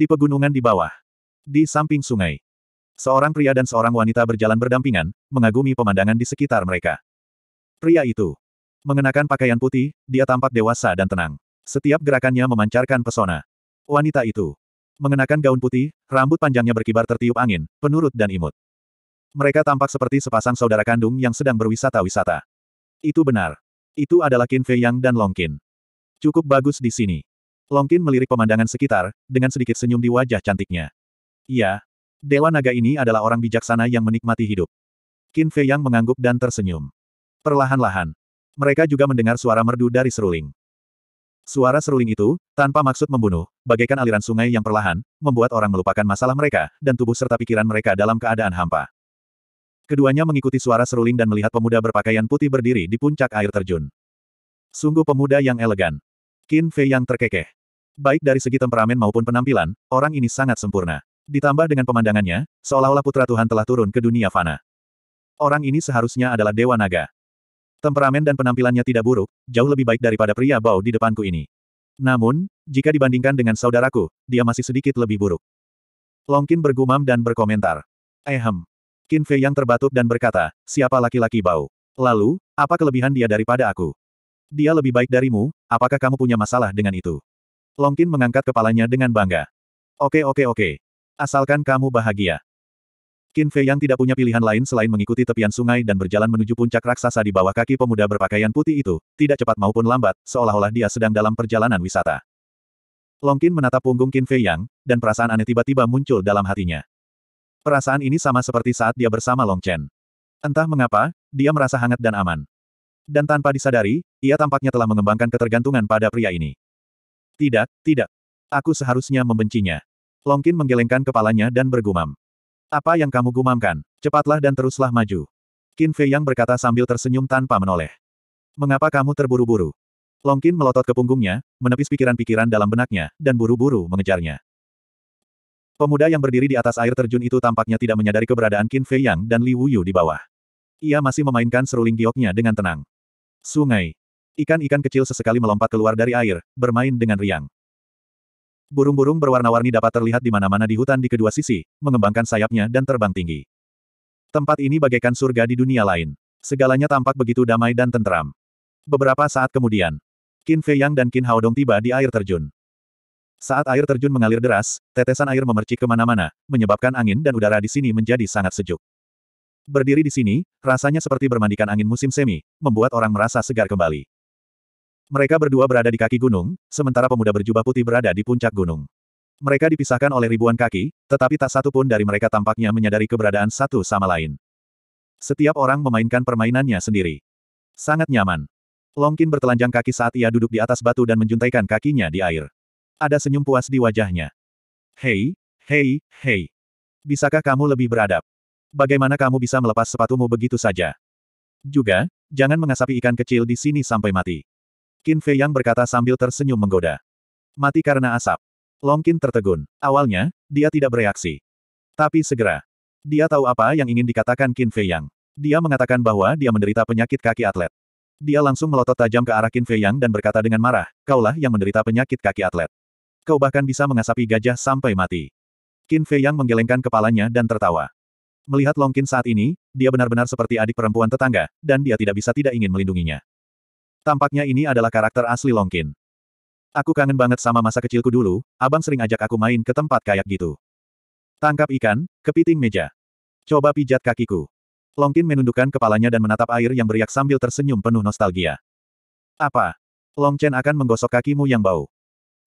di pegunungan di bawah. Di samping sungai. Seorang pria dan seorang wanita berjalan berdampingan, mengagumi pemandangan di sekitar mereka. Pria itu mengenakan pakaian putih, dia tampak dewasa dan tenang. Setiap gerakannya memancarkan pesona. Wanita itu mengenakan gaun putih, rambut panjangnya berkibar tertiup angin, penurut dan imut. Mereka tampak seperti sepasang saudara kandung yang sedang berwisata-wisata. Itu benar. Itu adalah Qin Fei Yang dan Long Qin. Cukup bagus di sini. Longkin melirik pemandangan sekitar, dengan sedikit senyum di wajah cantiknya. Iya, Dewa Naga ini adalah orang bijaksana yang menikmati hidup. Qin Fei Yang mengangguk dan tersenyum. Perlahan-lahan, mereka juga mendengar suara merdu dari seruling. Suara seruling itu, tanpa maksud membunuh, bagaikan aliran sungai yang perlahan, membuat orang melupakan masalah mereka, dan tubuh serta pikiran mereka dalam keadaan hampa. Keduanya mengikuti suara seruling dan melihat pemuda berpakaian putih berdiri di puncak air terjun. Sungguh pemuda yang elegan. Qin Fei yang terkekeh. Baik dari segi temperamen maupun penampilan, orang ini sangat sempurna. Ditambah dengan pemandangannya, seolah-olah putra Tuhan telah turun ke dunia fana. Orang ini seharusnya adalah Dewa Naga. Temperamen dan penampilannya tidak buruk, jauh lebih baik daripada pria bau di depanku ini. Namun, jika dibandingkan dengan saudaraku, dia masih sedikit lebih buruk. Longkin bergumam dan berkomentar. Ehem. Eh, Qin Fei yang terbatuk dan berkata, siapa laki-laki bau? Lalu, apa kelebihan dia daripada aku? Dia lebih baik darimu, apakah kamu punya masalah dengan itu? Longkin mengangkat kepalanya dengan bangga. Oke oke oke. Asalkan kamu bahagia. Qin Fei yang tidak punya pilihan lain selain mengikuti tepian sungai dan berjalan menuju puncak raksasa di bawah kaki pemuda berpakaian putih itu, tidak cepat maupun lambat, seolah-olah dia sedang dalam perjalanan wisata. Longkin menatap punggung Qin Fei Yang, dan perasaan aneh tiba-tiba muncul dalam hatinya. Perasaan ini sama seperti saat dia bersama Long Chen. Entah mengapa, dia merasa hangat dan aman. Dan tanpa disadari, ia tampaknya telah mengembangkan ketergantungan pada pria ini. Tidak, tidak. Aku seharusnya membencinya. Longkin menggelengkan kepalanya dan bergumam. Apa yang kamu gumamkan? Cepatlah dan teruslah maju. Qin Fei Yang berkata sambil tersenyum tanpa menoleh. Mengapa kamu terburu-buru? Longkin melotot ke punggungnya, menepis pikiran-pikiran dalam benaknya, dan buru-buru mengejarnya. Pemuda yang berdiri di atas air terjun itu tampaknya tidak menyadari keberadaan Qin Fei Yang dan Li Wuyu di bawah. Ia masih memainkan seruling gioknya dengan tenang. Sungai. Ikan-ikan kecil sesekali melompat keluar dari air, bermain dengan riang. Burung-burung berwarna-warni dapat terlihat di mana-mana di hutan di kedua sisi, mengembangkan sayapnya dan terbang tinggi. Tempat ini bagaikan surga di dunia lain. Segalanya tampak begitu damai dan tentram. Beberapa saat kemudian, Qin Fei Yang dan Qin Dong tiba di air terjun. Saat air terjun mengalir deras, tetesan air memercik kemana-mana, menyebabkan angin dan udara di sini menjadi sangat sejuk. Berdiri di sini, rasanya seperti bermandikan angin musim semi, membuat orang merasa segar kembali. Mereka berdua berada di kaki gunung, sementara pemuda berjubah putih berada di puncak gunung. Mereka dipisahkan oleh ribuan kaki, tetapi tak satu pun dari mereka tampaknya menyadari keberadaan satu sama lain. Setiap orang memainkan permainannya sendiri. Sangat nyaman. Longkin bertelanjang kaki saat ia duduk di atas batu dan menjuntaikan kakinya di air. Ada senyum puas di wajahnya. Hei, hei, hei. Bisakah kamu lebih beradab? Bagaimana kamu bisa melepas sepatumu begitu saja? Juga, jangan mengasapi ikan kecil di sini sampai mati. Qin Fei Yang berkata sambil tersenyum menggoda. Mati karena asap. Long Qin tertegun. Awalnya, dia tidak bereaksi. Tapi segera. Dia tahu apa yang ingin dikatakan Qin Fei Yang. Dia mengatakan bahwa dia menderita penyakit kaki atlet. Dia langsung melotot tajam ke arah Qin Fei Yang dan berkata dengan marah, kaulah yang menderita penyakit kaki atlet. Kau bahkan bisa mengasapi gajah sampai mati. Qin Fei Yang menggelengkan kepalanya dan tertawa. Melihat Long Qin saat ini, dia benar-benar seperti adik perempuan tetangga, dan dia tidak bisa tidak ingin melindunginya. Tampaknya ini adalah karakter asli Longkin. Aku kangen banget sama masa kecilku dulu, abang sering ajak aku main ke tempat kayak gitu. Tangkap ikan, kepiting meja. Coba pijat kakiku. Longkin menundukkan kepalanya dan menatap air yang beriak sambil tersenyum penuh nostalgia. Apa? Longchen akan menggosok kakimu yang bau.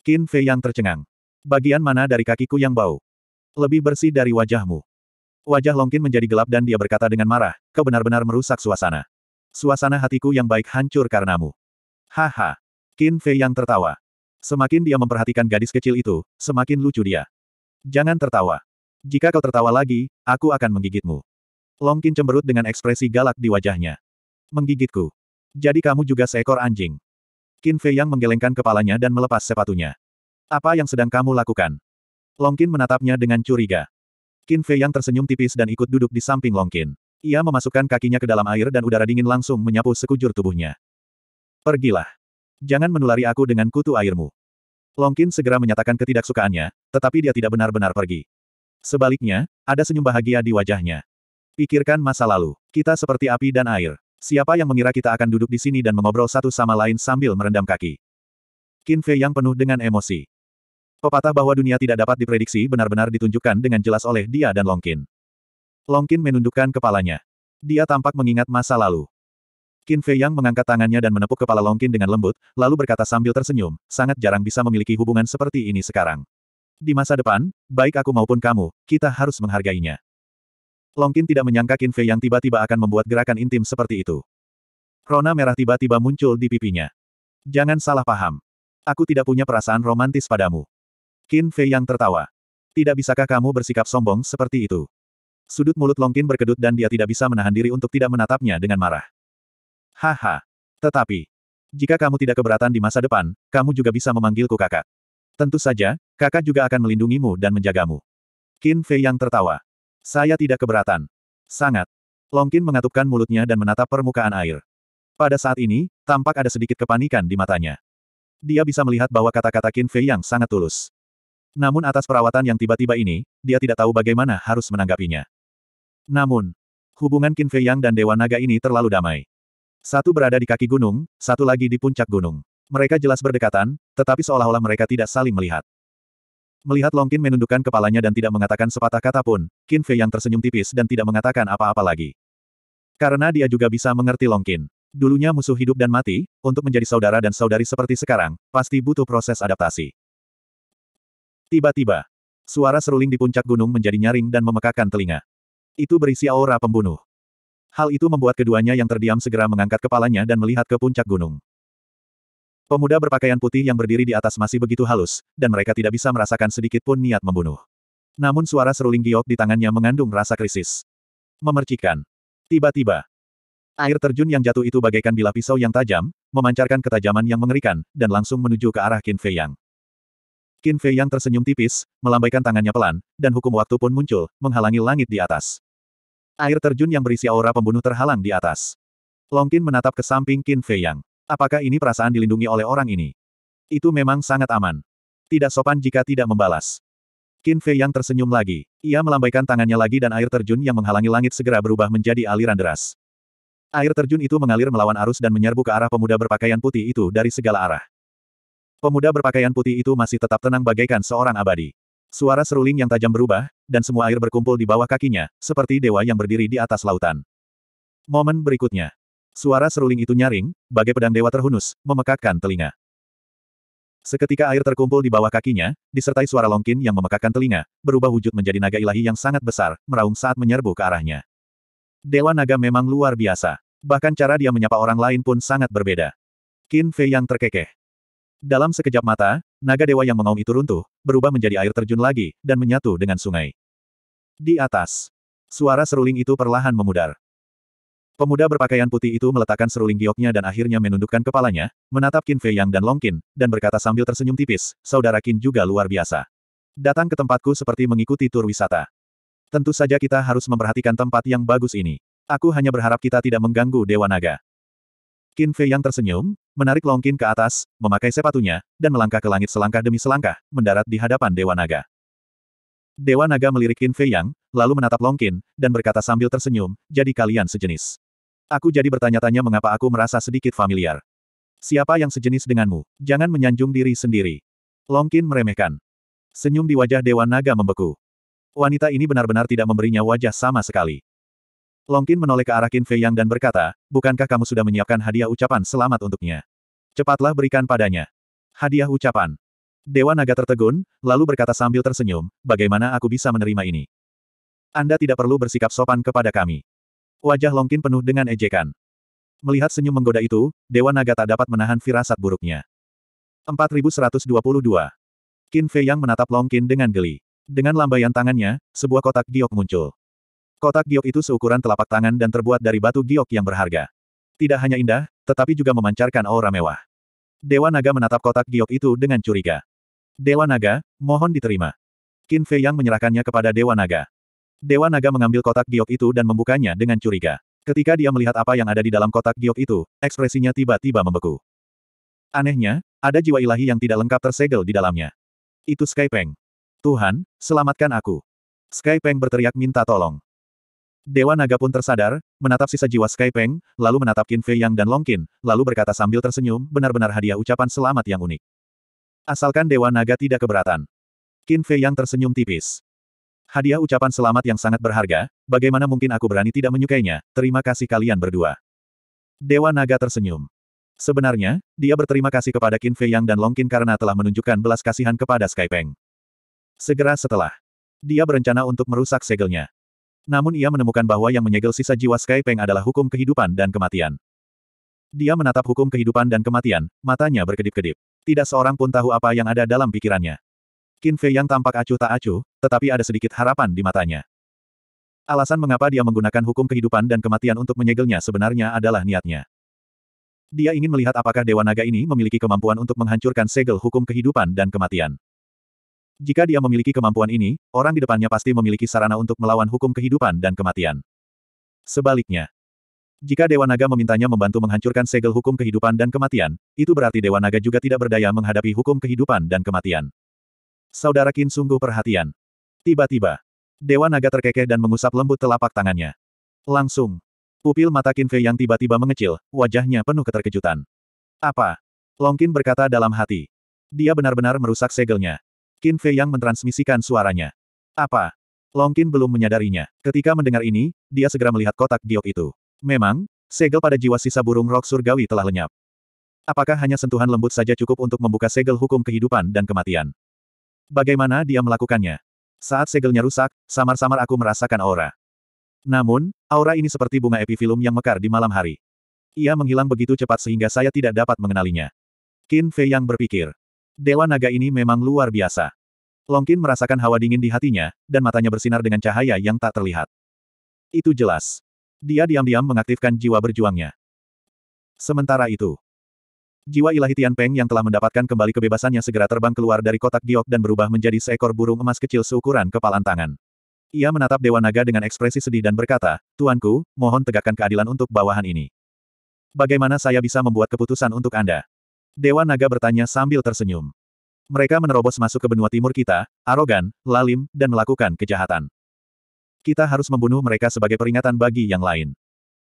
Qin Fei yang tercengang. Bagian mana dari kakiku yang bau? Lebih bersih dari wajahmu. Wajah Longkin menjadi gelap dan dia berkata dengan marah, kebenar benar merusak suasana. Suasana hatiku yang baik hancur karenamu. Haha. Qin Fei yang tertawa. Semakin dia memperhatikan gadis kecil itu, semakin lucu dia. Jangan tertawa. Jika kau tertawa lagi, aku akan menggigitmu. Long Qin cemberut dengan ekspresi galak di wajahnya. Menggigitku. Jadi kamu juga seekor anjing. Qin Fei yang menggelengkan kepalanya dan melepas sepatunya. Apa yang sedang kamu lakukan? Long Qin menatapnya dengan curiga. Qin Fei yang tersenyum tipis dan ikut duduk di samping Long Qin. Ia memasukkan kakinya ke dalam air dan udara dingin langsung menyapu sekujur tubuhnya. Pergilah. Jangan menulari aku dengan kutu airmu. Longkin segera menyatakan ketidaksukaannya, tetapi dia tidak benar-benar pergi. Sebaliknya, ada senyum bahagia di wajahnya. Pikirkan masa lalu. Kita seperti api dan air. Siapa yang mengira kita akan duduk di sini dan mengobrol satu sama lain sambil merendam kaki? Qin Fei yang penuh dengan emosi. Pepatah bahwa dunia tidak dapat diprediksi benar-benar ditunjukkan dengan jelas oleh dia dan Longkin. Longkin menundukkan kepalanya. Dia tampak mengingat masa lalu. Qin Fei Yang mengangkat tangannya dan menepuk kepala Longkin dengan lembut, lalu berkata sambil tersenyum, sangat jarang bisa memiliki hubungan seperti ini sekarang. Di masa depan, baik aku maupun kamu, kita harus menghargainya. Longkin tidak menyangka Qin Fei Yang tiba-tiba akan membuat gerakan intim seperti itu. Rona merah tiba-tiba muncul di pipinya. Jangan salah paham. Aku tidak punya perasaan romantis padamu. Qin Fei Yang tertawa. Tidak bisakah kamu bersikap sombong seperti itu? Sudut mulut Longkin berkedut dan dia tidak bisa menahan diri untuk tidak menatapnya dengan marah. Haha. Tetapi, jika kamu tidak keberatan di masa depan, kamu juga bisa memanggilku kakak. Tentu saja, kakak juga akan melindungimu dan menjagamu. Qin Fei yang tertawa. Saya tidak keberatan. Sangat. Longkin mengatupkan mulutnya dan menatap permukaan air. Pada saat ini, tampak ada sedikit kepanikan di matanya. Dia bisa melihat bahwa kata-kata Qin Fei yang sangat tulus. Namun atas perawatan yang tiba-tiba ini, dia tidak tahu bagaimana harus menanggapinya. Namun, hubungan Qin Fei Yang dan Dewa Naga ini terlalu damai. Satu berada di kaki gunung, satu lagi di puncak gunung. Mereka jelas berdekatan, tetapi seolah-olah mereka tidak saling melihat. Melihat Long Qin menundukkan kepalanya dan tidak mengatakan sepatah kata pun, Qin Fei yang tersenyum tipis dan tidak mengatakan apa-apa lagi. Karena dia juga bisa mengerti Long Qin. Dulunya musuh hidup dan mati, untuk menjadi saudara dan saudari seperti sekarang, pasti butuh proses adaptasi. Tiba-tiba, suara seruling di puncak gunung menjadi nyaring dan memekakan telinga. Itu berisi aura pembunuh. Hal itu membuat keduanya yang terdiam segera mengangkat kepalanya dan melihat ke puncak gunung. Pemuda berpakaian putih yang berdiri di atas masih begitu halus, dan mereka tidak bisa merasakan sedikit pun niat membunuh. Namun suara seruling giok di tangannya mengandung rasa krisis. Memercikan. Tiba-tiba. Air terjun yang jatuh itu bagaikan bila pisau yang tajam, memancarkan ketajaman yang mengerikan, dan langsung menuju ke arah Qin Fei Yang. Qin Fei yang tersenyum tipis, melambaikan tangannya pelan, dan hukum waktu pun muncul, menghalangi langit di atas. Air terjun yang berisi aura pembunuh terhalang di atas. Long Qin menatap ke samping Qin Fei yang. Apakah ini perasaan dilindungi oleh orang ini? Itu memang sangat aman. Tidak sopan jika tidak membalas. Qin Fei yang tersenyum lagi. Ia melambaikan tangannya lagi dan air terjun yang menghalangi langit segera berubah menjadi aliran deras. Air terjun itu mengalir melawan arus dan menyerbu ke arah pemuda berpakaian putih itu dari segala arah. Pemuda berpakaian putih itu masih tetap tenang bagaikan seorang abadi. Suara seruling yang tajam berubah, dan semua air berkumpul di bawah kakinya, seperti dewa yang berdiri di atas lautan. Momen berikutnya. Suara seruling itu nyaring, bagai pedang dewa terhunus, memekakkan telinga. Seketika air terkumpul di bawah kakinya, disertai suara longkin yang memekakkan telinga, berubah wujud menjadi naga ilahi yang sangat besar, meraung saat menyerbu ke arahnya. Dewa naga memang luar biasa. Bahkan cara dia menyapa orang lain pun sangat berbeda. Qin Fei yang terkekeh. Dalam sekejap mata, naga dewa yang mengaum itu runtuh, berubah menjadi air terjun lagi, dan menyatu dengan sungai. Di atas. Suara seruling itu perlahan memudar. Pemuda berpakaian putih itu meletakkan seruling gioknya dan akhirnya menundukkan kepalanya, menatap Qin Fei Yang dan Long Qin, dan berkata sambil tersenyum tipis, saudara Qin juga luar biasa. Datang ke tempatku seperti mengikuti tur wisata. Tentu saja kita harus memperhatikan tempat yang bagus ini. Aku hanya berharap kita tidak mengganggu Dewa Naga. Qin Fei yang tersenyum, menarik Long Qin ke atas, memakai sepatunya, dan melangkah ke langit selangkah demi selangkah, mendarat di hadapan Dewa Naga. Dewa Naga melirik Qin Fei Yang, lalu menatap Long Qin, dan berkata sambil tersenyum, jadi kalian sejenis. Aku jadi bertanya-tanya mengapa aku merasa sedikit familiar. Siapa yang sejenis denganmu? Jangan menyanjung diri sendiri. Long Qin meremehkan. Senyum di wajah Dewa Naga membeku. Wanita ini benar-benar tidak memberinya wajah sama sekali. Longkin menoleh ke arah Qin Fei Yang dan berkata, bukankah kamu sudah menyiapkan hadiah ucapan selamat untuknya? Cepatlah berikan padanya. Hadiah ucapan. Dewa Naga tertegun, lalu berkata sambil tersenyum, bagaimana aku bisa menerima ini? Anda tidak perlu bersikap sopan kepada kami. Wajah Longkin penuh dengan ejekan. Melihat senyum menggoda itu, Dewa Naga tak dapat menahan firasat buruknya. 4122. Qin Fei Yang menatap Longkin dengan geli. Dengan lambaian tangannya, sebuah kotak giok muncul. Kotak giok itu seukuran telapak tangan dan terbuat dari batu giok yang berharga. Tidak hanya indah, tetapi juga memancarkan aura mewah. Dewa Naga menatap kotak giok itu dengan curiga. Dewa Naga, mohon diterima. Qin Fei Yang menyerahkannya kepada Dewa Naga. Dewa Naga mengambil kotak giok itu dan membukanya dengan curiga. Ketika dia melihat apa yang ada di dalam kotak giok itu, ekspresinya tiba-tiba membeku. Anehnya, ada jiwa ilahi yang tidak lengkap tersegel di dalamnya. Itu Skypeng. Tuhan, selamatkan aku. Skypeng berteriak minta tolong. Dewa naga pun tersadar, menatap sisa jiwa Sky Peng, lalu menatap Qin Fei Yang dan Long Qin, lalu berkata sambil tersenyum, benar-benar hadiah ucapan selamat yang unik. Asalkan Dewa Naga tidak keberatan. Qin Fei Yang tersenyum tipis. Hadiah ucapan selamat yang sangat berharga, bagaimana mungkin aku berani tidak menyukainya, terima kasih kalian berdua. Dewa Naga tersenyum. Sebenarnya, dia berterima kasih kepada Qin Fei Yang dan Long Qin karena telah menunjukkan belas kasihan kepada Sky Peng. Segera setelah, dia berencana untuk merusak segelnya. Namun ia menemukan bahwa yang menyegel sisa jiwa Sky Peng adalah hukum kehidupan dan kematian. Dia menatap hukum kehidupan dan kematian, matanya berkedip-kedip. Tidak seorang pun tahu apa yang ada dalam pikirannya. Qin Fei yang tampak acuh tak acuh, tetapi ada sedikit harapan di matanya. Alasan mengapa dia menggunakan hukum kehidupan dan kematian untuk menyegelnya sebenarnya adalah niatnya. Dia ingin melihat apakah Dewa Naga ini memiliki kemampuan untuk menghancurkan segel hukum kehidupan dan kematian. Jika dia memiliki kemampuan ini, orang di depannya pasti memiliki sarana untuk melawan hukum kehidupan dan kematian. Sebaliknya, jika Dewa Naga memintanya membantu menghancurkan segel hukum kehidupan dan kematian, itu berarti Dewa Naga juga tidak berdaya menghadapi hukum kehidupan dan kematian. Saudara Kin sungguh perhatian. Tiba-tiba, Dewa Naga terkekeh dan mengusap lembut telapak tangannya. Langsung, pupil mata Kin Fei yang tiba-tiba mengecil, wajahnya penuh keterkejutan. Apa? Long Longkin berkata dalam hati. Dia benar-benar merusak segelnya, Qin Fei yang mentransmisikan suaranya. Apa? Long Qin belum menyadarinya. Ketika mendengar ini, dia segera melihat kotak giok itu. Memang, segel pada jiwa sisa burung rok surgawi telah lenyap. Apakah hanya sentuhan lembut saja cukup untuk membuka segel hukum kehidupan dan kematian? Bagaimana dia melakukannya? Saat segelnya rusak, samar-samar aku merasakan aura. Namun, aura ini seperti bunga epifilum yang mekar di malam hari. Ia menghilang begitu cepat sehingga saya tidak dapat mengenalinya. Qin Fei yang berpikir, Dewa naga ini memang luar biasa. Longkin merasakan hawa dingin di hatinya, dan matanya bersinar dengan cahaya yang tak terlihat. Itu jelas. Dia diam-diam mengaktifkan jiwa berjuangnya. Sementara itu, jiwa ilahi Tian Peng yang telah mendapatkan kembali kebebasannya segera terbang keluar dari kotak giok dan berubah menjadi seekor burung emas kecil seukuran kepalan tangan. Ia menatap Dewa Naga dengan ekspresi sedih dan berkata, Tuanku, mohon tegakkan keadilan untuk bawahan ini. Bagaimana saya bisa membuat keputusan untuk Anda? Dewa Naga bertanya sambil tersenyum. Mereka menerobos masuk ke benua timur kita, arogan, lalim, dan melakukan kejahatan. Kita harus membunuh mereka sebagai peringatan bagi yang lain.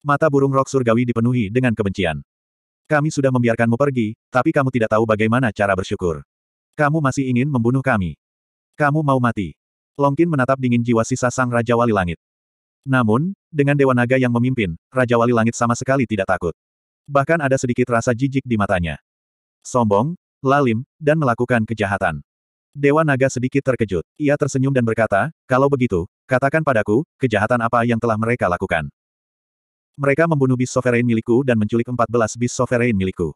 Mata burung rok surgawi dipenuhi dengan kebencian. Kami sudah membiarkanmu pergi, tapi kamu tidak tahu bagaimana cara bersyukur. Kamu masih ingin membunuh kami. Kamu mau mati. Longkin menatap dingin jiwa sisa sang Raja Wali Langit. Namun, dengan Dewa Naga yang memimpin, Raja Wali Langit sama sekali tidak takut. Bahkan ada sedikit rasa jijik di matanya sombong, lalim, dan melakukan kejahatan. Dewa Naga sedikit terkejut. Ia tersenyum dan berkata, kalau begitu, katakan padaku, kejahatan apa yang telah mereka lakukan. Mereka membunuh bis sovereign milikku dan menculik 14 bis sovereign milikku.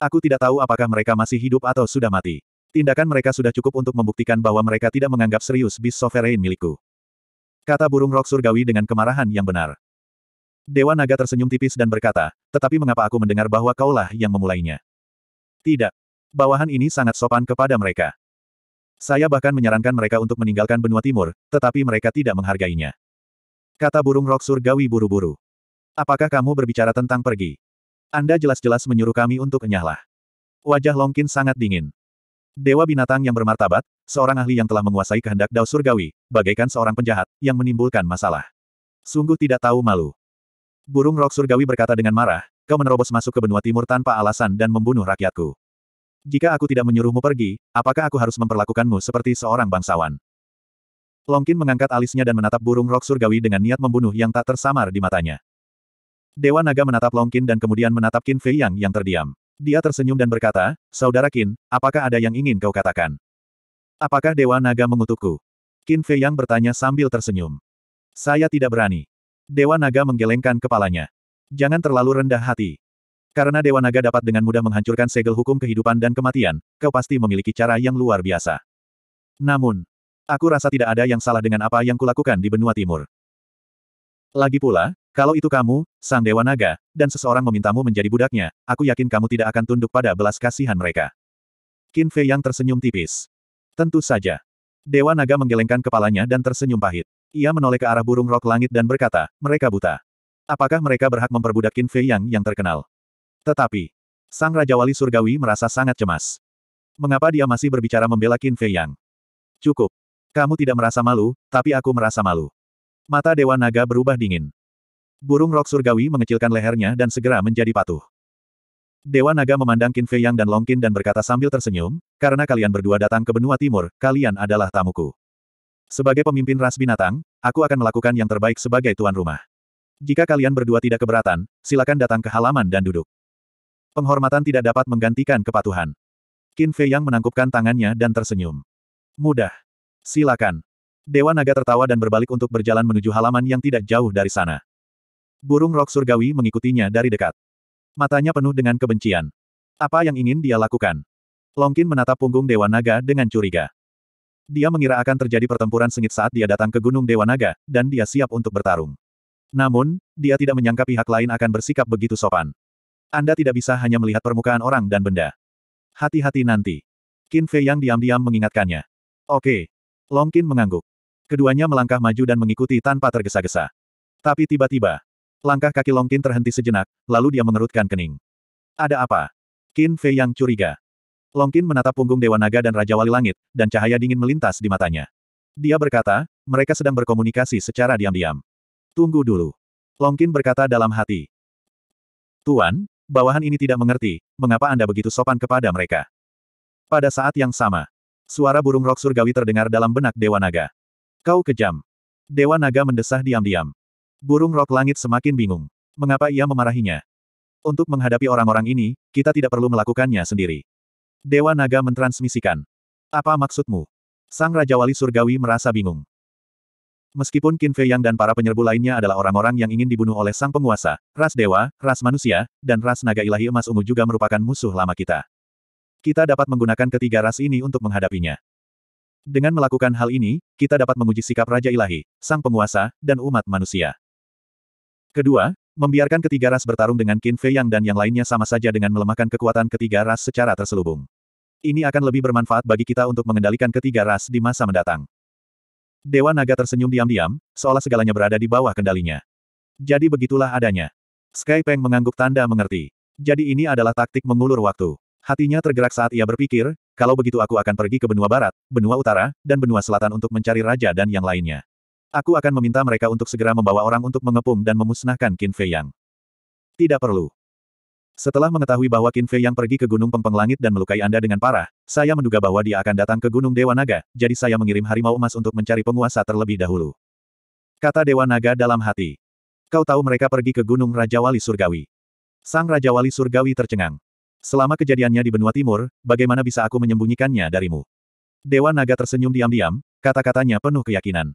Aku tidak tahu apakah mereka masih hidup atau sudah mati. Tindakan mereka sudah cukup untuk membuktikan bahwa mereka tidak menganggap serius bis sovereign milikku. Kata burung rok surgawi dengan kemarahan yang benar. Dewa Naga tersenyum tipis dan berkata, tetapi mengapa aku mendengar bahwa kaulah yang memulainya? Tidak. Bawahan ini sangat sopan kepada mereka. Saya bahkan menyarankan mereka untuk meninggalkan benua timur, tetapi mereka tidak menghargainya. Kata burung rok surgawi buru-buru. Apakah kamu berbicara tentang pergi? Anda jelas-jelas menyuruh kami untuk nyahlah. Wajah Longkin sangat dingin. Dewa binatang yang bermartabat, seorang ahli yang telah menguasai kehendak Dao Surgawi, bagaikan seorang penjahat, yang menimbulkan masalah. Sungguh tidak tahu malu. Burung rok surgawi berkata dengan marah, kau menerobos masuk ke benua timur tanpa alasan dan membunuh rakyatku. Jika aku tidak menyuruhmu pergi, apakah aku harus memperlakukanmu seperti seorang bangsawan? Longkin mengangkat alisnya dan menatap burung rok surgawi dengan niat membunuh yang tak tersamar di matanya. Dewa Naga menatap Longkin dan kemudian menatap Qin Fei Yang yang terdiam. Dia tersenyum dan berkata, Saudara Qin, apakah ada yang ingin kau katakan? Apakah Dewa Naga mengutukku? Qin Fei Yang bertanya sambil tersenyum. Saya tidak berani. Dewa Naga menggelengkan kepalanya. Jangan terlalu rendah hati. Karena Dewa Naga dapat dengan mudah menghancurkan segel hukum kehidupan dan kematian, kau pasti memiliki cara yang luar biasa. Namun, aku rasa tidak ada yang salah dengan apa yang kulakukan di benua timur. Lagi pula, kalau itu kamu, Sang Dewa Naga, dan seseorang memintamu menjadi budaknya, aku yakin kamu tidak akan tunduk pada belas kasihan mereka. Qin Fei yang tersenyum tipis. Tentu saja. Dewa Naga menggelengkan kepalanya dan tersenyum pahit. Ia menoleh ke arah burung rok langit dan berkata, mereka buta. Apakah mereka berhak memperbudak Qin Fei Yang yang terkenal? Tetapi, Sang Raja Wali Surgawi merasa sangat cemas. Mengapa dia masih berbicara membela Qin Fei Yang? Cukup. Kamu tidak merasa malu, tapi aku merasa malu. Mata Dewa Naga berubah dingin. Burung rok surgawi mengecilkan lehernya dan segera menjadi patuh. Dewa Naga memandang Qin Fei Yang dan Long Qin dan berkata sambil tersenyum, karena kalian berdua datang ke benua timur, kalian adalah tamuku. Sebagai pemimpin ras binatang, aku akan melakukan yang terbaik sebagai tuan rumah. Jika kalian berdua tidak keberatan, silakan datang ke halaman dan duduk. Penghormatan tidak dapat menggantikan kepatuhan. Qin Fei Yang menangkupkan tangannya dan tersenyum. Mudah. Silakan. Dewa Naga tertawa dan berbalik untuk berjalan menuju halaman yang tidak jauh dari sana. Burung rok surgawi mengikutinya dari dekat. Matanya penuh dengan kebencian. Apa yang ingin dia lakukan? Longkin menatap punggung Dewa Naga dengan curiga. Dia mengira akan terjadi pertempuran sengit saat dia datang ke Gunung Dewa Naga, dan dia siap untuk bertarung. Namun, dia tidak menyangka pihak lain akan bersikap begitu sopan. Anda tidak bisa hanya melihat permukaan orang dan benda. Hati-hati nanti. Qin Fei yang diam-diam mengingatkannya. Oke. Long Qin mengangguk. Keduanya melangkah maju dan mengikuti tanpa tergesa-gesa. Tapi tiba-tiba, langkah kaki Long Qin terhenti sejenak, lalu dia mengerutkan kening. Ada apa? Qin Fei yang curiga. Long Qin menatap punggung Dewa Naga dan Raja Wali Langit, dan cahaya dingin melintas di matanya. Dia berkata, mereka sedang berkomunikasi secara diam-diam. Tunggu dulu. Longkin berkata dalam hati. Tuan, bawahan ini tidak mengerti, mengapa Anda begitu sopan kepada mereka. Pada saat yang sama, suara burung rok surgawi terdengar dalam benak Dewa Naga. Kau kejam. Dewa Naga mendesah diam-diam. Burung rok langit semakin bingung. Mengapa ia memarahinya? Untuk menghadapi orang-orang ini, kita tidak perlu melakukannya sendiri. Dewa Naga mentransmisikan. Apa maksudmu? Sang Raja Wali Surgawi merasa bingung. Meskipun Qin Fei Yang dan para penyerbu lainnya adalah orang-orang yang ingin dibunuh oleh sang penguasa, ras dewa, ras manusia, dan ras naga ilahi emas ungu juga merupakan musuh lama kita. Kita dapat menggunakan ketiga ras ini untuk menghadapinya. Dengan melakukan hal ini, kita dapat menguji sikap Raja Ilahi, sang penguasa, dan umat manusia. Kedua, membiarkan ketiga ras bertarung dengan Qin Fei Yang dan yang lainnya sama saja dengan melemahkan kekuatan ketiga ras secara terselubung. Ini akan lebih bermanfaat bagi kita untuk mengendalikan ketiga ras di masa mendatang. Dewa naga tersenyum diam-diam, seolah segalanya berada di bawah kendalinya. Jadi begitulah adanya. Sky Peng mengangguk tanda mengerti. Jadi ini adalah taktik mengulur waktu. Hatinya tergerak saat ia berpikir, kalau begitu aku akan pergi ke benua barat, benua utara, dan benua selatan untuk mencari raja dan yang lainnya. Aku akan meminta mereka untuk segera membawa orang untuk mengepung dan memusnahkan Qin Fei Yang. Tidak perlu. Setelah mengetahui bahwa Qin Fei yang pergi ke Gunung Pempeng Langit dan melukai Anda dengan parah, saya menduga bahwa dia akan datang ke Gunung Dewa Naga, jadi saya mengirim harimau emas untuk mencari penguasa terlebih dahulu. Kata Dewa Naga dalam hati. Kau tahu mereka pergi ke Gunung Raja Wali Surgawi. Sang Raja Wali Surgawi tercengang. Selama kejadiannya di benua timur, bagaimana bisa aku menyembunyikannya darimu? Dewa Naga tersenyum diam-diam, kata-katanya penuh keyakinan.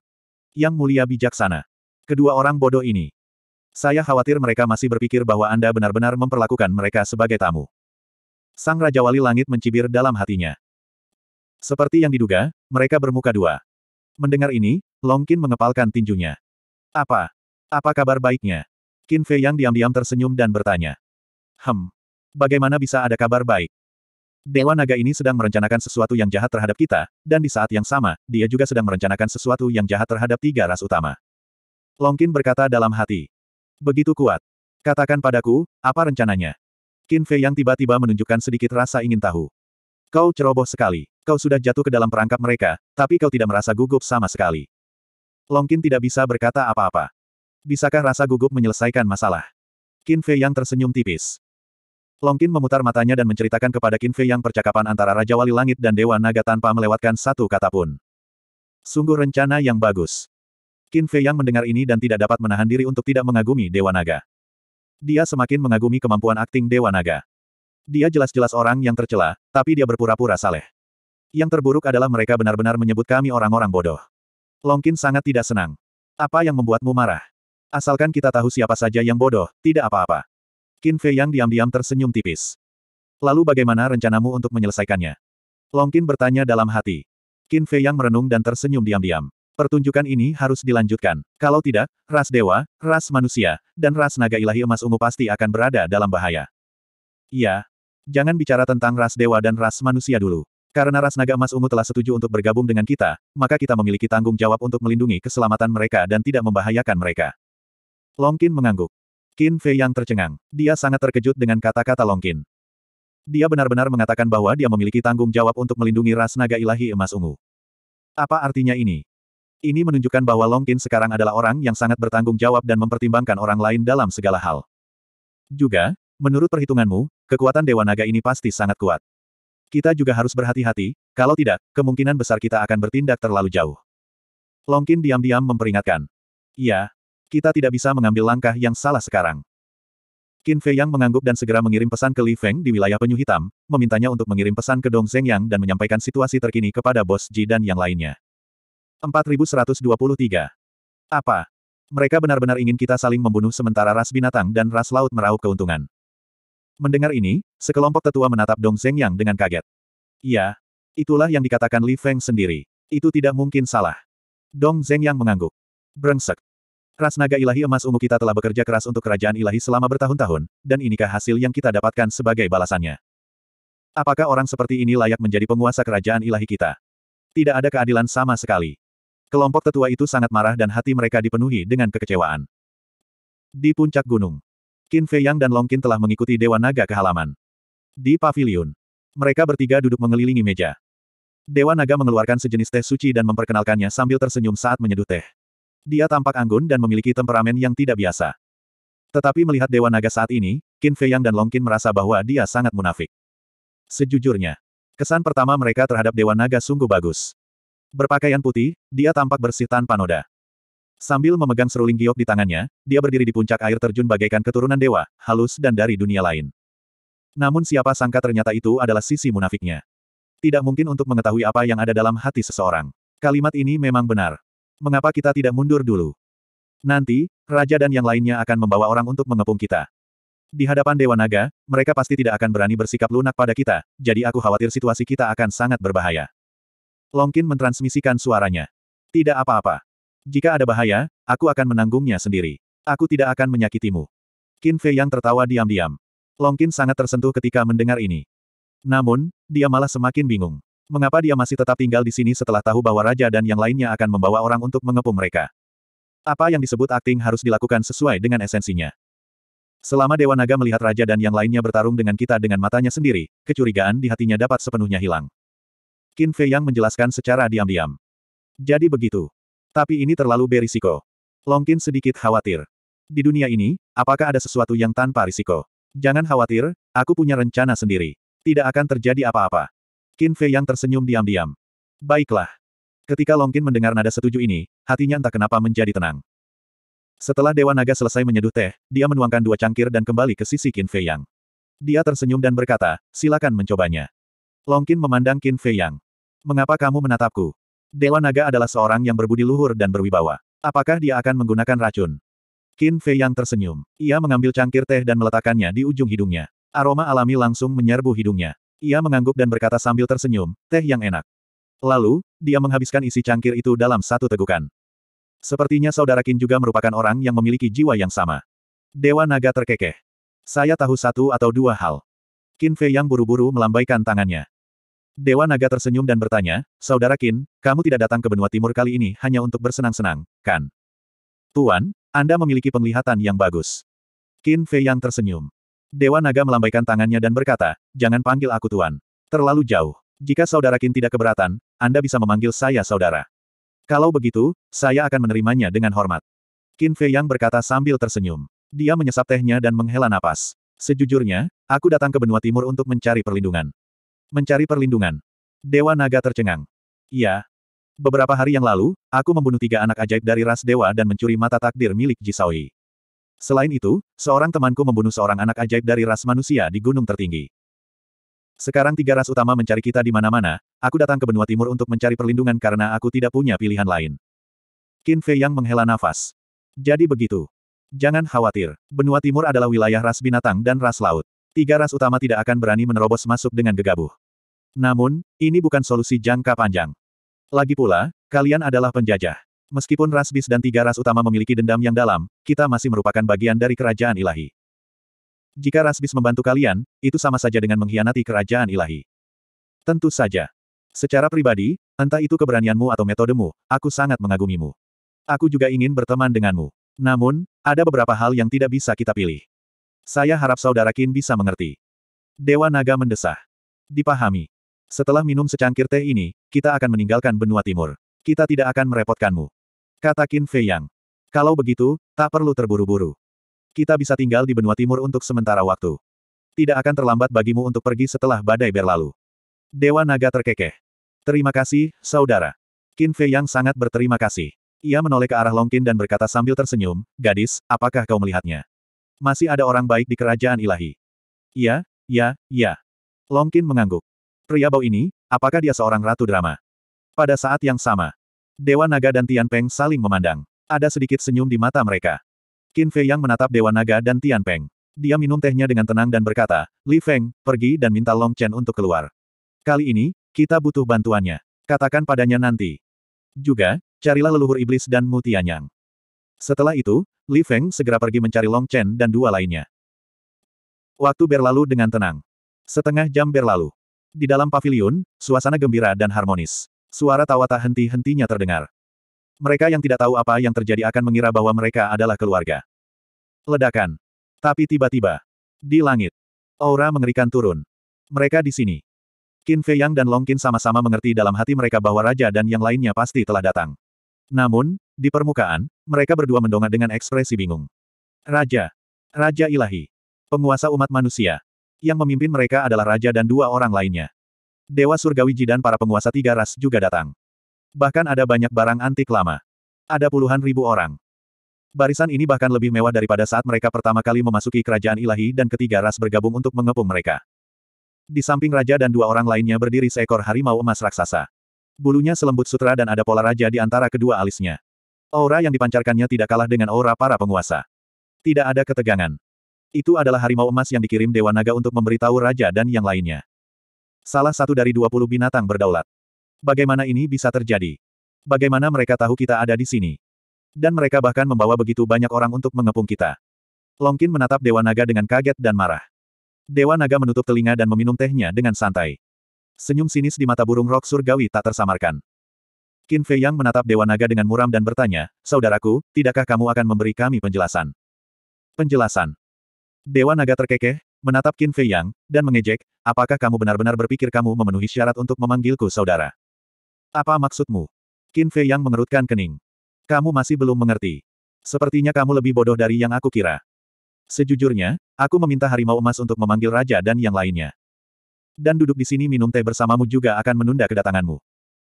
Yang mulia bijaksana. Kedua orang bodoh ini. Saya khawatir mereka masih berpikir bahwa Anda benar-benar memperlakukan mereka sebagai tamu. Sang Raja Wali Langit mencibir dalam hatinya. Seperti yang diduga, mereka bermuka dua. Mendengar ini, Longkin mengepalkan tinjunya. Apa? Apa kabar baiknya? Qin Fei yang diam-diam tersenyum dan bertanya. Hem. Bagaimana bisa ada kabar baik? Dewa naga ini sedang merencanakan sesuatu yang jahat terhadap kita, dan di saat yang sama, dia juga sedang merencanakan sesuatu yang jahat terhadap tiga ras utama. Longkin berkata dalam hati. Begitu kuat. Katakan padaku, apa rencananya? Qin Fei yang tiba-tiba menunjukkan sedikit rasa ingin tahu. Kau ceroboh sekali. Kau sudah jatuh ke dalam perangkap mereka, tapi kau tidak merasa gugup sama sekali. Longkin tidak bisa berkata apa-apa. Bisakah rasa gugup menyelesaikan masalah? Qin Fei yang tersenyum tipis. Longkin memutar matanya dan menceritakan kepada Qin Fei yang percakapan antara Raja Wali Langit dan Dewa Naga tanpa melewatkan satu kata pun. Sungguh rencana yang bagus. Qin Fei yang mendengar ini dan tidak dapat menahan diri untuk tidak mengagumi Dewa Naga. Dia semakin mengagumi kemampuan akting Dewa Naga. Dia jelas-jelas orang yang tercela, tapi dia berpura-pura saleh. Yang terburuk adalah mereka benar-benar menyebut kami orang-orang bodoh. Longkin sangat tidak senang. Apa yang membuatmu marah? Asalkan kita tahu siapa saja yang bodoh, tidak apa-apa. Qin Fei yang diam-diam tersenyum tipis. Lalu bagaimana rencanamu untuk menyelesaikannya? Longkin bertanya dalam hati. Qin Fei yang merenung dan tersenyum diam-diam. Pertunjukan ini harus dilanjutkan. Kalau tidak, ras dewa, ras manusia, dan ras naga ilahi emas ungu pasti akan berada dalam bahaya. Ya, Jangan bicara tentang ras dewa dan ras manusia dulu. Karena ras naga emas ungu telah setuju untuk bergabung dengan kita, maka kita memiliki tanggung jawab untuk melindungi keselamatan mereka dan tidak membahayakan mereka. Longkin mengangguk. Qin Fei yang tercengang. Dia sangat terkejut dengan kata-kata Longkin. Dia benar-benar mengatakan bahwa dia memiliki tanggung jawab untuk melindungi ras naga ilahi emas ungu. Apa artinya ini? Ini menunjukkan bahwa Long Longkin sekarang adalah orang yang sangat bertanggung jawab dan mempertimbangkan orang lain dalam segala hal. Juga, menurut perhitunganmu, kekuatan Dewa Naga ini pasti sangat kuat. Kita juga harus berhati-hati, kalau tidak, kemungkinan besar kita akan bertindak terlalu jauh. Long Longkin diam-diam memperingatkan. Iya, kita tidak bisa mengambil langkah yang salah sekarang. Qin Fei Yang mengangguk dan segera mengirim pesan ke Li Feng di wilayah Penyu Hitam, memintanya untuk mengirim pesan ke Dong Zheng Yang dan menyampaikan situasi terkini kepada Bos Ji dan yang lainnya. 4123. Apa? Mereka benar-benar ingin kita saling membunuh sementara ras binatang dan ras laut meraup keuntungan. Mendengar ini, sekelompok tetua menatap Dong Zeng Yang dengan kaget. Ya, itulah yang dikatakan Li Feng sendiri. Itu tidak mungkin salah. Dong Zeng Yang mengangguk. Brengsek. Ras naga ilahi emas ungu kita telah bekerja keras untuk kerajaan ilahi selama bertahun-tahun, dan inikah hasil yang kita dapatkan sebagai balasannya? Apakah orang seperti ini layak menjadi penguasa kerajaan ilahi kita? Tidak ada keadilan sama sekali. Kelompok tetua itu sangat marah dan hati mereka dipenuhi dengan kekecewaan. Di puncak gunung, Qin Fei Yang dan Long Qin telah mengikuti Dewa Naga ke halaman. Di paviliun, mereka bertiga duduk mengelilingi meja. Dewa Naga mengeluarkan sejenis teh suci dan memperkenalkannya sambil tersenyum saat menyeduh teh. Dia tampak anggun dan memiliki temperamen yang tidak biasa. Tetapi melihat Dewa Naga saat ini, Qin Fei Yang dan Long Qin merasa bahwa dia sangat munafik. Sejujurnya, kesan pertama mereka terhadap Dewa Naga sungguh bagus. Berpakaian putih, dia tampak bersih tanpa noda. Sambil memegang seruling giok di tangannya, dia berdiri di puncak air terjun bagaikan keturunan dewa, halus dan dari dunia lain. Namun siapa sangka ternyata itu adalah sisi munafiknya. Tidak mungkin untuk mengetahui apa yang ada dalam hati seseorang. Kalimat ini memang benar. Mengapa kita tidak mundur dulu? Nanti, raja dan yang lainnya akan membawa orang untuk mengepung kita. Di hadapan Dewa Naga, mereka pasti tidak akan berani bersikap lunak pada kita, jadi aku khawatir situasi kita akan sangat berbahaya. Longkin mentransmisikan suaranya. Tidak apa-apa. Jika ada bahaya, aku akan menanggungnya sendiri. Aku tidak akan menyakitimu. Qin Fei yang tertawa diam-diam. Longkin sangat tersentuh ketika mendengar ini. Namun, dia malah semakin bingung. Mengapa dia masih tetap tinggal di sini setelah tahu bahwa raja dan yang lainnya akan membawa orang untuk mengepung mereka? Apa yang disebut akting harus dilakukan sesuai dengan esensinya. Selama Dewa Naga melihat raja dan yang lainnya bertarung dengan kita dengan matanya sendiri, kecurigaan di hatinya dapat sepenuhnya hilang. Qin Fei Yang menjelaskan secara diam-diam. Jadi begitu. Tapi ini terlalu berisiko. Long Qin sedikit khawatir. Di dunia ini, apakah ada sesuatu yang tanpa risiko? Jangan khawatir, aku punya rencana sendiri. Tidak akan terjadi apa-apa. Qin Fei Yang tersenyum diam-diam. Baiklah. Ketika Long Qin mendengar nada setuju ini, hatinya entah kenapa menjadi tenang. Setelah Dewa Naga selesai menyeduh teh, dia menuangkan dua cangkir dan kembali ke sisi Qin Fei Yang. Dia tersenyum dan berkata, silakan mencobanya. Long Qin memandang Qin Fei Yang. Mengapa kamu menatapku? Dewa Naga adalah seorang yang berbudi luhur dan berwibawa. Apakah dia akan menggunakan racun? Qin Fei yang tersenyum. Ia mengambil cangkir teh dan meletakkannya di ujung hidungnya. Aroma alami langsung menyerbu hidungnya. Ia mengangguk dan berkata sambil tersenyum, teh yang enak. Lalu, dia menghabiskan isi cangkir itu dalam satu tegukan. Sepertinya saudara Qin juga merupakan orang yang memiliki jiwa yang sama. Dewa naga terkekeh. Saya tahu satu atau dua hal. Qin Fei yang buru-buru melambaikan tangannya. Dewa Naga tersenyum dan bertanya, Saudara Kin, kamu tidak datang ke benua timur kali ini hanya untuk bersenang-senang, kan? Tuan, Anda memiliki penglihatan yang bagus. Kin Fei yang tersenyum. Dewa Naga melambaikan tangannya dan berkata, Jangan panggil aku Tuan. Terlalu jauh. Jika Saudara Kin tidak keberatan, Anda bisa memanggil saya Saudara. Kalau begitu, saya akan menerimanya dengan hormat. Qin Fei yang berkata sambil tersenyum. Dia menyesap tehnya dan menghela napas. Sejujurnya, aku datang ke benua timur untuk mencari perlindungan. Mencari perlindungan. Dewa naga tercengang. Iya. Beberapa hari yang lalu, aku membunuh tiga anak ajaib dari ras dewa dan mencuri mata takdir milik Jisaoi. Selain itu, seorang temanku membunuh seorang anak ajaib dari ras manusia di gunung tertinggi. Sekarang tiga ras utama mencari kita di mana-mana, aku datang ke benua timur untuk mencari perlindungan karena aku tidak punya pilihan lain. Qin Fei yang menghela nafas. Jadi begitu. Jangan khawatir, benua timur adalah wilayah ras binatang dan ras laut tiga ras utama tidak akan berani menerobos masuk dengan gegabah. Namun, ini bukan solusi jangka panjang. Lagi pula, kalian adalah penjajah. Meskipun ras bis dan tiga ras utama memiliki dendam yang dalam, kita masih merupakan bagian dari kerajaan ilahi. Jika ras bis membantu kalian, itu sama saja dengan mengkhianati kerajaan ilahi. Tentu saja. Secara pribadi, entah itu keberanianmu atau metodemu, aku sangat mengagumimu. Aku juga ingin berteman denganmu. Namun, ada beberapa hal yang tidak bisa kita pilih. Saya harap saudara Kin bisa mengerti. Dewa Naga mendesah. Dipahami. Setelah minum secangkir teh ini, kita akan meninggalkan benua timur. Kita tidak akan merepotkanmu. Kata Qin Fei Yang. Kalau begitu, tak perlu terburu-buru. Kita bisa tinggal di benua timur untuk sementara waktu. Tidak akan terlambat bagimu untuk pergi setelah badai berlalu. Dewa Naga terkekeh. Terima kasih, saudara. Qin Fei Yang sangat berterima kasih. Ia menoleh ke arah Long Longkin dan berkata sambil tersenyum, Gadis, apakah kau melihatnya? Masih ada orang baik di kerajaan ilahi. Ya, ya, ya. Longkin mengangguk. Pria bau ini, apakah dia seorang ratu drama? Pada saat yang sama, Dewa Naga dan Tian Peng saling memandang. Ada sedikit senyum di mata mereka. Qin Fei yang menatap Dewa Naga dan Tian Peng. Dia minum tehnya dengan tenang dan berkata, Li Feng, pergi dan minta Long Chen untuk keluar. Kali ini, kita butuh bantuannya. Katakan padanya nanti. Juga, carilah leluhur iblis dan mutianyang. Setelah itu, Li Feng segera pergi mencari Long Chen dan dua lainnya. Waktu berlalu dengan tenang. Setengah jam berlalu. Di dalam pavilion, suasana gembira dan harmonis. Suara tawa tak henti-hentinya terdengar. Mereka yang tidak tahu apa yang terjadi akan mengira bahwa mereka adalah keluarga. Ledakan. Tapi tiba-tiba. Di langit. Aura mengerikan turun. Mereka di sini. Qin Fei Yang dan Long Qin sama-sama mengerti dalam hati mereka bahwa raja dan yang lainnya pasti telah datang. Namun, di permukaan, mereka berdua mendongak dengan ekspresi bingung. Raja. Raja ilahi. Penguasa umat manusia. Yang memimpin mereka adalah raja dan dua orang lainnya. Dewa Surgawi jidan para penguasa tiga ras juga datang. Bahkan ada banyak barang antik lama. Ada puluhan ribu orang. Barisan ini bahkan lebih mewah daripada saat mereka pertama kali memasuki kerajaan ilahi dan ketiga ras bergabung untuk mengepung mereka. Di samping raja dan dua orang lainnya berdiri seekor harimau emas raksasa. Bulunya selembut sutra dan ada pola raja di antara kedua alisnya. Aura yang dipancarkannya tidak kalah dengan aura para penguasa. Tidak ada ketegangan. Itu adalah harimau emas yang dikirim Dewa Naga untuk memberitahu raja dan yang lainnya. Salah satu dari dua puluh binatang berdaulat. Bagaimana ini bisa terjadi? Bagaimana mereka tahu kita ada di sini? Dan mereka bahkan membawa begitu banyak orang untuk mengepung kita. Longkin menatap Dewa Naga dengan kaget dan marah. Dewa Naga menutup telinga dan meminum tehnya dengan santai. Senyum sinis di mata burung rok surgawi tak tersamarkan. Qin Fei Yang menatap Dewa Naga dengan muram dan bertanya, Saudaraku, tidakkah kamu akan memberi kami penjelasan? Penjelasan. Dewa Naga terkekeh, menatap Qin Fei Yang, dan mengejek, apakah kamu benar-benar berpikir kamu memenuhi syarat untuk memanggilku saudara? Apa maksudmu? Qin Fei Yang mengerutkan kening. Kamu masih belum mengerti. Sepertinya kamu lebih bodoh dari yang aku kira. Sejujurnya, aku meminta harimau emas untuk memanggil raja dan yang lainnya. Dan duduk di sini minum teh bersamamu juga akan menunda kedatanganmu.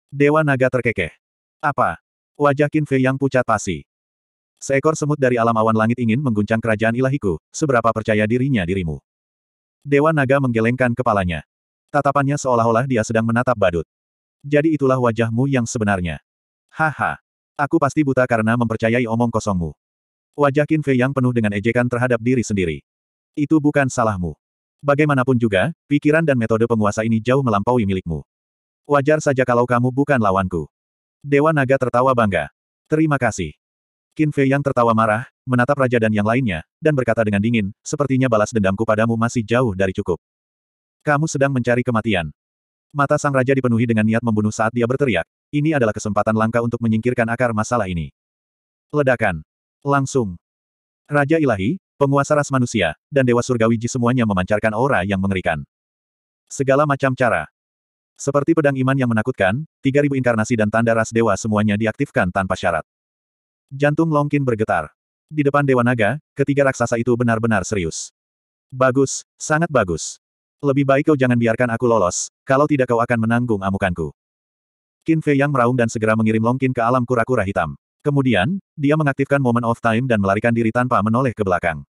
Dewa naga terkekeh. Apa? Wajah Qin Fei yang pucat pasi. Seekor semut dari alam awan langit ingin mengguncang kerajaan ilahiku, seberapa percaya dirinya dirimu. Dewa naga menggelengkan kepalanya. Tatapannya seolah-olah dia sedang menatap badut. Jadi itulah wajahmu yang sebenarnya. Haha. Aku pasti buta karena mempercayai omong kosongmu. Wajah Qin Fei yang penuh dengan ejekan terhadap diri sendiri. Itu bukan salahmu. Bagaimanapun juga, pikiran dan metode penguasa ini jauh melampaui milikmu. Wajar saja kalau kamu bukan lawanku. Dewa Naga tertawa bangga. Terima kasih. Qin Fei yang tertawa marah, menatap raja dan yang lainnya, dan berkata dengan dingin, sepertinya balas dendamku padamu masih jauh dari cukup. Kamu sedang mencari kematian. Mata sang raja dipenuhi dengan niat membunuh saat dia berteriak, ini adalah kesempatan langka untuk menyingkirkan akar masalah ini. Ledakan. Langsung. Raja Ilahi, penguasa ras manusia, dan dewa surgawi Ji semuanya memancarkan aura yang mengerikan. Segala macam cara. Seperti pedang iman yang menakutkan, 3000 inkarnasi dan tanda ras dewa semuanya diaktifkan tanpa syarat. Jantung Longkin bergetar. Di depan Dewa Naga, ketiga raksasa itu benar-benar serius. Bagus, sangat bagus. Lebih baik kau jangan biarkan aku lolos, kalau tidak kau akan menanggung amukanku. Qin Fei yang meraung dan segera mengirim Longkin ke alam kura-kura hitam. Kemudian, dia mengaktifkan Moment of Time dan melarikan diri tanpa menoleh ke belakang.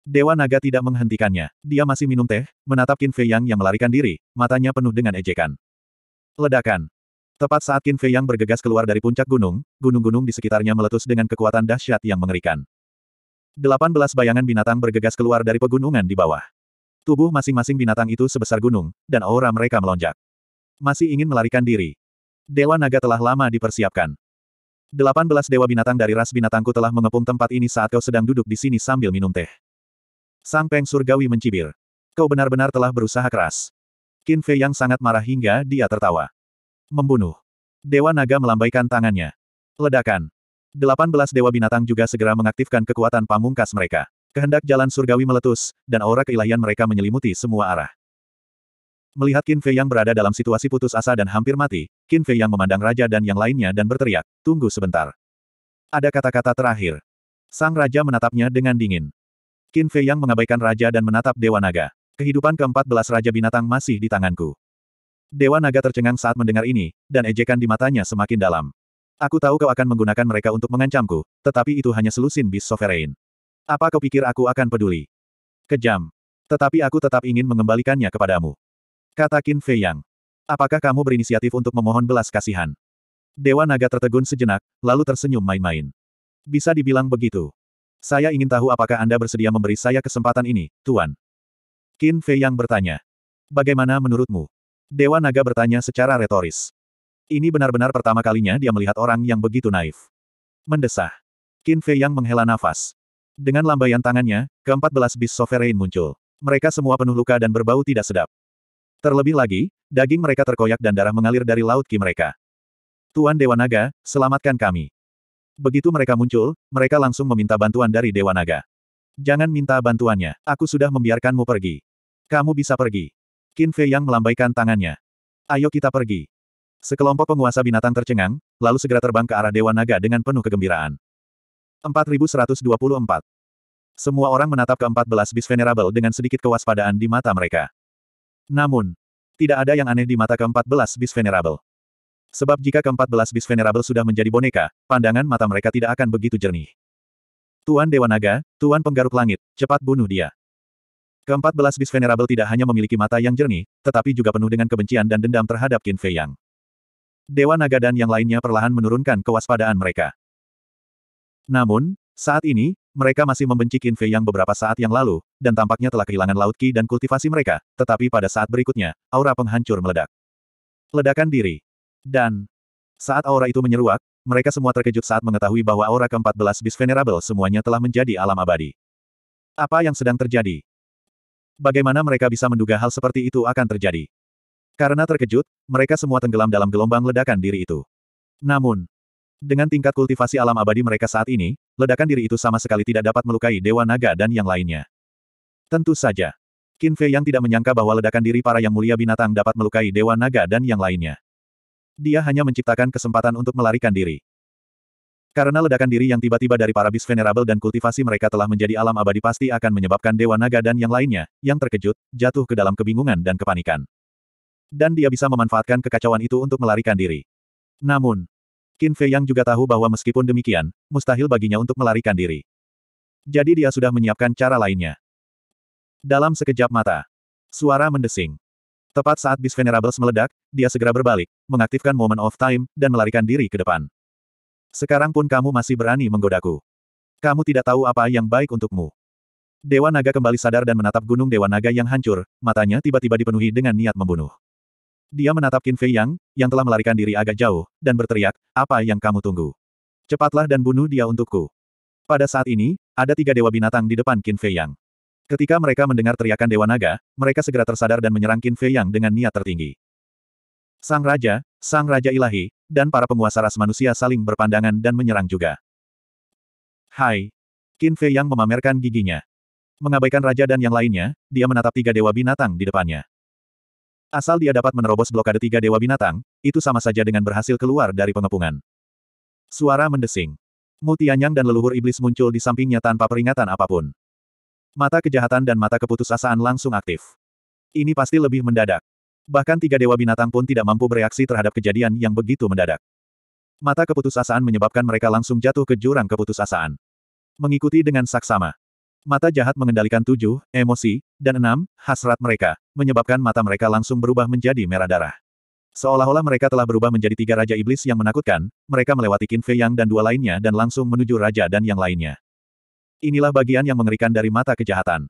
Dewa Naga tidak menghentikannya. Dia masih minum teh, menatap Qin Fei Yang yang melarikan diri, matanya penuh dengan ejekan. Ledakan. Tepat saat Qin Fei Yang bergegas keluar dari puncak gunung, gunung-gunung di sekitarnya meletus dengan kekuatan dahsyat yang mengerikan. Delapan bayangan binatang bergegas keluar dari pegunungan di bawah. Tubuh masing-masing binatang itu sebesar gunung, dan aura mereka melonjak. Masih ingin melarikan diri. Dewa Naga telah lama dipersiapkan. Delapan belas dewa binatang dari ras binatangku telah mengepung tempat ini saat kau sedang duduk di sini sambil minum teh. Sang Peng Surgawi mencibir. Kau benar-benar telah berusaha keras. Qin Fei yang sangat marah hingga dia tertawa. Membunuh. Dewa naga melambaikan tangannya. Ledakan. Delapan belas dewa binatang juga segera mengaktifkan kekuatan pamungkas mereka. Kehendak jalan surgawi meletus, dan aura keilahian mereka menyelimuti semua arah. Melihat Qin Fei yang berada dalam situasi putus asa dan hampir mati, Qin Fei yang memandang raja dan yang lainnya dan berteriak, tunggu sebentar. Ada kata-kata terakhir. Sang raja menatapnya dengan dingin. Qin Fei yang mengabaikan raja dan menatap Dewa Naga. Kehidupan keempat belas Raja Binatang masih di tanganku. Dewa Naga tercengang saat mendengar ini, dan ejekan di matanya semakin dalam. Aku tahu kau akan menggunakan mereka untuk mengancamku, tetapi itu hanya selusin bis sovereign. Apa kau pikir aku akan peduli? Kejam. Tetapi aku tetap ingin mengembalikannya kepadamu. Kata Qin Fei Yang. Apakah kamu berinisiatif untuk memohon belas kasihan? Dewa Naga tertegun sejenak, lalu tersenyum main-main. Bisa dibilang begitu. Saya ingin tahu apakah Anda bersedia memberi saya kesempatan ini, Tuan. Qin Fei Yang bertanya. Bagaimana menurutmu? Dewa Naga bertanya secara retoris. Ini benar-benar pertama kalinya dia melihat orang yang begitu naif. Mendesah. Qin Fei Yang menghela nafas. Dengan lambaian tangannya, keempat belas bis sovereign muncul. Mereka semua penuh luka dan berbau tidak sedap. Terlebih lagi, daging mereka terkoyak dan darah mengalir dari laut ki mereka. Tuan Dewa Naga, selamatkan kami. Begitu mereka muncul, mereka langsung meminta bantuan dari Dewa Naga. Jangan minta bantuannya, aku sudah membiarkanmu pergi. Kamu bisa pergi. Qin Fei yang melambaikan tangannya. Ayo kita pergi. Sekelompok penguasa binatang tercengang, lalu segera terbang ke arah Dewa Naga dengan penuh kegembiraan. 4124 Semua orang menatap ke-14 bis Venerable dengan sedikit kewaspadaan di mata mereka. Namun, tidak ada yang aneh di mata keempat belas bis venerable. Sebab jika keempat belas bis venerable sudah menjadi boneka, pandangan mata mereka tidak akan begitu jernih. Tuan Dewa Naga, Tuan Penggaruk Langit, cepat bunuh dia. keempat belas bis venerable tidak hanya memiliki mata yang jernih, tetapi juga penuh dengan kebencian dan dendam terhadap Qin Fei Yang. Dewa Naga dan yang lainnya perlahan menurunkan kewaspadaan mereka. Namun, saat ini, mereka masih membenci Qin Fei yang beberapa saat yang lalu, dan tampaknya telah kehilangan laut ki dan kultivasi mereka, tetapi pada saat berikutnya, aura penghancur meledak. Ledakan diri. Dan saat aura itu menyeruak, mereka semua terkejut saat mengetahui bahwa aura ke-14 bis venerable semuanya telah menjadi alam abadi. Apa yang sedang terjadi? Bagaimana mereka bisa menduga hal seperti itu akan terjadi? Karena terkejut, mereka semua tenggelam dalam gelombang ledakan diri itu. Namun, dengan tingkat kultivasi alam abadi mereka saat ini, ledakan diri itu sama sekali tidak dapat melukai Dewa Naga dan yang lainnya. Tentu saja. Qin Fei yang tidak menyangka bahwa ledakan diri para yang mulia binatang dapat melukai Dewa Naga dan yang lainnya. Dia hanya menciptakan kesempatan untuk melarikan diri. Karena ledakan diri yang tiba-tiba dari para bis venerable dan kultivasi mereka telah menjadi alam abadi pasti akan menyebabkan Dewa Naga dan yang lainnya, yang terkejut, jatuh ke dalam kebingungan dan kepanikan. Dan dia bisa memanfaatkan kekacauan itu untuk melarikan diri. Namun, Qin Fei Yang juga tahu bahwa meskipun demikian, mustahil baginya untuk melarikan diri. Jadi dia sudah menyiapkan cara lainnya. Dalam sekejap mata, suara mendesing. Tepat saat bis Venerables meledak, dia segera berbalik, mengaktifkan Moment of Time, dan melarikan diri ke depan. Sekarang pun kamu masih berani menggodaku. Kamu tidak tahu apa yang baik untukmu. Dewa Naga kembali sadar dan menatap gunung Dewa Naga yang hancur, matanya tiba-tiba dipenuhi dengan niat membunuh. Dia menatap Qin Fei Yang, yang telah melarikan diri agak jauh, dan berteriak, apa yang kamu tunggu? Cepatlah dan bunuh dia untukku. Pada saat ini, ada tiga dewa binatang di depan Qin Fei Yang. Ketika mereka mendengar teriakan Dewa Naga, mereka segera tersadar dan menyerang Qin Fei Yang dengan niat tertinggi. Sang Raja, Sang Raja Ilahi, dan para penguasa ras manusia saling berpandangan dan menyerang juga. Hai! Qin Fei Yang memamerkan giginya. Mengabaikan Raja dan yang lainnya, dia menatap tiga dewa binatang di depannya. Asal dia dapat menerobos blokade tiga dewa binatang, itu sama saja dengan berhasil keluar dari pengepungan. Suara mendesing. Mutianyang dan leluhur iblis muncul di sampingnya tanpa peringatan apapun. Mata kejahatan dan mata keputusasaan langsung aktif. Ini pasti lebih mendadak. Bahkan tiga dewa binatang pun tidak mampu bereaksi terhadap kejadian yang begitu mendadak. Mata keputusasaan menyebabkan mereka langsung jatuh ke jurang keputusasaan. Mengikuti dengan saksama. Mata jahat mengendalikan tujuh, emosi, dan enam, hasrat mereka, menyebabkan mata mereka langsung berubah menjadi merah darah. Seolah-olah mereka telah berubah menjadi tiga Raja Iblis yang menakutkan, mereka melewati Qin Fei Yang dan dua lainnya dan langsung menuju Raja dan yang lainnya. Inilah bagian yang mengerikan dari mata kejahatan.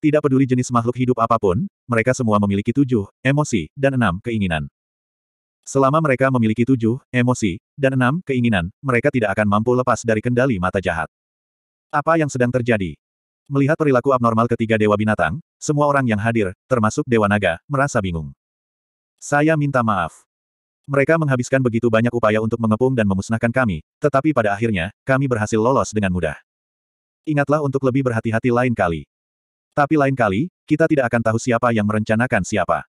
Tidak peduli jenis makhluk hidup apapun, mereka semua memiliki tujuh, emosi, dan enam, keinginan. Selama mereka memiliki tujuh, emosi, dan enam, keinginan, mereka tidak akan mampu lepas dari kendali mata jahat. Apa yang sedang terjadi? Melihat perilaku abnormal ketiga dewa binatang, semua orang yang hadir, termasuk dewa naga, merasa bingung. Saya minta maaf. Mereka menghabiskan begitu banyak upaya untuk mengepung dan memusnahkan kami, tetapi pada akhirnya, kami berhasil lolos dengan mudah. Ingatlah untuk lebih berhati-hati lain kali. Tapi lain kali, kita tidak akan tahu siapa yang merencanakan siapa.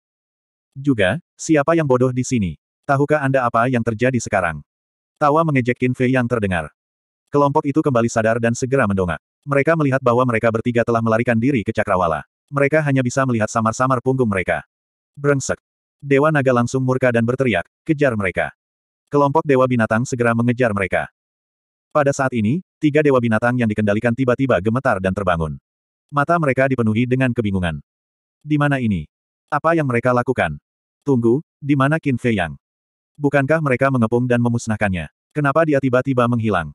Juga, siapa yang bodoh di sini? Tahukah Anda apa yang terjadi sekarang? Tawa mengejek Fei yang terdengar. Kelompok itu kembali sadar dan segera mendongak. Mereka melihat bahwa mereka bertiga telah melarikan diri ke Cakrawala. Mereka hanya bisa melihat samar-samar punggung mereka. Brengsek. Dewa naga langsung murka dan berteriak, kejar mereka. Kelompok dewa binatang segera mengejar mereka. Pada saat ini, tiga dewa binatang yang dikendalikan tiba-tiba gemetar dan terbangun. Mata mereka dipenuhi dengan kebingungan. Di mana ini? Apa yang mereka lakukan? Tunggu, di mana Qin Fei Yang? Bukankah mereka mengepung dan memusnahkannya? Kenapa dia tiba-tiba menghilang?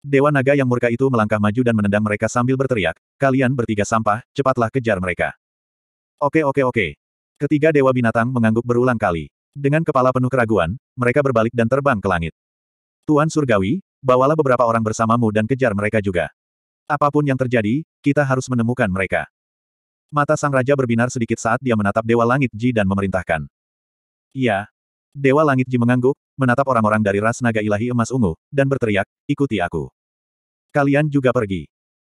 Dewa naga yang murka itu melangkah maju dan menendang mereka sambil berteriak, kalian bertiga sampah, cepatlah kejar mereka. Oke oke oke. Ketiga dewa binatang mengangguk berulang kali. Dengan kepala penuh keraguan, mereka berbalik dan terbang ke langit. Tuan Surgawi, bawalah beberapa orang bersamamu dan kejar mereka juga. Apapun yang terjadi, kita harus menemukan mereka. Mata sang raja berbinar sedikit saat dia menatap dewa langit Ji dan memerintahkan. Iya, Dewa Langit Ji mengangguk, menatap orang-orang dari ras naga ilahi emas ungu, dan berteriak, ikuti aku. Kalian juga pergi.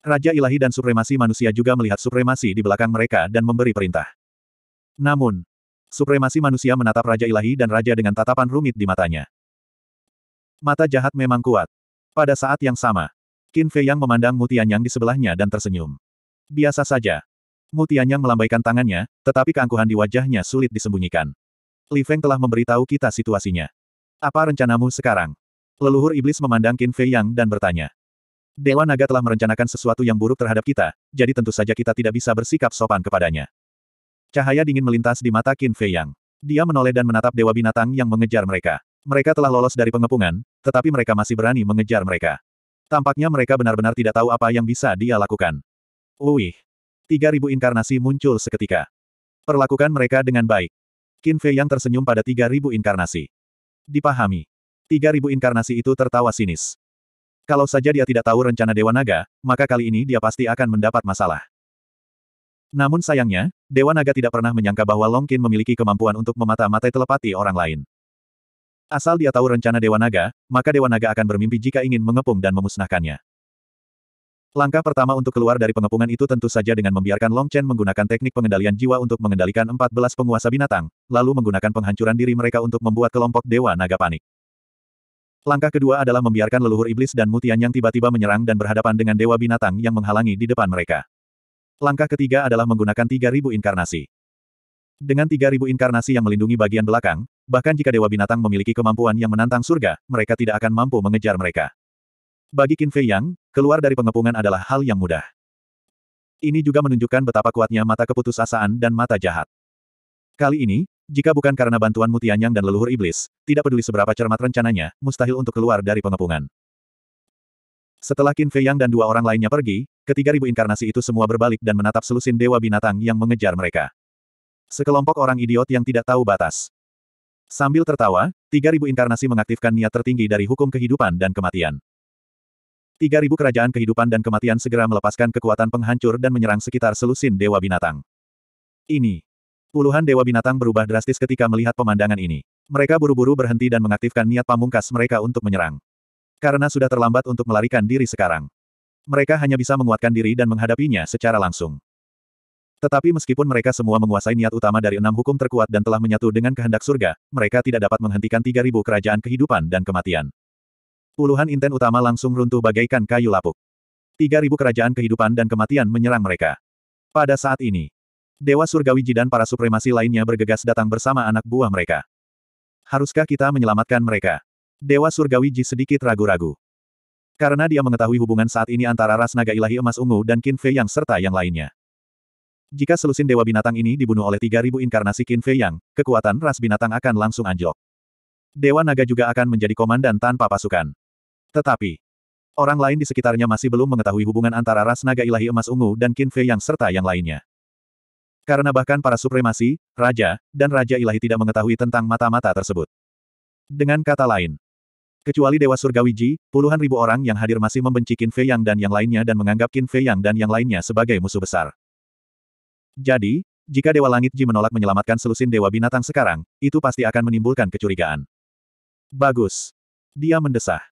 Raja ilahi dan supremasi manusia juga melihat supremasi di belakang mereka dan memberi perintah. Namun, supremasi manusia menatap Raja ilahi dan raja dengan tatapan rumit di matanya. Mata jahat memang kuat. Pada saat yang sama, Qin Fei Yang memandang Mutianyang di sebelahnya dan tersenyum. Biasa saja. Mutianyang melambaikan tangannya, tetapi keangkuhan di wajahnya sulit disembunyikan. Li Feng telah memberitahu kita situasinya. Apa rencanamu sekarang? Leluhur iblis memandang Qin Fei Yang dan bertanya. Dewa Naga telah merencanakan sesuatu yang buruk terhadap kita, jadi tentu saja kita tidak bisa bersikap sopan kepadanya. Cahaya dingin melintas di mata Qin Fei Yang. Dia menoleh dan menatap Dewa Binatang yang mengejar mereka. Mereka telah lolos dari pengepungan, tetapi mereka masih berani mengejar mereka. Tampaknya mereka benar-benar tidak tahu apa yang bisa dia lakukan. Wih! 3.000 inkarnasi muncul seketika. Perlakukan mereka dengan baik. Qin Fei yang tersenyum pada 3.000 inkarnasi. Dipahami. 3.000 inkarnasi itu tertawa sinis. Kalau saja dia tidak tahu rencana Dewa Naga, maka kali ini dia pasti akan mendapat masalah. Namun sayangnya, Dewa Naga tidak pernah menyangka bahwa Long Qin memiliki kemampuan untuk memata-matai telepati orang lain. Asal dia tahu rencana Dewa Naga, maka Dewa Naga akan bermimpi jika ingin mengepung dan memusnahkannya. Langkah pertama untuk keluar dari pengepungan itu tentu saja dengan membiarkan Long Chen menggunakan teknik pengendalian jiwa untuk mengendalikan 14 penguasa binatang, lalu menggunakan penghancuran diri mereka untuk membuat kelompok Dewa Naga panik. Langkah kedua adalah membiarkan leluhur iblis dan mutian yang tiba-tiba menyerang dan berhadapan dengan dewa binatang yang menghalangi di depan mereka. Langkah ketiga adalah menggunakan 3.000 inkarnasi. Dengan 3.000 inkarnasi yang melindungi bagian belakang, bahkan jika dewa binatang memiliki kemampuan yang menantang surga, mereka tidak akan mampu mengejar mereka. Bagi Qin Fei Yang, keluar dari pengepungan adalah hal yang mudah. Ini juga menunjukkan betapa kuatnya mata keputusasaan dan mata jahat. Kali ini, jika bukan karena bantuan Mutianyang dan leluhur iblis, tidak peduli seberapa cermat rencananya, mustahil untuk keluar dari pengepungan. Setelah Qin Fei Yang dan dua orang lainnya pergi, ketiga ribu inkarnasi itu semua berbalik dan menatap selusin dewa binatang yang mengejar mereka. Sekelompok orang idiot yang tidak tahu batas. Sambil tertawa, tiga ribu inkarnasi mengaktifkan niat tertinggi dari hukum kehidupan dan kematian. Tiga ribu kerajaan kehidupan dan kematian segera melepaskan kekuatan penghancur dan menyerang sekitar selusin Dewa Binatang. Ini. Puluhan Dewa Binatang berubah drastis ketika melihat pemandangan ini. Mereka buru-buru berhenti dan mengaktifkan niat pamungkas mereka untuk menyerang. Karena sudah terlambat untuk melarikan diri sekarang. Mereka hanya bisa menguatkan diri dan menghadapinya secara langsung. Tetapi meskipun mereka semua menguasai niat utama dari enam hukum terkuat dan telah menyatu dengan kehendak surga, mereka tidak dapat menghentikan tiga ribu kerajaan kehidupan dan kematian. Puluhan inten utama langsung runtuh bagaikan kayu lapuk. Tiga ribu kerajaan kehidupan dan kematian menyerang mereka. Pada saat ini, Dewa Surgawi jidan para supremasi lainnya bergegas datang bersama anak buah mereka. Haruskah kita menyelamatkan mereka? Dewa Surgawi sedikit ragu-ragu. Karena dia mengetahui hubungan saat ini antara ras naga ilahi emas ungu dan Qin Fei Yang serta yang lainnya. Jika selusin dewa binatang ini dibunuh oleh 3000 inkarnasi Qin Fei Yang, kekuatan ras binatang akan langsung anjlok. Dewa naga juga akan menjadi komandan tanpa pasukan. Tetapi, orang lain di sekitarnya masih belum mengetahui hubungan antara ras naga ilahi emas ungu dan Qin Fei yang serta yang lainnya. Karena bahkan para supremasi, raja, dan raja ilahi tidak mengetahui tentang mata-mata tersebut. Dengan kata lain, kecuali Dewa Surgawi Ji, puluhan ribu orang yang hadir masih membenci Qin Fei Yang dan yang lainnya dan menganggap Qin Fei Yang dan yang lainnya sebagai musuh besar. Jadi, jika Dewa Langit Ji menolak menyelamatkan selusin Dewa Binatang sekarang, itu pasti akan menimbulkan kecurigaan. Bagus. Dia mendesah.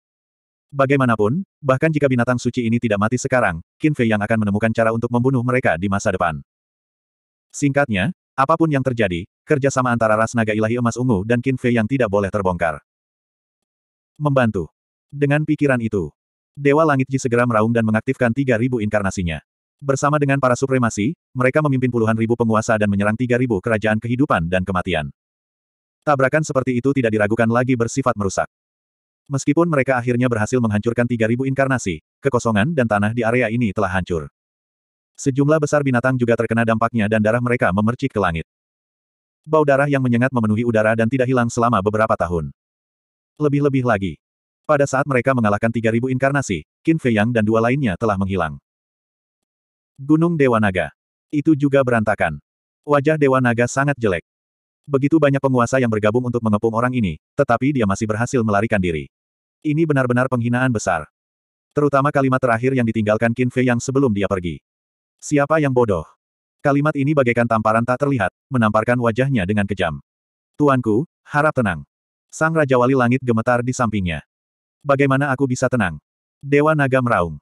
Bagaimanapun, bahkan jika binatang suci ini tidak mati sekarang, Qin Fei yang akan menemukan cara untuk membunuh mereka di masa depan. Singkatnya, apapun yang terjadi, kerjasama antara ras naga ilahi emas ungu dan Qin Fei yang tidak boleh terbongkar. Membantu. Dengan pikiran itu, Dewa Langit Ji segera meraung dan mengaktifkan 3.000 inkarnasinya. Bersama dengan para supremasi, mereka memimpin puluhan ribu penguasa dan menyerang 3.000 kerajaan kehidupan dan kematian. Tabrakan seperti itu tidak diragukan lagi bersifat merusak. Meskipun mereka akhirnya berhasil menghancurkan 3.000 inkarnasi, kekosongan dan tanah di area ini telah hancur. Sejumlah besar binatang juga terkena dampaknya dan darah mereka memercik ke langit. Bau darah yang menyengat memenuhi udara dan tidak hilang selama beberapa tahun. Lebih-lebih lagi. Pada saat mereka mengalahkan 3.000 inkarnasi, Qin Fei Yang dan dua lainnya telah menghilang. Gunung Dewa Naga. Itu juga berantakan. Wajah Dewa Naga sangat jelek. Begitu banyak penguasa yang bergabung untuk mengepung orang ini, tetapi dia masih berhasil melarikan diri. Ini benar-benar penghinaan besar. Terutama kalimat terakhir yang ditinggalkan Qin Fei yang sebelum dia pergi. Siapa yang bodoh? Kalimat ini bagaikan tamparan tak terlihat, menamparkan wajahnya dengan kejam. Tuanku, harap tenang. Sang Raja Wali Langit gemetar di sampingnya. Bagaimana aku bisa tenang? Dewa Naga meraung.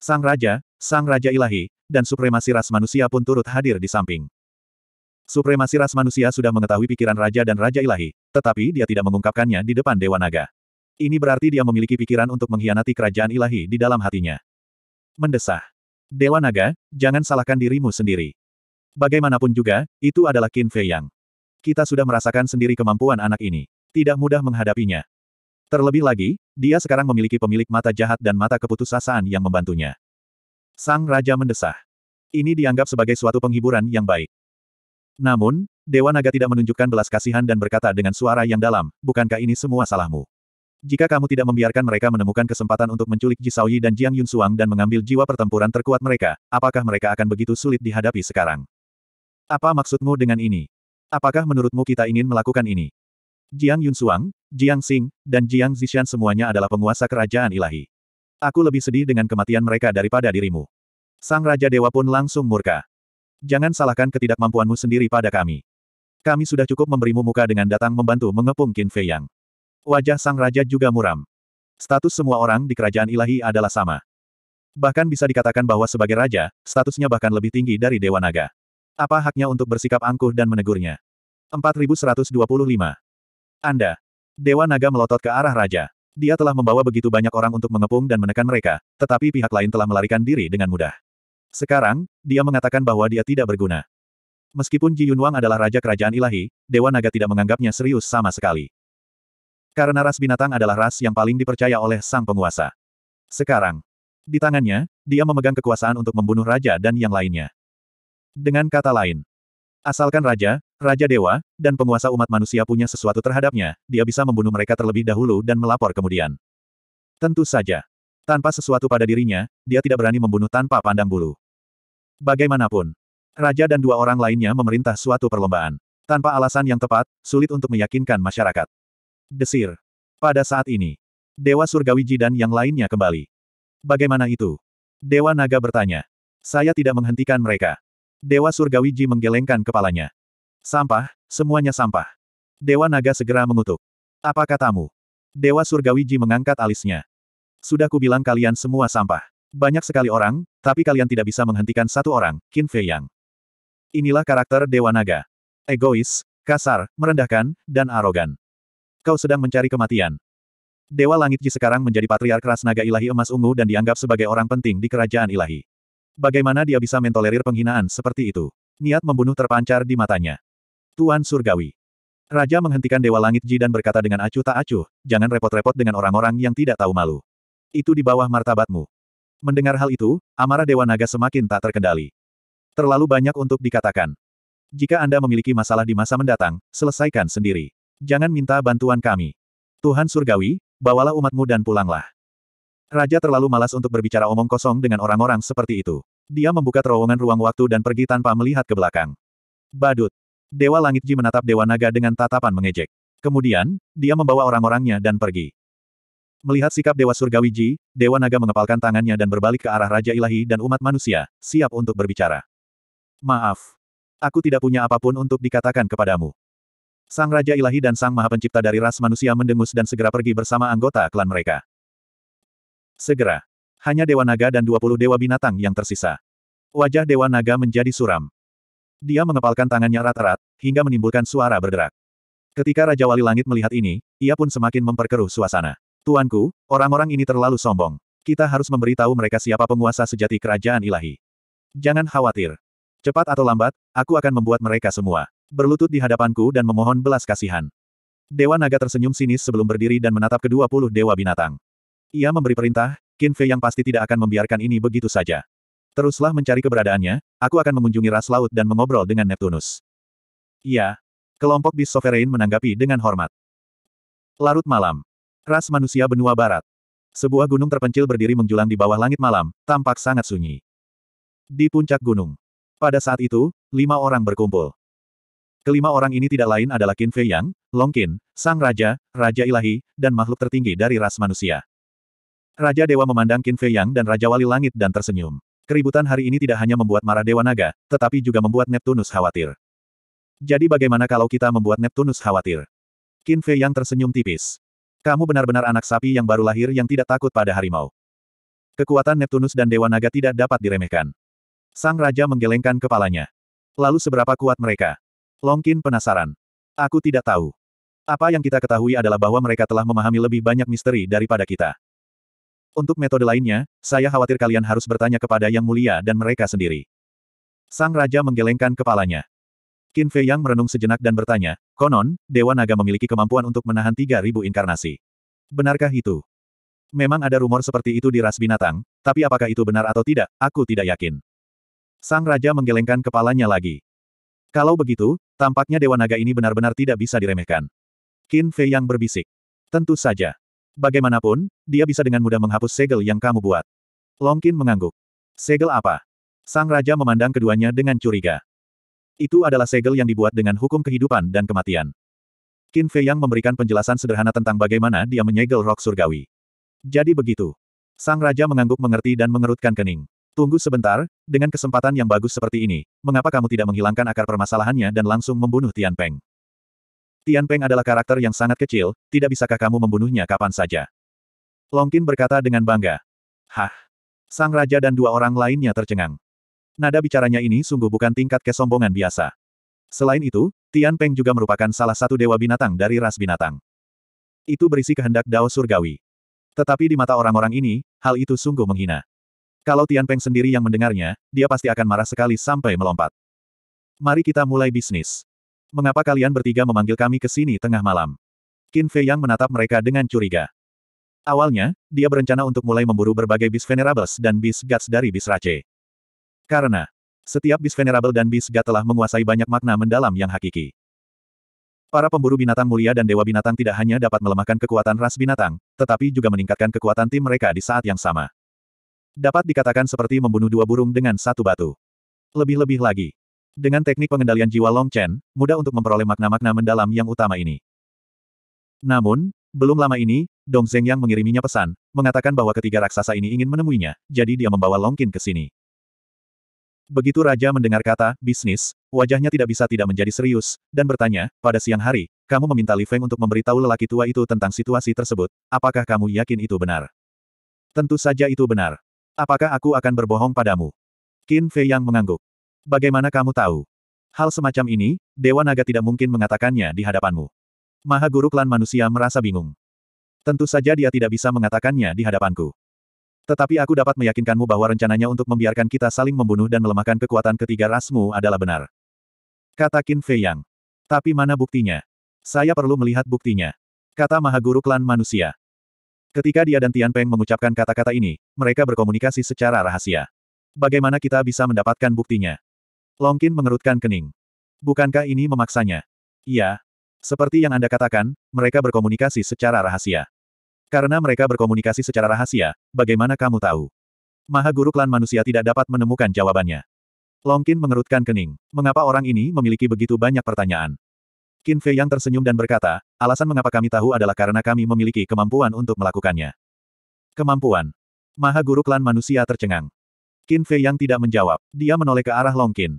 Sang Raja, Sang Raja Ilahi, dan supremasi ras manusia pun turut hadir di samping. Supremasi ras manusia sudah mengetahui pikiran raja dan raja ilahi, tetapi dia tidak mengungkapkannya di depan Dewa Naga. Ini berarti dia memiliki pikiran untuk mengkhianati kerajaan ilahi di dalam hatinya. Mendesah. Dewa Naga, jangan salahkan dirimu sendiri. Bagaimanapun juga, itu adalah Qin Fei Yang. Kita sudah merasakan sendiri kemampuan anak ini. Tidak mudah menghadapinya. Terlebih lagi, dia sekarang memiliki pemilik mata jahat dan mata keputusasaan yang membantunya. Sang Raja mendesah. Ini dianggap sebagai suatu penghiburan yang baik. Namun, Dewa Naga tidak menunjukkan belas kasihan dan berkata dengan suara yang dalam, bukankah ini semua salahmu? Jika kamu tidak membiarkan mereka menemukan kesempatan untuk menculik Ji Yi dan Jiang Yunsuang dan mengambil jiwa pertempuran terkuat mereka, apakah mereka akan begitu sulit dihadapi sekarang? Apa maksudmu dengan ini? Apakah menurutmu kita ingin melakukan ini? Jiang Yunsuang, Jiang Xing, dan Jiang Zishan semuanya adalah penguasa kerajaan ilahi. Aku lebih sedih dengan kematian mereka daripada dirimu. Sang Raja Dewa pun langsung murka. Jangan salahkan ketidakmampuanmu sendiri pada kami. Kami sudah cukup memberimu muka dengan datang membantu mengepung Qin Fei Yang. Wajah sang raja juga muram. Status semua orang di kerajaan ilahi adalah sama. Bahkan bisa dikatakan bahwa sebagai raja, statusnya bahkan lebih tinggi dari Dewa Naga. Apa haknya untuk bersikap angkuh dan menegurnya? 4125. Anda. Dewa Naga melotot ke arah raja. Dia telah membawa begitu banyak orang untuk mengepung dan menekan mereka, tetapi pihak lain telah melarikan diri dengan mudah. Sekarang, dia mengatakan bahwa dia tidak berguna. Meskipun Ji Yunwang adalah raja kerajaan ilahi, Dewa Naga tidak menganggapnya serius sama sekali. Karena ras binatang adalah ras yang paling dipercaya oleh sang penguasa. Sekarang, di tangannya, dia memegang kekuasaan untuk membunuh raja dan yang lainnya. Dengan kata lain, asalkan raja, raja dewa, dan penguasa umat manusia punya sesuatu terhadapnya, dia bisa membunuh mereka terlebih dahulu dan melapor kemudian. Tentu saja, tanpa sesuatu pada dirinya, dia tidak berani membunuh tanpa pandang bulu. Bagaimanapun, raja dan dua orang lainnya memerintah suatu perlombaan. Tanpa alasan yang tepat, sulit untuk meyakinkan masyarakat. Desir. Pada saat ini, Dewa Surgawi Ji dan yang lainnya kembali. Bagaimana itu? Dewa Naga bertanya. Saya tidak menghentikan mereka. Dewa Surgawi Ji menggelengkan kepalanya. Sampah, semuanya sampah. Dewa Naga segera mengutuk. Apa katamu? Dewa Surgawi Ji mengangkat alisnya. Sudah kubilang kalian semua sampah. Banyak sekali orang, tapi kalian tidak bisa menghentikan satu orang, Qin Fei Yang. Inilah karakter Dewa Naga. Egois, kasar, merendahkan, dan arogan. Kau sedang mencari kematian. Dewa Langit Ji sekarang menjadi patriark ras naga ilahi emas ungu dan dianggap sebagai orang penting di kerajaan ilahi. Bagaimana dia bisa mentolerir penghinaan seperti itu? Niat membunuh terpancar di matanya. Tuan Surgawi. Raja menghentikan Dewa Langit Ji dan berkata dengan acuh tak acuh, jangan repot-repot dengan orang-orang yang tidak tahu malu. Itu di bawah martabatmu. Mendengar hal itu, amarah Dewa Naga semakin tak terkendali. Terlalu banyak untuk dikatakan. Jika Anda memiliki masalah di masa mendatang, selesaikan sendiri. Jangan minta bantuan kami. Tuhan Surgawi, bawalah umatmu dan pulanglah. Raja terlalu malas untuk berbicara omong kosong dengan orang-orang seperti itu. Dia membuka terowongan ruang waktu dan pergi tanpa melihat ke belakang. Badut. Dewa Langit Ji menatap Dewa Naga dengan tatapan mengejek. Kemudian, dia membawa orang-orangnya dan pergi. Melihat sikap Dewa Surgawi Ji, Dewa Naga mengepalkan tangannya dan berbalik ke arah Raja Ilahi dan umat manusia, siap untuk berbicara. Maaf. Aku tidak punya apapun untuk dikatakan kepadamu. Sang Raja Ilahi dan Sang Maha Pencipta dari ras manusia mendengus dan segera pergi bersama anggota klan mereka. Segera. Hanya Dewa Naga dan 20 Dewa Binatang yang tersisa. Wajah Dewa Naga menjadi suram. Dia mengepalkan tangannya rata rata hingga menimbulkan suara berderak. Ketika Raja Wali Langit melihat ini, ia pun semakin memperkeruh suasana. Tuanku, orang-orang ini terlalu sombong. Kita harus memberitahu mereka siapa penguasa sejati kerajaan ilahi. Jangan khawatir. Cepat atau lambat, aku akan membuat mereka semua berlutut di hadapanku dan memohon belas kasihan. Dewa naga tersenyum sinis sebelum berdiri dan menatap kedua puluh dewa binatang. Ia memberi perintah, Qin Fei yang pasti tidak akan membiarkan ini begitu saja. Teruslah mencari keberadaannya, aku akan mengunjungi ras laut dan mengobrol dengan Neptunus. Iya. Kelompok bis Sovereign menanggapi dengan hormat. Larut malam. Ras manusia benua barat. Sebuah gunung terpencil berdiri menjulang di bawah langit malam, tampak sangat sunyi. Di puncak gunung. Pada saat itu, lima orang berkumpul. Kelima orang ini tidak lain adalah Qin Fei Yang, Long Qin, Sang Raja, Raja Ilahi, dan makhluk tertinggi dari ras manusia. Raja Dewa memandang Qin Fei Yang dan Raja Wali Langit dan tersenyum. Keributan hari ini tidak hanya membuat marah Dewa Naga, tetapi juga membuat Neptunus khawatir. Jadi bagaimana kalau kita membuat Neptunus khawatir? Qin Fei Yang tersenyum tipis. Kamu benar-benar anak sapi yang baru lahir yang tidak takut pada harimau. Kekuatan Neptunus dan Dewa Naga tidak dapat diremehkan. Sang Raja menggelengkan kepalanya. Lalu seberapa kuat mereka? Longkin penasaran. Aku tidak tahu. Apa yang kita ketahui adalah bahwa mereka telah memahami lebih banyak misteri daripada kita. Untuk metode lainnya, saya khawatir kalian harus bertanya kepada Yang Mulia dan mereka sendiri. Sang Raja menggelengkan kepalanya. Qin Fei Yang merenung sejenak dan bertanya, konon, Dewa Naga memiliki kemampuan untuk menahan 3.000 inkarnasi. Benarkah itu? Memang ada rumor seperti itu di ras binatang, tapi apakah itu benar atau tidak, aku tidak yakin. Sang Raja menggelengkan kepalanya lagi. Kalau begitu, tampaknya Dewa Naga ini benar-benar tidak bisa diremehkan. Qin Fei Yang berbisik. Tentu saja. Bagaimanapun, dia bisa dengan mudah menghapus segel yang kamu buat. Long Qin mengangguk. Segel apa? Sang Raja memandang keduanya dengan curiga. Itu adalah segel yang dibuat dengan hukum kehidupan dan kematian. Qin Fei Yang memberikan penjelasan sederhana tentang bagaimana dia menyegel rok surgawi. Jadi begitu. Sang Raja mengangguk mengerti dan mengerutkan kening. Tunggu sebentar, dengan kesempatan yang bagus seperti ini, mengapa kamu tidak menghilangkan akar permasalahannya dan langsung membunuh Tian Peng? Tian Peng adalah karakter yang sangat kecil, tidak bisakah kamu membunuhnya kapan saja? Long Qin berkata dengan bangga. Hah! Sang Raja dan dua orang lainnya tercengang. Nada bicaranya ini sungguh bukan tingkat kesombongan biasa. Selain itu, Tian Peng juga merupakan salah satu dewa binatang dari ras binatang. Itu berisi kehendak Dao Surgawi. Tetapi di mata orang-orang ini, hal itu sungguh menghina. Kalau Tian Peng sendiri yang mendengarnya, dia pasti akan marah sekali sampai melompat. Mari kita mulai bisnis. Mengapa kalian bertiga memanggil kami ke sini tengah malam? Qin Fei Yang menatap mereka dengan curiga. Awalnya, dia berencana untuk mulai memburu berbagai bis venerables dan bis guts dari bis rache. Karena, setiap bis venerable dan bis gak telah menguasai banyak makna mendalam yang hakiki. Para pemburu binatang mulia dan dewa binatang tidak hanya dapat melemahkan kekuatan ras binatang, tetapi juga meningkatkan kekuatan tim mereka di saat yang sama. Dapat dikatakan seperti membunuh dua burung dengan satu batu. Lebih-lebih lagi. Dengan teknik pengendalian jiwa Long Chen, mudah untuk memperoleh makna-makna mendalam yang utama ini. Namun, belum lama ini, Dong Zeng yang mengiriminya pesan, mengatakan bahwa ketiga raksasa ini ingin menemuinya, jadi dia membawa Long Qin ke sini. Begitu Raja mendengar kata, bisnis, wajahnya tidak bisa tidak menjadi serius, dan bertanya, pada siang hari, kamu meminta Li Feng untuk memberitahu lelaki tua itu tentang situasi tersebut, apakah kamu yakin itu benar? Tentu saja itu benar. Apakah aku akan berbohong padamu? Qin Fei Yang mengangguk. Bagaimana kamu tahu? Hal semacam ini, Dewa Naga tidak mungkin mengatakannya di hadapanmu. Maha Guru Klan Manusia merasa bingung. Tentu saja dia tidak bisa mengatakannya di hadapanku. Tetapi aku dapat meyakinkanmu bahwa rencananya untuk membiarkan kita saling membunuh dan melemahkan kekuatan ketiga rasmu adalah benar. Kata Qin Fei Yang. Tapi mana buktinya? Saya perlu melihat buktinya. Kata Maha Guru Klan Manusia. Ketika dia dan Tian Peng mengucapkan kata-kata ini, mereka berkomunikasi secara rahasia. Bagaimana kita bisa mendapatkan buktinya? Long Qin mengerutkan kening. Bukankah ini memaksanya? Iya. Seperti yang Anda katakan, mereka berkomunikasi secara rahasia. Karena mereka berkomunikasi secara rahasia, bagaimana kamu tahu? Maha Guru Klan Manusia tidak dapat menemukan jawabannya. Longkin mengerutkan kening. Mengapa orang ini memiliki begitu banyak pertanyaan? Qin Fei yang tersenyum dan berkata, alasan mengapa kami tahu adalah karena kami memiliki kemampuan untuk melakukannya. Kemampuan. Maha Guru Klan Manusia tercengang. Qin Fei yang tidak menjawab. Dia menoleh ke arah Longkin.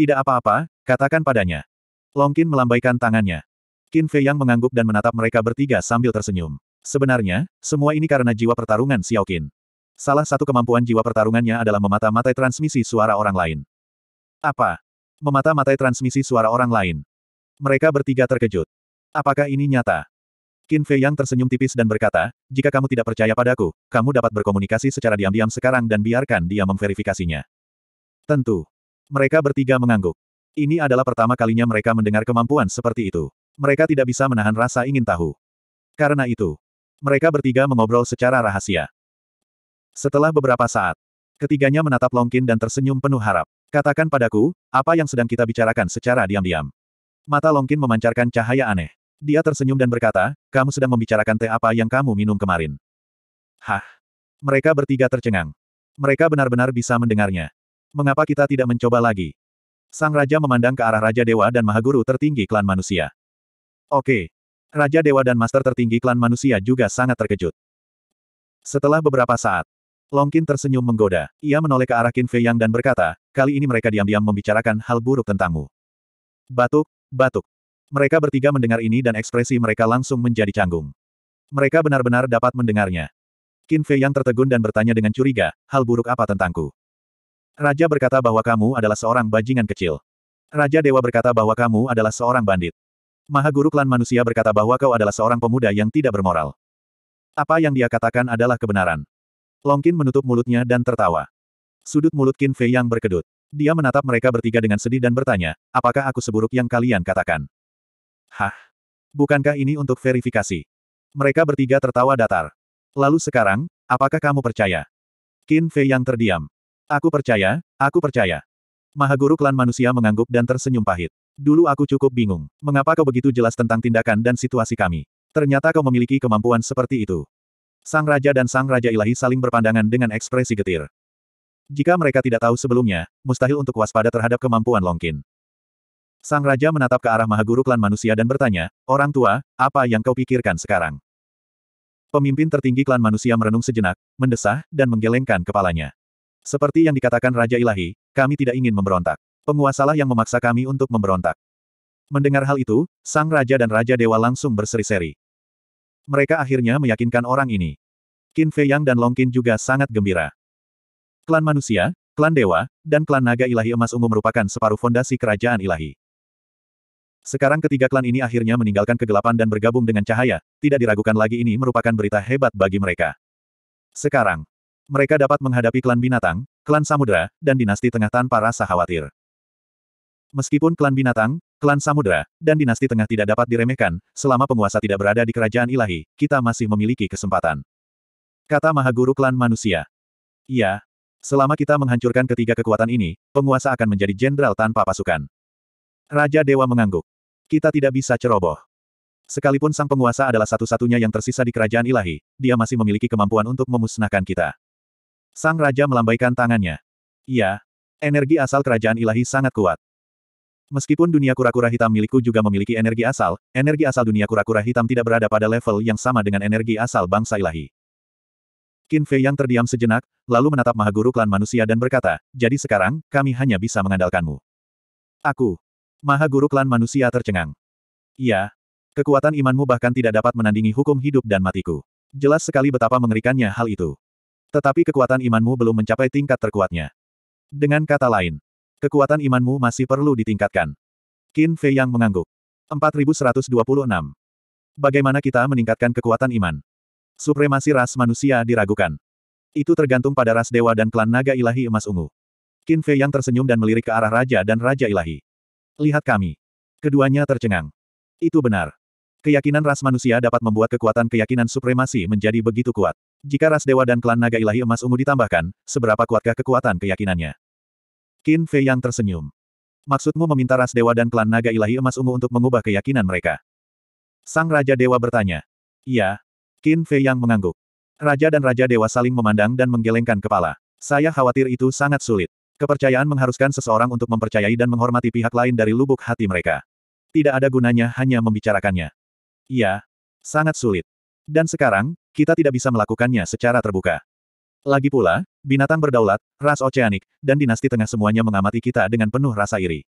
Tidak apa-apa, katakan padanya. Longkin melambaikan tangannya. Qin Fei yang mengangguk dan menatap mereka bertiga sambil tersenyum. Sebenarnya, semua ini karena jiwa pertarungan Xiao Qin. Salah satu kemampuan jiwa pertarungannya adalah memata-matai transmisi suara orang lain. Apa? Memata-matai transmisi suara orang lain. Mereka bertiga terkejut. Apakah ini nyata? Qin Fei Yang tersenyum tipis dan berkata, jika kamu tidak percaya padaku, kamu dapat berkomunikasi secara diam-diam sekarang dan biarkan dia memverifikasinya. Tentu. Mereka bertiga mengangguk. Ini adalah pertama kalinya mereka mendengar kemampuan seperti itu. Mereka tidak bisa menahan rasa ingin tahu. Karena itu, mereka bertiga mengobrol secara rahasia. Setelah beberapa saat, ketiganya menatap Longkin dan tersenyum penuh harap. Katakan padaku, apa yang sedang kita bicarakan secara diam-diam. Mata Longkin memancarkan cahaya aneh. Dia tersenyum dan berkata, kamu sedang membicarakan teh apa yang kamu minum kemarin. Hah? Mereka bertiga tercengang. Mereka benar-benar bisa mendengarnya. Mengapa kita tidak mencoba lagi? Sang Raja memandang ke arah Raja Dewa dan Mahaguru tertinggi klan manusia. Oke, Raja Dewa dan Master tertinggi klan manusia juga sangat terkejut. Setelah beberapa saat, Longkin tersenyum menggoda. Ia menoleh ke arah Qin Fei Yang dan berkata, kali ini mereka diam-diam membicarakan hal buruk tentangmu. Batuk, batuk. Mereka bertiga mendengar ini dan ekspresi mereka langsung menjadi canggung. Mereka benar-benar dapat mendengarnya. Qin Fei Yang tertegun dan bertanya dengan curiga, hal buruk apa tentangku? Raja berkata bahwa kamu adalah seorang bajingan kecil. Raja Dewa berkata bahwa kamu adalah seorang bandit. Maha Guru Klan Manusia berkata bahwa kau adalah seorang pemuda yang tidak bermoral. Apa yang dia katakan adalah kebenaran. Longkin menutup mulutnya dan tertawa. Sudut mulut Qin Fei yang berkedut. Dia menatap mereka bertiga dengan sedih dan bertanya, apakah aku seburuk yang kalian katakan? Hah? Bukankah ini untuk verifikasi? Mereka bertiga tertawa datar. Lalu sekarang, apakah kamu percaya? Qin Fei yang terdiam. Aku percaya, aku percaya. Maha Guru Klan Manusia mengangguk dan tersenyum pahit. Dulu aku cukup bingung. Mengapa kau begitu jelas tentang tindakan dan situasi kami? Ternyata kau memiliki kemampuan seperti itu. Sang Raja dan Sang Raja Ilahi saling berpandangan dengan ekspresi getir. Jika mereka tidak tahu sebelumnya, mustahil untuk waspada terhadap kemampuan Longkin. Sang Raja menatap ke arah Mahaguru Klan Manusia dan bertanya, Orang tua, apa yang kau pikirkan sekarang? Pemimpin tertinggi klan manusia merenung sejenak, mendesah, dan menggelengkan kepalanya. Seperti yang dikatakan Raja Ilahi, kami tidak ingin memberontak. Penguasalah yang memaksa kami untuk memberontak. Mendengar hal itu, sang raja dan raja dewa langsung berseri-seri. Mereka akhirnya meyakinkan orang ini. Qin Fei Yang dan Long Qin juga sangat gembira. Klan manusia, klan dewa, dan klan naga ilahi emas ungu merupakan separuh fondasi kerajaan ilahi. Sekarang ketiga klan ini akhirnya meninggalkan kegelapan dan bergabung dengan cahaya, tidak diragukan lagi ini merupakan berita hebat bagi mereka. Sekarang, mereka dapat menghadapi klan binatang, klan samudera, dan dinasti tengah tanpa rasa khawatir. Meskipun klan binatang, klan samudera, dan dinasti tengah tidak dapat diremehkan, selama penguasa tidak berada di kerajaan ilahi, kita masih memiliki kesempatan. Kata Maha Guru klan manusia. Iya. Selama kita menghancurkan ketiga kekuatan ini, penguasa akan menjadi jenderal tanpa pasukan. Raja Dewa mengangguk. Kita tidak bisa ceroboh. Sekalipun sang penguasa adalah satu-satunya yang tersisa di kerajaan ilahi, dia masih memiliki kemampuan untuk memusnahkan kita. Sang Raja melambaikan tangannya. Iya. Energi asal kerajaan ilahi sangat kuat. Meskipun dunia kura-kura hitam milikku juga memiliki energi asal, energi asal dunia kura-kura hitam tidak berada pada level yang sama dengan energi asal bangsa ilahi. Qin Fei yang terdiam sejenak, lalu menatap mahaguru klan manusia dan berkata, jadi sekarang, kami hanya bisa mengandalkanmu. Aku. Mahaguru klan manusia tercengang. Iya. Kekuatan imanmu bahkan tidak dapat menandingi hukum hidup dan matiku. Jelas sekali betapa mengerikannya hal itu. Tetapi kekuatan imanmu belum mencapai tingkat terkuatnya. Dengan kata lain, Kekuatan imanmu masih perlu ditingkatkan. Qin Fei Yang mengangguk. 4126. Bagaimana kita meningkatkan kekuatan iman? Supremasi ras manusia diragukan. Itu tergantung pada ras dewa dan klan naga ilahi emas ungu. Qin Fei Yang tersenyum dan melirik ke arah raja dan raja ilahi. Lihat kami. Keduanya tercengang. Itu benar. Keyakinan ras manusia dapat membuat kekuatan keyakinan supremasi menjadi begitu kuat. Jika ras dewa dan klan naga ilahi emas ungu ditambahkan, seberapa kuatkah kekuatan keyakinannya? Qin Fei yang tersenyum. Maksudmu meminta ras dewa dan klan naga ilahi emas ungu untuk mengubah keyakinan mereka? Sang Raja Dewa bertanya. Iya. Qin Fei yang mengangguk. Raja dan Raja Dewa saling memandang dan menggelengkan kepala. Saya khawatir itu sangat sulit. Kepercayaan mengharuskan seseorang untuk mempercayai dan menghormati pihak lain dari lubuk hati mereka. Tidak ada gunanya hanya membicarakannya. Iya, sangat sulit. Dan sekarang, kita tidak bisa melakukannya secara terbuka. Lagi pula, binatang berdaulat, ras oceanik, dan dinasti tengah semuanya mengamati kita dengan penuh rasa iri.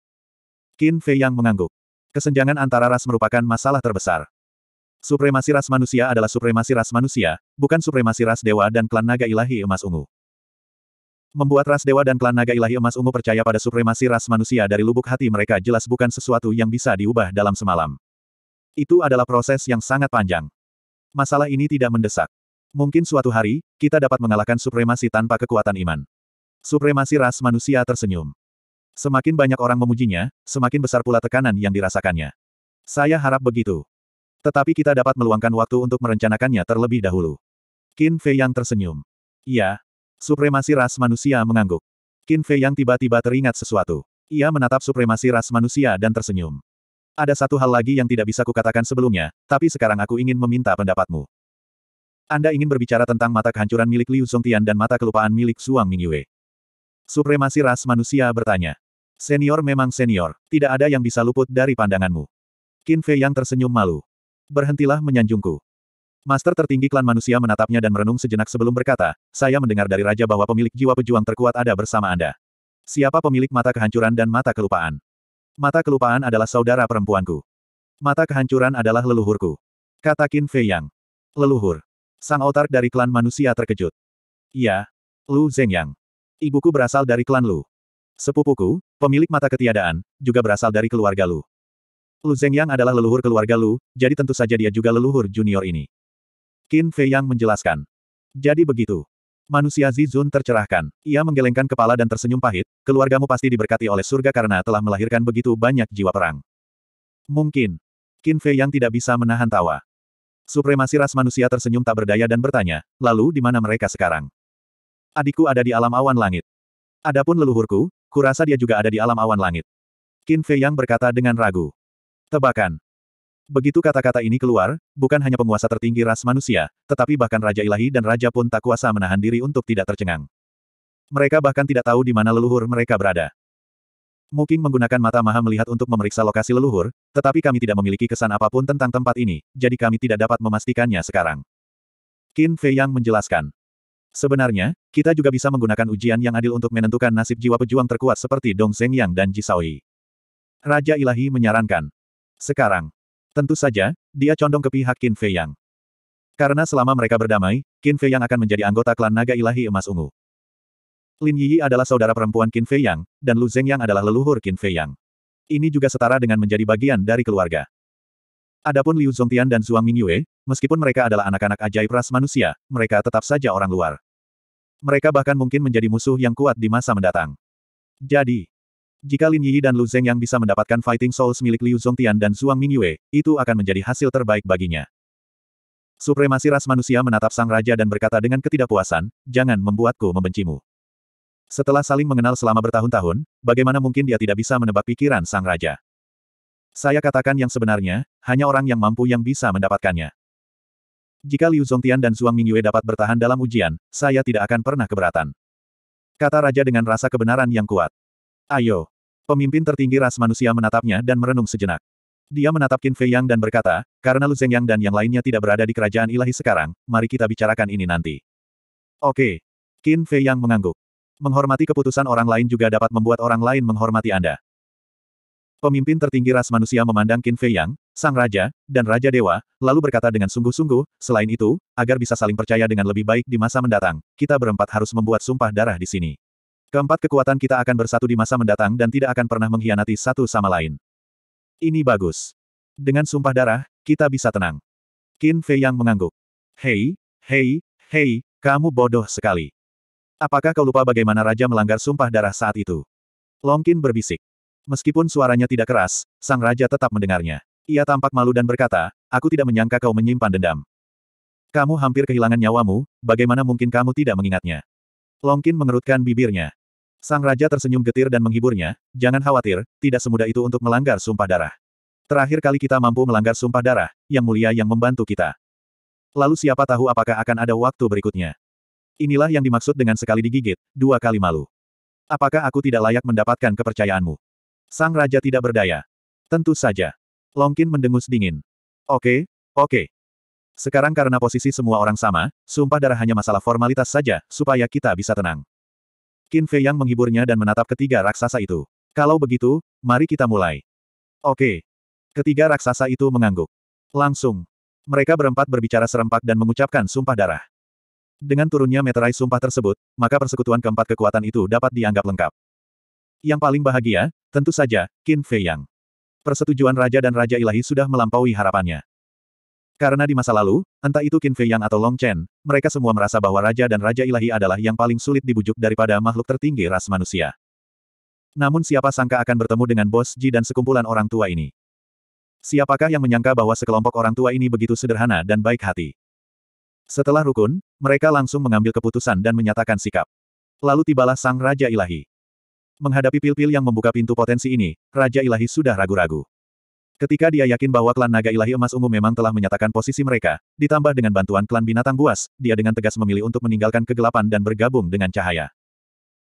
Qin Fei yang mengangguk. Kesenjangan antara ras merupakan masalah terbesar. Supremasi ras manusia adalah supremasi ras manusia, bukan supremasi ras dewa dan klan naga ilahi emas ungu. Membuat ras dewa dan klan naga ilahi emas ungu percaya pada supremasi ras manusia dari lubuk hati mereka jelas bukan sesuatu yang bisa diubah dalam semalam. Itu adalah proses yang sangat panjang. Masalah ini tidak mendesak. Mungkin suatu hari, kita dapat mengalahkan supremasi tanpa kekuatan iman. Supremasi ras manusia tersenyum. Semakin banyak orang memujinya, semakin besar pula tekanan yang dirasakannya. Saya harap begitu. Tetapi kita dapat meluangkan waktu untuk merencanakannya terlebih dahulu. Qin Fei yang tersenyum. Iya. Supremasi ras manusia mengangguk. Qin Fei yang tiba-tiba teringat sesuatu. Ia menatap supremasi ras manusia dan tersenyum. Ada satu hal lagi yang tidak bisa kukatakan sebelumnya, tapi sekarang aku ingin meminta pendapatmu. Anda ingin berbicara tentang mata kehancuran milik Liu Songtian dan mata kelupaan milik Suang Mingyue. Supremasi ras manusia bertanya. Senior memang senior, tidak ada yang bisa luput dari pandanganmu. Qin Fei yang tersenyum malu. Berhentilah menyanjungku. Master tertinggi klan manusia menatapnya dan merenung sejenak sebelum berkata, saya mendengar dari raja bahwa pemilik jiwa pejuang terkuat ada bersama Anda. Siapa pemilik mata kehancuran dan mata kelupaan? Mata kelupaan adalah saudara perempuanku. Mata kehancuran adalah leluhurku. Kata Qin Fei Yang. Leluhur. Sang otar dari klan manusia terkejut. Iya, Lu Zengyang, Ibuku berasal dari klan Lu. Sepupuku, pemilik mata ketiadaan, juga berasal dari keluarga Lu. Lu Zengyang adalah leluhur keluarga Lu, jadi tentu saja dia juga leluhur junior ini. Qin Fei Yang menjelaskan. Jadi begitu. Manusia Zizun tercerahkan. Ia menggelengkan kepala dan tersenyum pahit, keluargamu pasti diberkati oleh surga karena telah melahirkan begitu banyak jiwa perang. Mungkin. Qin Fei Yang tidak bisa menahan tawa. Supremasi ras manusia tersenyum tak berdaya dan bertanya, lalu di mana mereka sekarang? Adikku ada di alam awan langit. Adapun leluhurku, kurasa dia juga ada di alam awan langit. Qin Fei Yang berkata dengan ragu. Tebakan. Begitu kata-kata ini keluar, bukan hanya penguasa tertinggi ras manusia, tetapi bahkan Raja Ilahi dan Raja pun tak kuasa menahan diri untuk tidak tercengang. Mereka bahkan tidak tahu di mana leluhur mereka berada. Muking menggunakan mata maha melihat untuk memeriksa lokasi leluhur, tetapi kami tidak memiliki kesan apapun tentang tempat ini, jadi kami tidak dapat memastikannya sekarang. Qin Fei Yang menjelaskan. Sebenarnya, kita juga bisa menggunakan ujian yang adil untuk menentukan nasib jiwa pejuang terkuat seperti Dong Yang dan Ji Shaoyi. Raja Ilahi menyarankan. Sekarang. Tentu saja, dia condong ke pihak Qin Fei Yang. Karena selama mereka berdamai, Qin Fei Yang akan menjadi anggota klan naga ilahi emas ungu. Lin Yi adalah saudara perempuan Qin Fei Yang, dan Lu Zeng Yang adalah leluhur Qin Fei Yang. Ini juga setara dengan menjadi bagian dari keluarga. Adapun Liu Zhongtian dan Zhuang Mingyue, meskipun mereka adalah anak-anak ajaib ras manusia, mereka tetap saja orang luar. Mereka bahkan mungkin menjadi musuh yang kuat di masa mendatang. Jadi, jika Lin Yi dan Lu Zeng yang bisa mendapatkan Fighting Souls milik Liu Zhongtian dan Zhuang Mingyue, itu akan menjadi hasil terbaik baginya. Supremasi ras manusia menatap sang raja dan berkata dengan ketidakpuasan, jangan membuatku membencimu. Setelah saling mengenal selama bertahun-tahun, bagaimana mungkin dia tidak bisa menebak pikiran sang raja? Saya katakan yang sebenarnya, hanya orang yang mampu yang bisa mendapatkannya. Jika Liu Zhongtian dan Zhuang Mingyue dapat bertahan dalam ujian, saya tidak akan pernah keberatan. Kata raja dengan rasa kebenaran yang kuat. Ayo. Pemimpin tertinggi ras manusia menatapnya dan merenung sejenak. Dia menatap Qin Fei Yang dan berkata, karena Lu Zeng Yang dan yang lainnya tidak berada di kerajaan ilahi sekarang, mari kita bicarakan ini nanti. Oke. Qin Fei Yang mengangguk. Menghormati keputusan orang lain juga dapat membuat orang lain menghormati Anda. Pemimpin tertinggi ras manusia memandang Qin Fei Yang, Sang Raja, dan Raja Dewa, lalu berkata dengan sungguh-sungguh, selain itu, agar bisa saling percaya dengan lebih baik di masa mendatang, kita berempat harus membuat sumpah darah di sini. Keempat kekuatan kita akan bersatu di masa mendatang dan tidak akan pernah mengkhianati satu sama lain. Ini bagus. Dengan sumpah darah, kita bisa tenang. Qin Fei Yang mengangguk. Hei, hei, hei, kamu bodoh sekali. Apakah kau lupa bagaimana raja melanggar sumpah darah saat itu? Longkin berbisik. Meskipun suaranya tidak keras, sang raja tetap mendengarnya. Ia tampak malu dan berkata, aku tidak menyangka kau menyimpan dendam. Kamu hampir kehilangan nyawamu, bagaimana mungkin kamu tidak mengingatnya? Longkin mengerutkan bibirnya. Sang raja tersenyum getir dan menghiburnya, jangan khawatir, tidak semudah itu untuk melanggar sumpah darah. Terakhir kali kita mampu melanggar sumpah darah, yang mulia yang membantu kita. Lalu siapa tahu apakah akan ada waktu berikutnya. Inilah yang dimaksud dengan sekali digigit, dua kali malu. Apakah aku tidak layak mendapatkan kepercayaanmu? Sang Raja tidak berdaya. Tentu saja. Longkin mendengus dingin. Oke, oke. Sekarang karena posisi semua orang sama, sumpah darah hanya masalah formalitas saja, supaya kita bisa tenang. Qin Fei Yang menghiburnya dan menatap ketiga raksasa itu. Kalau begitu, mari kita mulai. Oke. Ketiga raksasa itu mengangguk. Langsung. Mereka berempat berbicara serempak dan mengucapkan sumpah darah. Dengan turunnya meterai sumpah tersebut, maka persekutuan keempat kekuatan itu dapat dianggap lengkap. Yang paling bahagia, tentu saja, Qin Fei Yang. Persetujuan Raja dan Raja Ilahi sudah melampaui harapannya. Karena di masa lalu, entah itu Qin Fei Yang atau Long Chen, mereka semua merasa bahwa Raja dan Raja Ilahi adalah yang paling sulit dibujuk daripada makhluk tertinggi ras manusia. Namun siapa sangka akan bertemu dengan Bos Ji dan sekumpulan orang tua ini. Siapakah yang menyangka bahwa sekelompok orang tua ini begitu sederhana dan baik hati? Setelah rukun, mereka langsung mengambil keputusan dan menyatakan sikap. Lalu tibalah sang Raja Ilahi. Menghadapi pil-pil yang membuka pintu potensi ini, Raja Ilahi sudah ragu-ragu. Ketika dia yakin bahwa klan naga ilahi emas ungu memang telah menyatakan posisi mereka, ditambah dengan bantuan klan binatang buas, dia dengan tegas memilih untuk meninggalkan kegelapan dan bergabung dengan cahaya.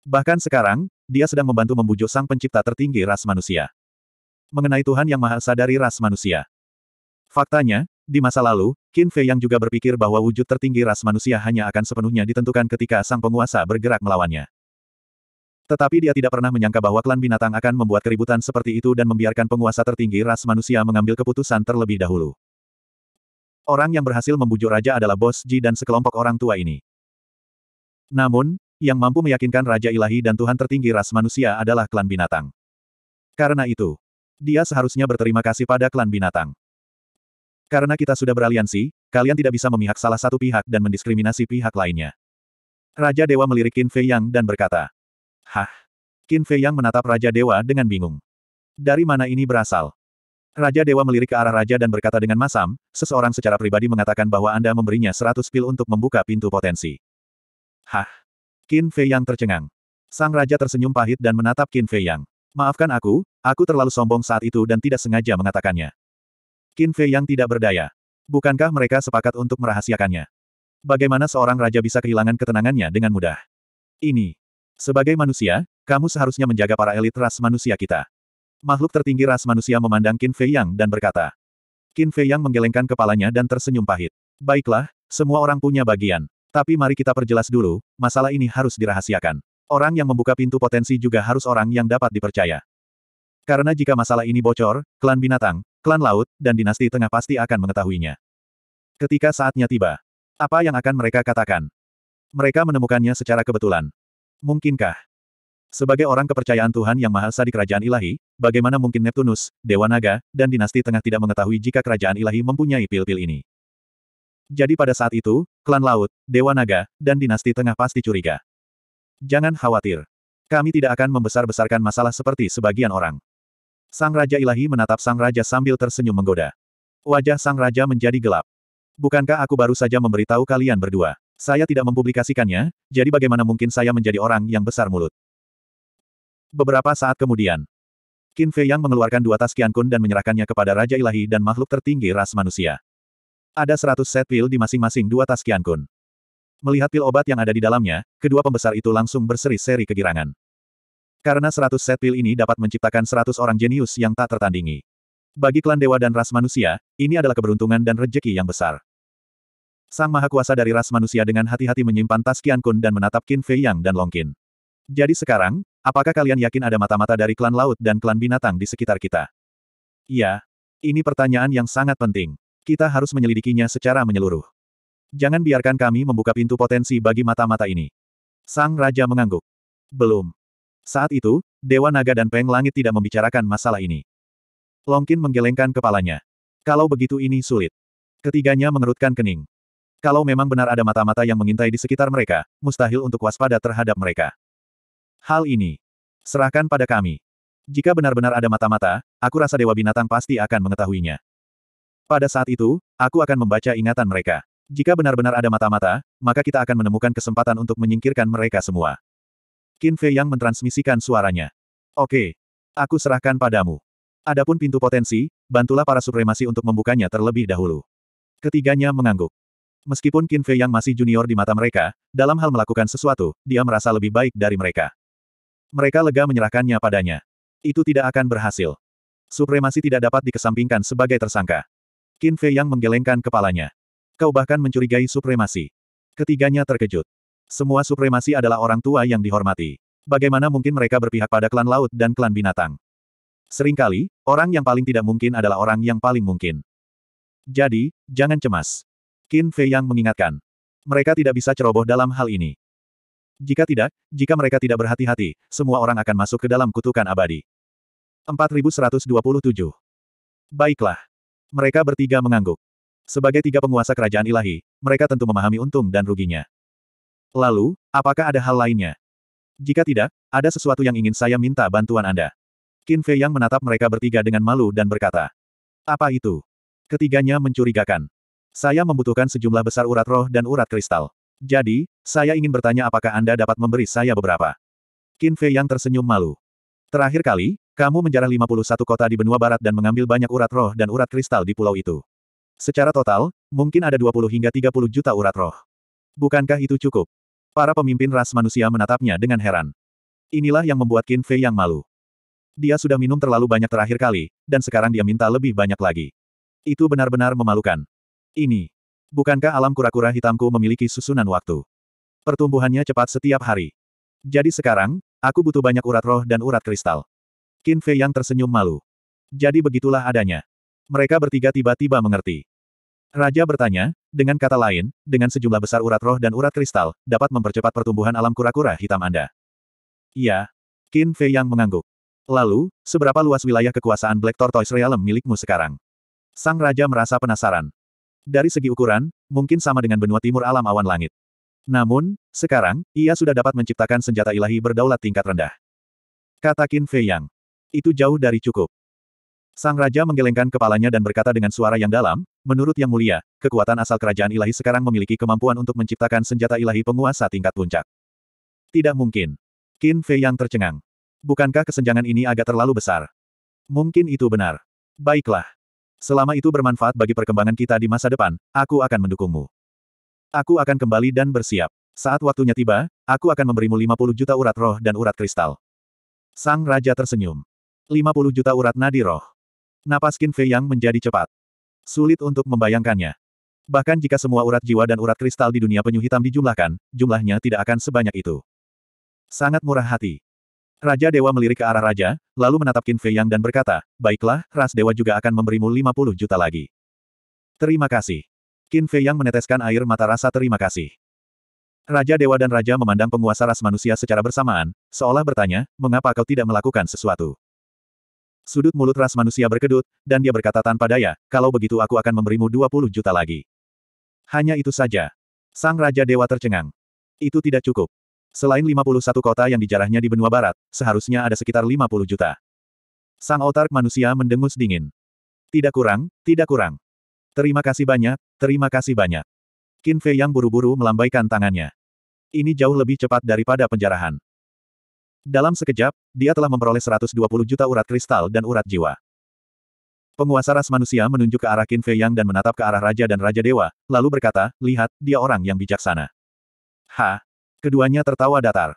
Bahkan sekarang, dia sedang membantu membujuk sang pencipta tertinggi ras manusia. Mengenai Tuhan Yang Maha Esa dari ras manusia. Faktanya, di masa lalu, Qin Fei yang juga berpikir bahwa wujud tertinggi ras manusia hanya akan sepenuhnya ditentukan ketika sang penguasa bergerak melawannya. Tetapi dia tidak pernah menyangka bahwa klan binatang akan membuat keributan seperti itu dan membiarkan penguasa tertinggi ras manusia mengambil keputusan terlebih dahulu. Orang yang berhasil membujuk raja adalah bos Ji dan sekelompok orang tua ini. Namun, yang mampu meyakinkan Raja Ilahi dan Tuhan tertinggi ras manusia adalah klan binatang. Karena itu, dia seharusnya berterima kasih pada klan binatang. Karena kita sudah beraliansi, kalian tidak bisa memihak salah satu pihak dan mendiskriminasi pihak lainnya. Raja Dewa melirik Qin Fei Yang dan berkata, Hah? Qin Fei Yang menatap Raja Dewa dengan bingung. Dari mana ini berasal? Raja Dewa melirik ke arah Raja dan berkata dengan masam, seseorang secara pribadi mengatakan bahwa Anda memberinya 100 pil untuk membuka pintu potensi. Hah? Qin Fei Yang tercengang. Sang Raja tersenyum pahit dan menatap Qin Fei Yang. Maafkan aku, aku terlalu sombong saat itu dan tidak sengaja mengatakannya. Qin Fei yang tidak berdaya. Bukankah mereka sepakat untuk merahasiakannya? Bagaimana seorang raja bisa kehilangan ketenangannya dengan mudah? Ini. Sebagai manusia, kamu seharusnya menjaga para elit ras manusia kita. Makhluk tertinggi ras manusia memandang Qin Fei Yang dan berkata. Qin Fei Yang menggelengkan kepalanya dan tersenyum pahit. Baiklah, semua orang punya bagian. Tapi mari kita perjelas dulu, masalah ini harus dirahasiakan. Orang yang membuka pintu potensi juga harus orang yang dapat dipercaya. Karena jika masalah ini bocor, klan binatang, klan laut, dan dinasti tengah pasti akan mengetahuinya. Ketika saatnya tiba, apa yang akan mereka katakan? Mereka menemukannya secara kebetulan. Mungkinkah? Sebagai orang kepercayaan Tuhan yang Maha Esa di kerajaan ilahi, bagaimana mungkin Neptunus, Dewa Naga, dan dinasti tengah tidak mengetahui jika kerajaan ilahi mempunyai pil-pil ini? Jadi pada saat itu, klan laut, Dewa Naga, dan dinasti tengah pasti curiga. Jangan khawatir. Kami tidak akan membesar-besarkan masalah seperti sebagian orang. Sang Raja Ilahi menatap Sang Raja sambil tersenyum menggoda. Wajah Sang Raja menjadi gelap. Bukankah aku baru saja memberitahu kalian berdua? Saya tidak mempublikasikannya, jadi bagaimana mungkin saya menjadi orang yang besar mulut? Beberapa saat kemudian, Qin Fei Yang mengeluarkan dua tas Qiankun dan menyerahkannya kepada Raja Ilahi dan makhluk tertinggi ras manusia. Ada seratus set pil di masing-masing dua tas Qiankun. Melihat pil obat yang ada di dalamnya, kedua pembesar itu langsung berseri-seri kegirangan. Karena seratus set pil ini dapat menciptakan seratus orang jenius yang tak tertandingi. Bagi klan dewa dan ras manusia, ini adalah keberuntungan dan rejeki yang besar. Sang Maha Kuasa dari ras manusia dengan hati-hati menyimpan tas Qian Kun dan menatap Qin Fei Yang dan Long Qin. Jadi sekarang, apakah kalian yakin ada mata-mata dari klan laut dan klan binatang di sekitar kita? Iya. Ini pertanyaan yang sangat penting. Kita harus menyelidikinya secara menyeluruh. Jangan biarkan kami membuka pintu potensi bagi mata-mata ini. Sang Raja mengangguk. Belum. Saat itu, Dewa Naga dan Peng Langit tidak membicarakan masalah ini. Longkin menggelengkan kepalanya. Kalau begitu ini sulit. Ketiganya mengerutkan kening. Kalau memang benar ada mata-mata yang mengintai di sekitar mereka, mustahil untuk waspada terhadap mereka. Hal ini. Serahkan pada kami. Jika benar-benar ada mata-mata, aku rasa Dewa Binatang pasti akan mengetahuinya. Pada saat itu, aku akan membaca ingatan mereka. Jika benar-benar ada mata-mata, maka kita akan menemukan kesempatan untuk menyingkirkan mereka semua. Qin Fei yang mentransmisikan suaranya. Oke. Aku serahkan padamu. Adapun pintu potensi, bantulah para supremasi untuk membukanya terlebih dahulu. Ketiganya mengangguk. Meskipun Qin Fei yang masih junior di mata mereka, dalam hal melakukan sesuatu, dia merasa lebih baik dari mereka. Mereka lega menyerahkannya padanya. Itu tidak akan berhasil. Supremasi tidak dapat dikesampingkan sebagai tersangka. Qin Fei yang menggelengkan kepalanya. Kau bahkan mencurigai supremasi. Ketiganya terkejut. Semua supremasi adalah orang tua yang dihormati. Bagaimana mungkin mereka berpihak pada klan laut dan klan binatang? Seringkali, orang yang paling tidak mungkin adalah orang yang paling mungkin. Jadi, jangan cemas. Qin Fei yang mengingatkan. Mereka tidak bisa ceroboh dalam hal ini. Jika tidak, jika mereka tidak berhati-hati, semua orang akan masuk ke dalam kutukan abadi. 4127. Baiklah. Mereka bertiga mengangguk. Sebagai tiga penguasa kerajaan ilahi, mereka tentu memahami untung dan ruginya. Lalu, apakah ada hal lainnya? Jika tidak, ada sesuatu yang ingin saya minta bantuan Anda. Qin Fei yang menatap mereka bertiga dengan malu dan berkata, Apa itu? Ketiganya mencurigakan. Saya membutuhkan sejumlah besar urat roh dan urat kristal. Jadi, saya ingin bertanya apakah Anda dapat memberi saya beberapa. Qin Fei yang tersenyum malu. Terakhir kali, kamu menjarah 51 kota di benua barat dan mengambil banyak urat roh dan urat kristal di pulau itu. Secara total, mungkin ada 20 hingga 30 juta urat roh. Bukankah itu cukup? Para pemimpin ras manusia menatapnya dengan heran. Inilah yang membuat Qin Fei yang malu. Dia sudah minum terlalu banyak terakhir kali, dan sekarang dia minta lebih banyak lagi. Itu benar-benar memalukan. Ini. Bukankah alam kura-kura hitamku memiliki susunan waktu? Pertumbuhannya cepat setiap hari. Jadi sekarang, aku butuh banyak urat roh dan urat kristal. Qin Fei yang tersenyum malu. Jadi begitulah adanya. Mereka bertiga tiba-tiba mengerti. Raja bertanya, dengan kata lain, dengan sejumlah besar urat roh dan urat kristal, dapat mempercepat pertumbuhan alam kura-kura hitam Anda. Iya. Qin Fei yang mengangguk. Lalu, seberapa luas wilayah kekuasaan Black Tortoise Realm milikmu sekarang? Sang Raja merasa penasaran. Dari segi ukuran, mungkin sama dengan benua timur alam awan langit. Namun, sekarang, ia sudah dapat menciptakan senjata ilahi berdaulat tingkat rendah. Kata Qin Fei Yang. Itu jauh dari cukup. Sang Raja menggelengkan kepalanya dan berkata dengan suara yang dalam, menurut Yang Mulia, kekuatan asal kerajaan ilahi sekarang memiliki kemampuan untuk menciptakan senjata ilahi penguasa tingkat puncak. Tidak mungkin. Qin Fei yang tercengang. Bukankah kesenjangan ini agak terlalu besar? Mungkin itu benar. Baiklah. Selama itu bermanfaat bagi perkembangan kita di masa depan, aku akan mendukungmu. Aku akan kembali dan bersiap. Saat waktunya tiba, aku akan memberimu 50 juta urat roh dan urat kristal. Sang Raja tersenyum. 50 juta urat nadi roh. Napas Qin Fei yang menjadi cepat. Sulit untuk membayangkannya. Bahkan jika semua urat jiwa dan urat kristal di dunia penyu hitam dijumlahkan, jumlahnya tidak akan sebanyak itu. Sangat murah hati. Raja Dewa melirik ke arah Raja, lalu menatap Qin Fei yang dan berkata, Baiklah, Ras Dewa juga akan memberimu 50 juta lagi. Terima kasih. Qin Fei yang meneteskan air mata rasa terima kasih. Raja Dewa dan Raja memandang penguasa ras manusia secara bersamaan, seolah bertanya, mengapa kau tidak melakukan sesuatu? Sudut mulut ras manusia berkedut, dan dia berkata tanpa daya, kalau begitu aku akan memberimu 20 juta lagi. Hanya itu saja. Sang Raja Dewa tercengang. Itu tidak cukup. Selain 51 kota yang dijarahnya di benua barat, seharusnya ada sekitar 50 juta. Sang otark manusia mendengus dingin. Tidak kurang, tidak kurang. Terima kasih banyak, terima kasih banyak. Qin Fei yang buru-buru melambaikan tangannya. Ini jauh lebih cepat daripada penjarahan. Dalam sekejap, dia telah memperoleh 120 juta urat kristal dan urat jiwa. Penguasa ras manusia menunjuk ke arah Qin Fei Yang dan menatap ke arah Raja dan Raja Dewa, lalu berkata, lihat, dia orang yang bijaksana. Ha! Keduanya tertawa datar.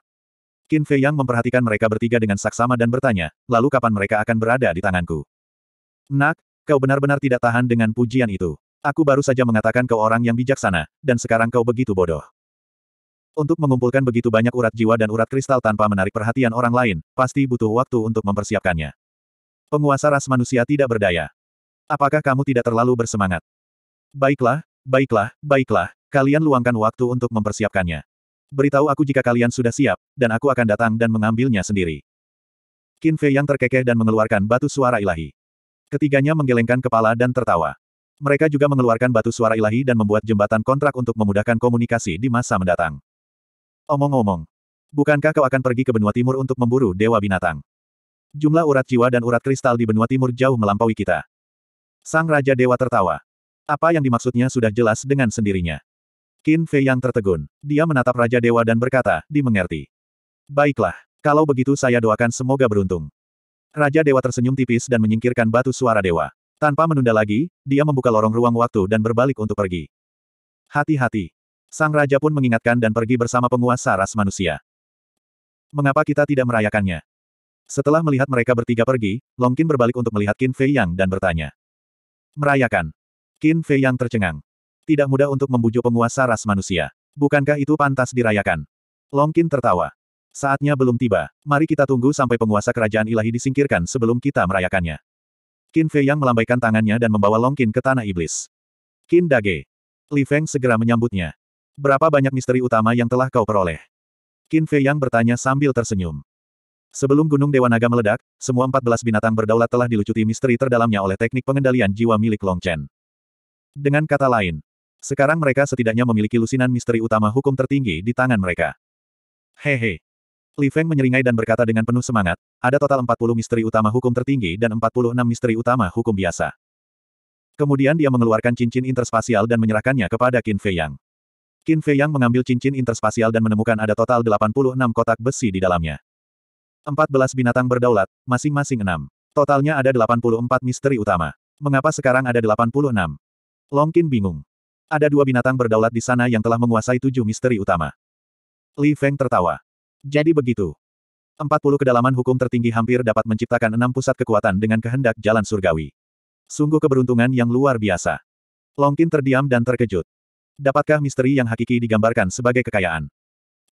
Qin Fei Yang memperhatikan mereka bertiga dengan saksama dan bertanya, lalu kapan mereka akan berada di tanganku? Nak, kau benar-benar tidak tahan dengan pujian itu. Aku baru saja mengatakan kau orang yang bijaksana, dan sekarang kau begitu bodoh. Untuk mengumpulkan begitu banyak urat jiwa dan urat kristal tanpa menarik perhatian orang lain, pasti butuh waktu untuk mempersiapkannya. Penguasa ras manusia tidak berdaya. Apakah kamu tidak terlalu bersemangat? Baiklah, baiklah, baiklah, kalian luangkan waktu untuk mempersiapkannya. Beritahu aku jika kalian sudah siap, dan aku akan datang dan mengambilnya sendiri. Qin Fei yang terkekeh dan mengeluarkan batu suara ilahi. Ketiganya menggelengkan kepala dan tertawa. Mereka juga mengeluarkan batu suara ilahi dan membuat jembatan kontrak untuk memudahkan komunikasi di masa mendatang. Omong-omong, bukankah kau akan pergi ke benua timur untuk memburu dewa binatang? Jumlah urat jiwa dan urat kristal di benua timur jauh melampaui kita. Sang Raja Dewa tertawa. Apa yang dimaksudnya sudah jelas dengan sendirinya. Qin Fei yang tertegun. Dia menatap Raja Dewa dan berkata, dimengerti. Baiklah, kalau begitu saya doakan semoga beruntung. Raja Dewa tersenyum tipis dan menyingkirkan batu suara Dewa. Tanpa menunda lagi, dia membuka lorong ruang waktu dan berbalik untuk pergi. Hati-hati, Sang Raja pun mengingatkan dan pergi bersama penguasa ras manusia. Mengapa kita tidak merayakannya? Setelah melihat mereka bertiga pergi, Longkin berbalik untuk melihat Qin Fei Yang dan bertanya. Merayakan. Qin Fei Yang tercengang. Tidak mudah untuk membujuk penguasa ras manusia. Bukankah itu pantas dirayakan? Longkin tertawa. Saatnya belum tiba. Mari kita tunggu sampai penguasa kerajaan ilahi disingkirkan sebelum kita merayakannya. Qin Fei Yang melambaikan tangannya dan membawa Longkin ke tanah iblis. Qin Dage. Li Feng segera menyambutnya. Berapa banyak misteri utama yang telah kau peroleh? Qin Fei Yang bertanya sambil tersenyum. Sebelum Gunung Dewa Naga meledak, semua 14 binatang berdaulat telah dilucuti misteri terdalamnya oleh teknik pengendalian jiwa milik Long Chen. Dengan kata lain, sekarang mereka setidaknya memiliki lusinan misteri utama hukum tertinggi di tangan mereka. Hehe. Li Feng menyeringai dan berkata dengan penuh semangat, ada total 40 misteri utama hukum tertinggi dan 46 misteri utama hukum biasa. Kemudian dia mengeluarkan cincin interspasial dan menyerahkannya kepada Qin Fei Yang. Qin Fei Yang mengambil cincin interspasial dan menemukan ada total 86 kotak besi di dalamnya. 14 binatang berdaulat, masing-masing enam. Totalnya ada 84 misteri utama. Mengapa sekarang ada 86? Long Longkin bingung. Ada dua binatang berdaulat di sana yang telah menguasai tujuh misteri utama. Li Feng tertawa. Jadi begitu. 40 kedalaman hukum tertinggi hampir dapat menciptakan enam pusat kekuatan dengan kehendak jalan surgawi. Sungguh keberuntungan yang luar biasa. Long Longkin terdiam dan terkejut. Dapatkah misteri yang hakiki digambarkan sebagai kekayaan?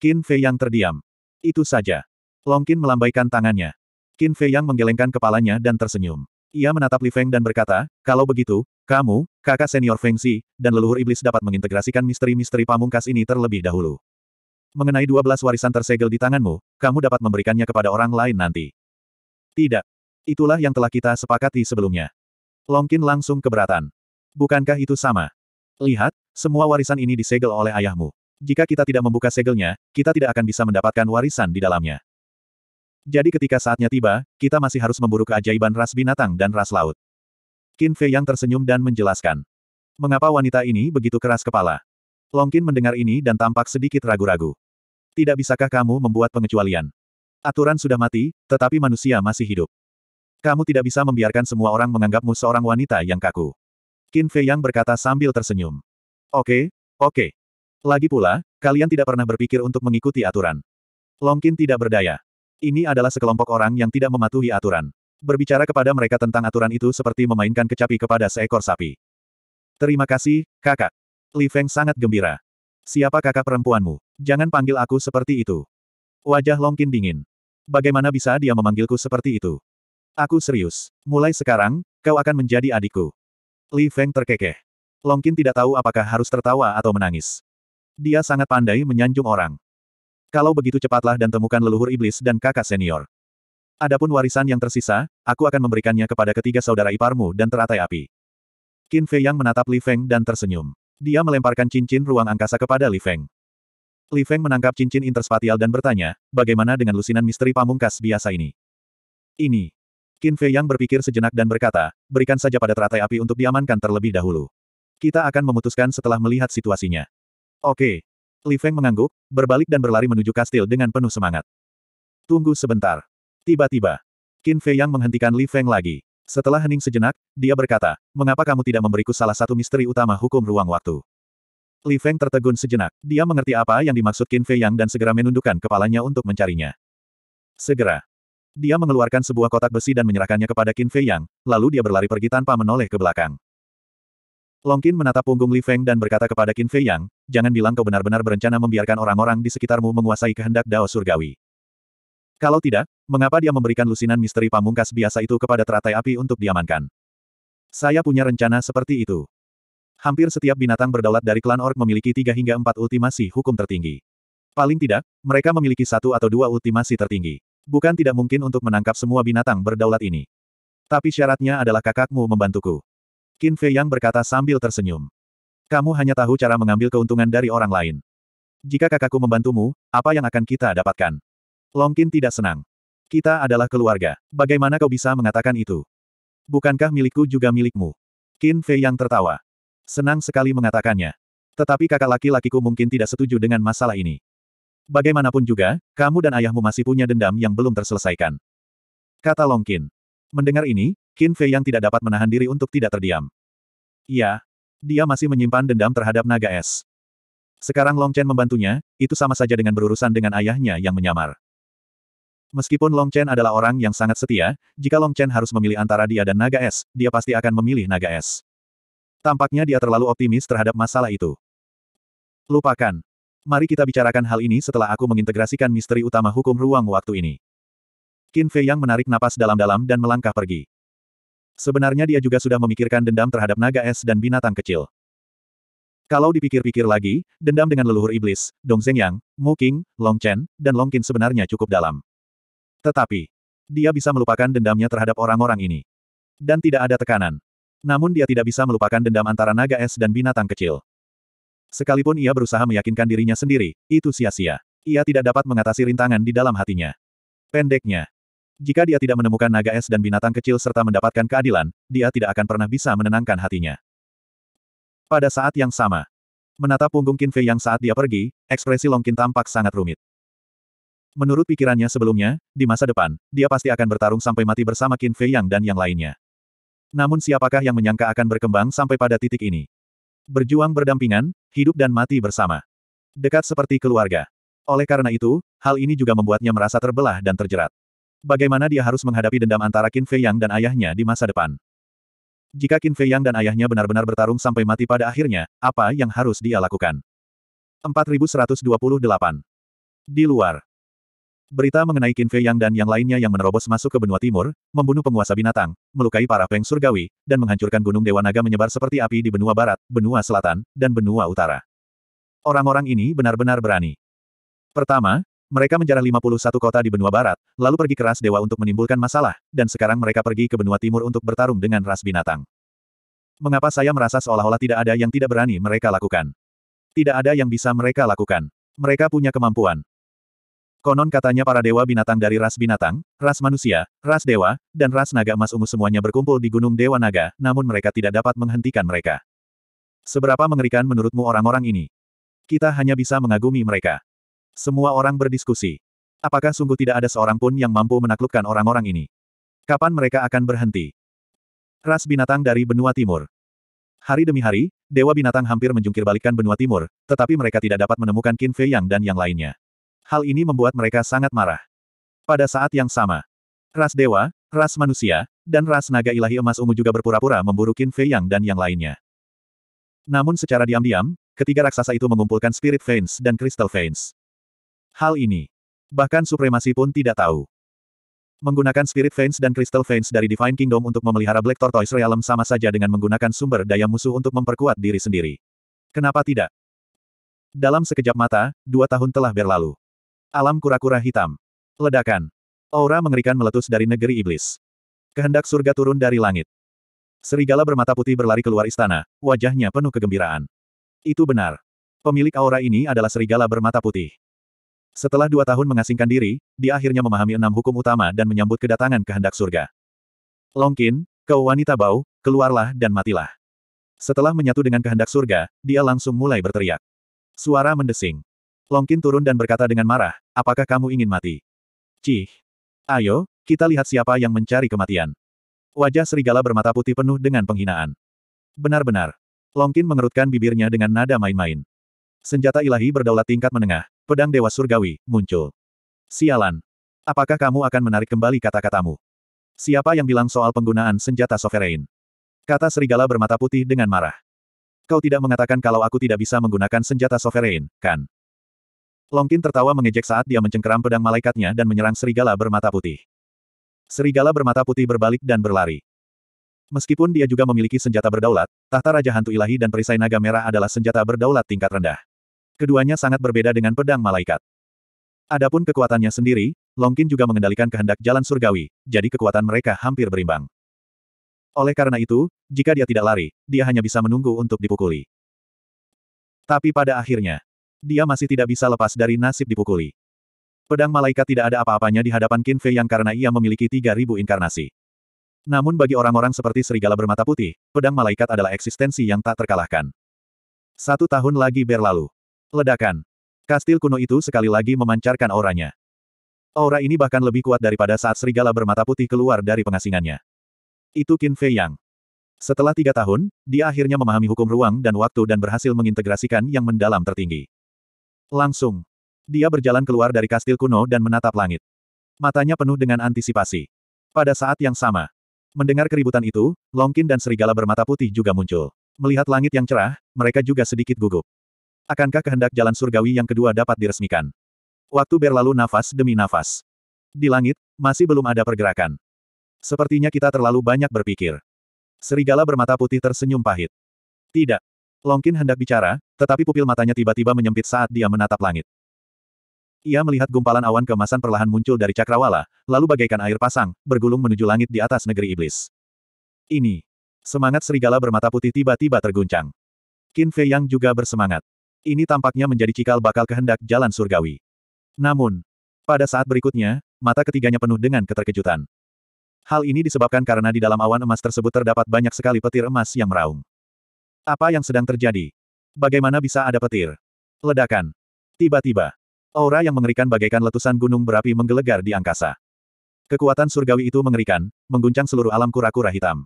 Qin Fei yang terdiam. Itu saja. Long Qin melambaikan tangannya. Qin Fei yang menggelengkan kepalanya dan tersenyum. Ia menatap Li Feng dan berkata, kalau begitu, kamu, kakak senior Feng Xi, dan leluhur iblis dapat mengintegrasikan misteri-misteri pamungkas ini terlebih dahulu. Mengenai 12 warisan tersegel di tanganmu, kamu dapat memberikannya kepada orang lain nanti. Tidak. Itulah yang telah kita sepakati sebelumnya. Long Qin langsung keberatan. Bukankah itu sama? Lihat, semua warisan ini disegel oleh ayahmu. Jika kita tidak membuka segelnya, kita tidak akan bisa mendapatkan warisan di dalamnya. Jadi ketika saatnya tiba, kita masih harus memburu keajaiban ras binatang dan ras laut. Qin Fei yang tersenyum dan menjelaskan. Mengapa wanita ini begitu keras kepala? Long Longkin mendengar ini dan tampak sedikit ragu-ragu. Tidak bisakah kamu membuat pengecualian? Aturan sudah mati, tetapi manusia masih hidup. Kamu tidak bisa membiarkan semua orang menganggapmu seorang wanita yang kaku. Qin Fei Yang berkata sambil tersenyum. Oke, oke. Lagi pula, kalian tidak pernah berpikir untuk mengikuti aturan. Longkin tidak berdaya. Ini adalah sekelompok orang yang tidak mematuhi aturan. Berbicara kepada mereka tentang aturan itu seperti memainkan kecapi kepada seekor sapi. Terima kasih, kakak. Li Feng sangat gembira. Siapa kakak perempuanmu? Jangan panggil aku seperti itu. Wajah Longkin dingin. Bagaimana bisa dia memanggilku seperti itu? Aku serius. Mulai sekarang, kau akan menjadi adikku. Li Feng terkekeh. Long Qin tidak tahu apakah harus tertawa atau menangis. Dia sangat pandai menyanjung orang. Kalau begitu cepatlah dan temukan leluhur iblis dan kakak senior. Adapun warisan yang tersisa, aku akan memberikannya kepada ketiga saudara iparmu dan teratai api. Qin Fei yang menatap Li Feng dan tersenyum. Dia melemparkan cincin ruang angkasa kepada Li Feng. Li Feng menangkap cincin interspatial dan bertanya, bagaimana dengan lusinan misteri pamungkas biasa ini? Ini, Qin Fei Yang berpikir sejenak dan berkata, berikan saja pada teratai api untuk diamankan terlebih dahulu. Kita akan memutuskan setelah melihat situasinya. Oke. Li Feng mengangguk, berbalik dan berlari menuju kastil dengan penuh semangat. Tunggu sebentar. Tiba-tiba, Qin Fei Yang menghentikan Li Feng lagi. Setelah hening sejenak, dia berkata, mengapa kamu tidak memberiku salah satu misteri utama hukum ruang waktu? Li Feng tertegun sejenak. Dia mengerti apa yang dimaksud Qin Fei Yang dan segera menundukkan kepalanya untuk mencarinya. Segera, dia mengeluarkan sebuah kotak besi dan menyerahkannya kepada Qin Fei Yang, lalu dia berlari pergi tanpa menoleh ke belakang. Long Qin menatap punggung Li Feng dan berkata kepada Qin Fei Yang, jangan bilang kau benar-benar berencana membiarkan orang-orang di sekitarmu menguasai kehendak Dao Surgawi. Kalau tidak, mengapa dia memberikan lusinan misteri pamungkas biasa itu kepada teratai api untuk diamankan? Saya punya rencana seperti itu. Hampir setiap binatang berdaulat dari klan Ork memiliki tiga hingga empat ultimasi hukum tertinggi. Paling tidak, mereka memiliki satu atau dua ultimasi tertinggi. Bukan tidak mungkin untuk menangkap semua binatang berdaulat ini. Tapi syaratnya adalah kakakmu membantuku. Qin Fei Yang berkata sambil tersenyum. Kamu hanya tahu cara mengambil keuntungan dari orang lain. Jika kakakku membantumu, apa yang akan kita dapatkan? Long Qin tidak senang. Kita adalah keluarga. Bagaimana kau bisa mengatakan itu? Bukankah milikku juga milikmu? Qin Fei Yang tertawa. Senang sekali mengatakannya. Tetapi kakak laki-lakiku mungkin tidak setuju dengan masalah ini. Bagaimanapun juga, kamu dan ayahmu masih punya dendam yang belum terselesaikan. Kata Long Qin. Mendengar ini, Qin Fei yang tidak dapat menahan diri untuk tidak terdiam. Iya. Dia masih menyimpan dendam terhadap naga es. Sekarang Long Chen membantunya, itu sama saja dengan berurusan dengan ayahnya yang menyamar. Meskipun Long Chen adalah orang yang sangat setia, jika Long Chen harus memilih antara dia dan naga es, dia pasti akan memilih naga es. Tampaknya dia terlalu optimis terhadap masalah itu. Lupakan. Mari kita bicarakan hal ini setelah aku mengintegrasikan misteri utama hukum ruang waktu ini. Qin Fei yang menarik napas dalam-dalam dan melangkah pergi. Sebenarnya dia juga sudah memikirkan dendam terhadap naga es dan binatang kecil. Kalau dipikir-pikir lagi, dendam dengan leluhur iblis, Dong Zhengyang, Mu King, Long Chen, dan Long Qin sebenarnya cukup dalam. Tetapi, dia bisa melupakan dendamnya terhadap orang-orang ini. Dan tidak ada tekanan. Namun dia tidak bisa melupakan dendam antara naga es dan binatang kecil. Sekalipun ia berusaha meyakinkan dirinya sendiri, itu sia-sia. Ia tidak dapat mengatasi rintangan di dalam hatinya. Pendeknya, jika dia tidak menemukan naga es dan binatang kecil serta mendapatkan keadilan, dia tidak akan pernah bisa menenangkan hatinya. Pada saat yang sama, menatap punggung Fei yang saat dia pergi, ekspresi Longkin tampak sangat rumit. Menurut pikirannya sebelumnya, di masa depan, dia pasti akan bertarung sampai mati bersama Fei yang dan yang lainnya. Namun siapakah yang menyangka akan berkembang sampai pada titik ini? Berjuang berdampingan, hidup dan mati bersama. Dekat seperti keluarga. Oleh karena itu, hal ini juga membuatnya merasa terbelah dan terjerat. Bagaimana dia harus menghadapi dendam antara Qin Fei Yang dan ayahnya di masa depan? Jika Qin Fei Yang dan ayahnya benar-benar bertarung sampai mati pada akhirnya, apa yang harus dia lakukan? 4128. Di luar. Berita mengenai Qin Fei Yang dan yang lainnya yang menerobos masuk ke benua timur, membunuh penguasa binatang, melukai para Feng surgawi, dan menghancurkan gunung Dewa Naga menyebar seperti api di benua barat, benua selatan, dan benua utara. Orang-orang ini benar-benar berani. Pertama, mereka menjarah 51 kota di benua barat, lalu pergi ke ras dewa untuk menimbulkan masalah, dan sekarang mereka pergi ke benua timur untuk bertarung dengan ras binatang. Mengapa saya merasa seolah-olah tidak ada yang tidak berani mereka lakukan? Tidak ada yang bisa mereka lakukan. Mereka punya kemampuan. Konon katanya para dewa binatang dari ras binatang, ras manusia, ras dewa, dan ras naga emas ungu semuanya berkumpul di Gunung Dewa Naga, namun mereka tidak dapat menghentikan mereka. Seberapa mengerikan menurutmu orang-orang ini? Kita hanya bisa mengagumi mereka. Semua orang berdiskusi. Apakah sungguh tidak ada seorang pun yang mampu menaklukkan orang-orang ini? Kapan mereka akan berhenti? Ras binatang dari benua timur. Hari demi hari, dewa binatang hampir menjungkir benua timur, tetapi mereka tidak dapat menemukan Qin Fei Yang dan yang lainnya hal ini membuat mereka sangat marah. Pada saat yang sama, ras dewa, ras manusia, dan ras naga ilahi emas ungu juga berpura-pura memburu Qin Fei Yang dan yang lainnya. Namun secara diam-diam, ketiga raksasa itu mengumpulkan spirit veins dan crystal veins. Hal ini, bahkan supremasi pun tidak tahu. Menggunakan spirit veins dan crystal veins dari Divine Kingdom untuk memelihara Black Tortoise Realm sama saja dengan menggunakan sumber daya musuh untuk memperkuat diri sendiri. Kenapa tidak? Dalam sekejap mata, dua tahun telah berlalu. Alam kura-kura hitam. Ledakan. Aura mengerikan meletus dari negeri iblis. Kehendak surga turun dari langit. Serigala bermata putih berlari keluar istana, wajahnya penuh kegembiraan. Itu benar. Pemilik aura ini adalah serigala bermata putih. Setelah dua tahun mengasingkan diri, dia akhirnya memahami enam hukum utama dan menyambut kedatangan kehendak surga. Longkin, kau wanita bau, keluarlah dan matilah. Setelah menyatu dengan kehendak surga, dia langsung mulai berteriak. Suara mendesing. Longkin turun dan berkata dengan marah, apakah kamu ingin mati? Cih. Ayo, kita lihat siapa yang mencari kematian. Wajah serigala bermata putih penuh dengan penghinaan. Benar-benar. Longkin mengerutkan bibirnya dengan nada main-main. Senjata ilahi berdaulat tingkat menengah, pedang dewa surgawi, muncul. Sialan. Apakah kamu akan menarik kembali kata-katamu? Siapa yang bilang soal penggunaan senjata sovereign? Kata serigala bermata putih dengan marah. Kau tidak mengatakan kalau aku tidak bisa menggunakan senjata sovereign, kan? Longkin tertawa mengejek saat dia mencengkeram pedang malaikatnya dan menyerang serigala bermata putih. Serigala bermata putih berbalik dan berlari. Meskipun dia juga memiliki senjata berdaulat, tahta Raja Hantu Ilahi dan perisai naga merah adalah senjata berdaulat tingkat rendah. Keduanya sangat berbeda dengan pedang malaikat. Adapun kekuatannya sendiri, Longkin juga mengendalikan kehendak jalan surgawi, jadi kekuatan mereka hampir berimbang. Oleh karena itu, jika dia tidak lari, dia hanya bisa menunggu untuk dipukuli. Tapi pada akhirnya, dia masih tidak bisa lepas dari nasib dipukuli. Pedang malaikat tidak ada apa-apanya di hadapan Qin Fei yang karena ia memiliki 3.000 inkarnasi. Namun bagi orang-orang seperti serigala bermata putih, pedang malaikat adalah eksistensi yang tak terkalahkan. Satu tahun lagi berlalu. Ledakan. Kastil kuno itu sekali lagi memancarkan auranya. Aura ini bahkan lebih kuat daripada saat serigala bermata putih keluar dari pengasingannya. Itu Qin Fei Yang. Setelah tiga tahun, dia akhirnya memahami hukum ruang dan waktu dan berhasil mengintegrasikan yang mendalam tertinggi. Langsung. Dia berjalan keluar dari kastil kuno dan menatap langit. Matanya penuh dengan antisipasi. Pada saat yang sama. Mendengar keributan itu, Longkin dan serigala bermata putih juga muncul. Melihat langit yang cerah, mereka juga sedikit gugup. Akankah kehendak jalan surgawi yang kedua dapat diresmikan? Waktu berlalu nafas demi nafas. Di langit, masih belum ada pergerakan. Sepertinya kita terlalu banyak berpikir. Serigala bermata putih tersenyum pahit. Tidak. Longkin hendak bicara, tetapi pupil matanya tiba-tiba menyempit saat dia menatap langit. Ia melihat gumpalan awan kemasan perlahan muncul dari cakrawala, lalu bagaikan air pasang, bergulung menuju langit di atas negeri iblis. Ini. Semangat serigala bermata putih tiba-tiba terguncang. Qin Fei Yang juga bersemangat. Ini tampaknya menjadi cikal bakal kehendak jalan surgawi. Namun, pada saat berikutnya, mata ketiganya penuh dengan keterkejutan. Hal ini disebabkan karena di dalam awan emas tersebut terdapat banyak sekali petir emas yang meraung. Apa yang sedang terjadi? Bagaimana bisa ada petir? Ledakan. Tiba-tiba. Aura yang mengerikan bagaikan letusan gunung berapi menggelegar di angkasa. Kekuatan surgawi itu mengerikan, mengguncang seluruh alam kura-kura hitam.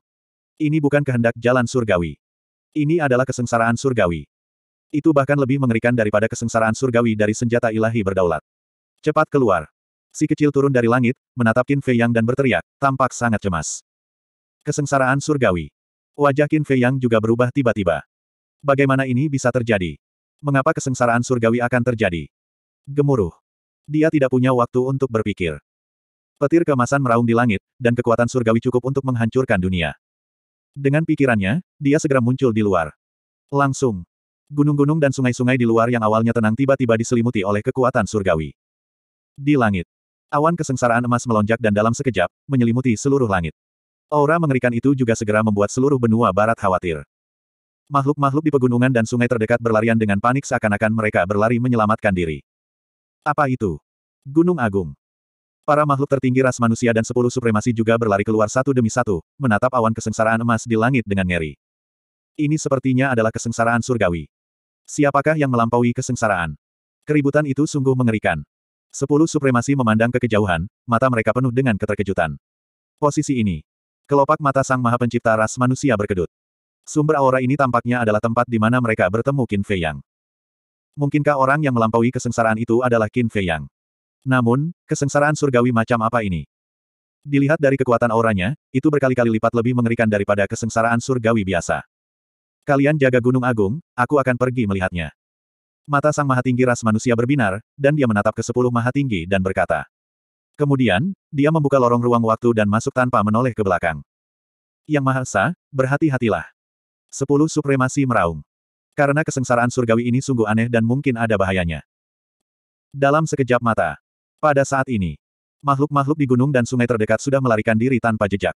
Ini bukan kehendak jalan surgawi. Ini adalah kesengsaraan surgawi. Itu bahkan lebih mengerikan daripada kesengsaraan surgawi dari senjata ilahi berdaulat. Cepat keluar. Si kecil turun dari langit, menatap Qin Fei Yang dan berteriak, tampak sangat cemas. Kesengsaraan surgawi. Wajah Qin Fei Yang juga berubah tiba-tiba. Bagaimana ini bisa terjadi? Mengapa kesengsaraan surgawi akan terjadi? Gemuruh. Dia tidak punya waktu untuk berpikir. Petir kemasan meraung di langit, dan kekuatan surgawi cukup untuk menghancurkan dunia. Dengan pikirannya, dia segera muncul di luar. Langsung. Gunung-gunung dan sungai-sungai di luar yang awalnya tenang tiba-tiba diselimuti oleh kekuatan surgawi. Di langit. Awan kesengsaraan emas melonjak dan dalam sekejap, menyelimuti seluruh langit. Aura mengerikan itu juga segera membuat seluruh benua barat khawatir. Makhluk-makhluk di pegunungan dan sungai terdekat berlarian dengan panik seakan-akan mereka berlari menyelamatkan diri. Apa itu? Gunung Agung. Para makhluk tertinggi ras manusia dan sepuluh supremasi juga berlari keluar satu demi satu, menatap awan kesengsaraan emas di langit dengan ngeri. Ini sepertinya adalah kesengsaraan surgawi. Siapakah yang melampaui kesengsaraan? Keributan itu sungguh mengerikan. Sepuluh supremasi memandang ke kejauhan, mata mereka penuh dengan keterkejutan. Posisi ini, Kelopak mata Sang Maha Pencipta ras manusia berkedut. Sumber aura ini tampaknya adalah tempat di mana mereka bertemu Qin Fei Yang. Mungkinkah orang yang melampaui kesengsaraan itu adalah Qin Fei Yang? Namun, kesengsaraan surgawi macam apa ini? Dilihat dari kekuatan auranya, itu berkali-kali lipat lebih mengerikan daripada kesengsaraan surgawi biasa. Kalian jaga Gunung Agung, aku akan pergi melihatnya. Mata Sang Maha Tinggi ras manusia berbinar, dan dia menatap ke sepuluh Maha Tinggi dan berkata, Kemudian, dia membuka lorong ruang waktu dan masuk tanpa menoleh ke belakang. Yang Maha Esa, berhati-hatilah. Sepuluh supremasi meraung. Karena kesengsaraan surgawi ini sungguh aneh dan mungkin ada bahayanya. Dalam sekejap mata. Pada saat ini, makhluk-makhluk di gunung dan sungai terdekat sudah melarikan diri tanpa jejak.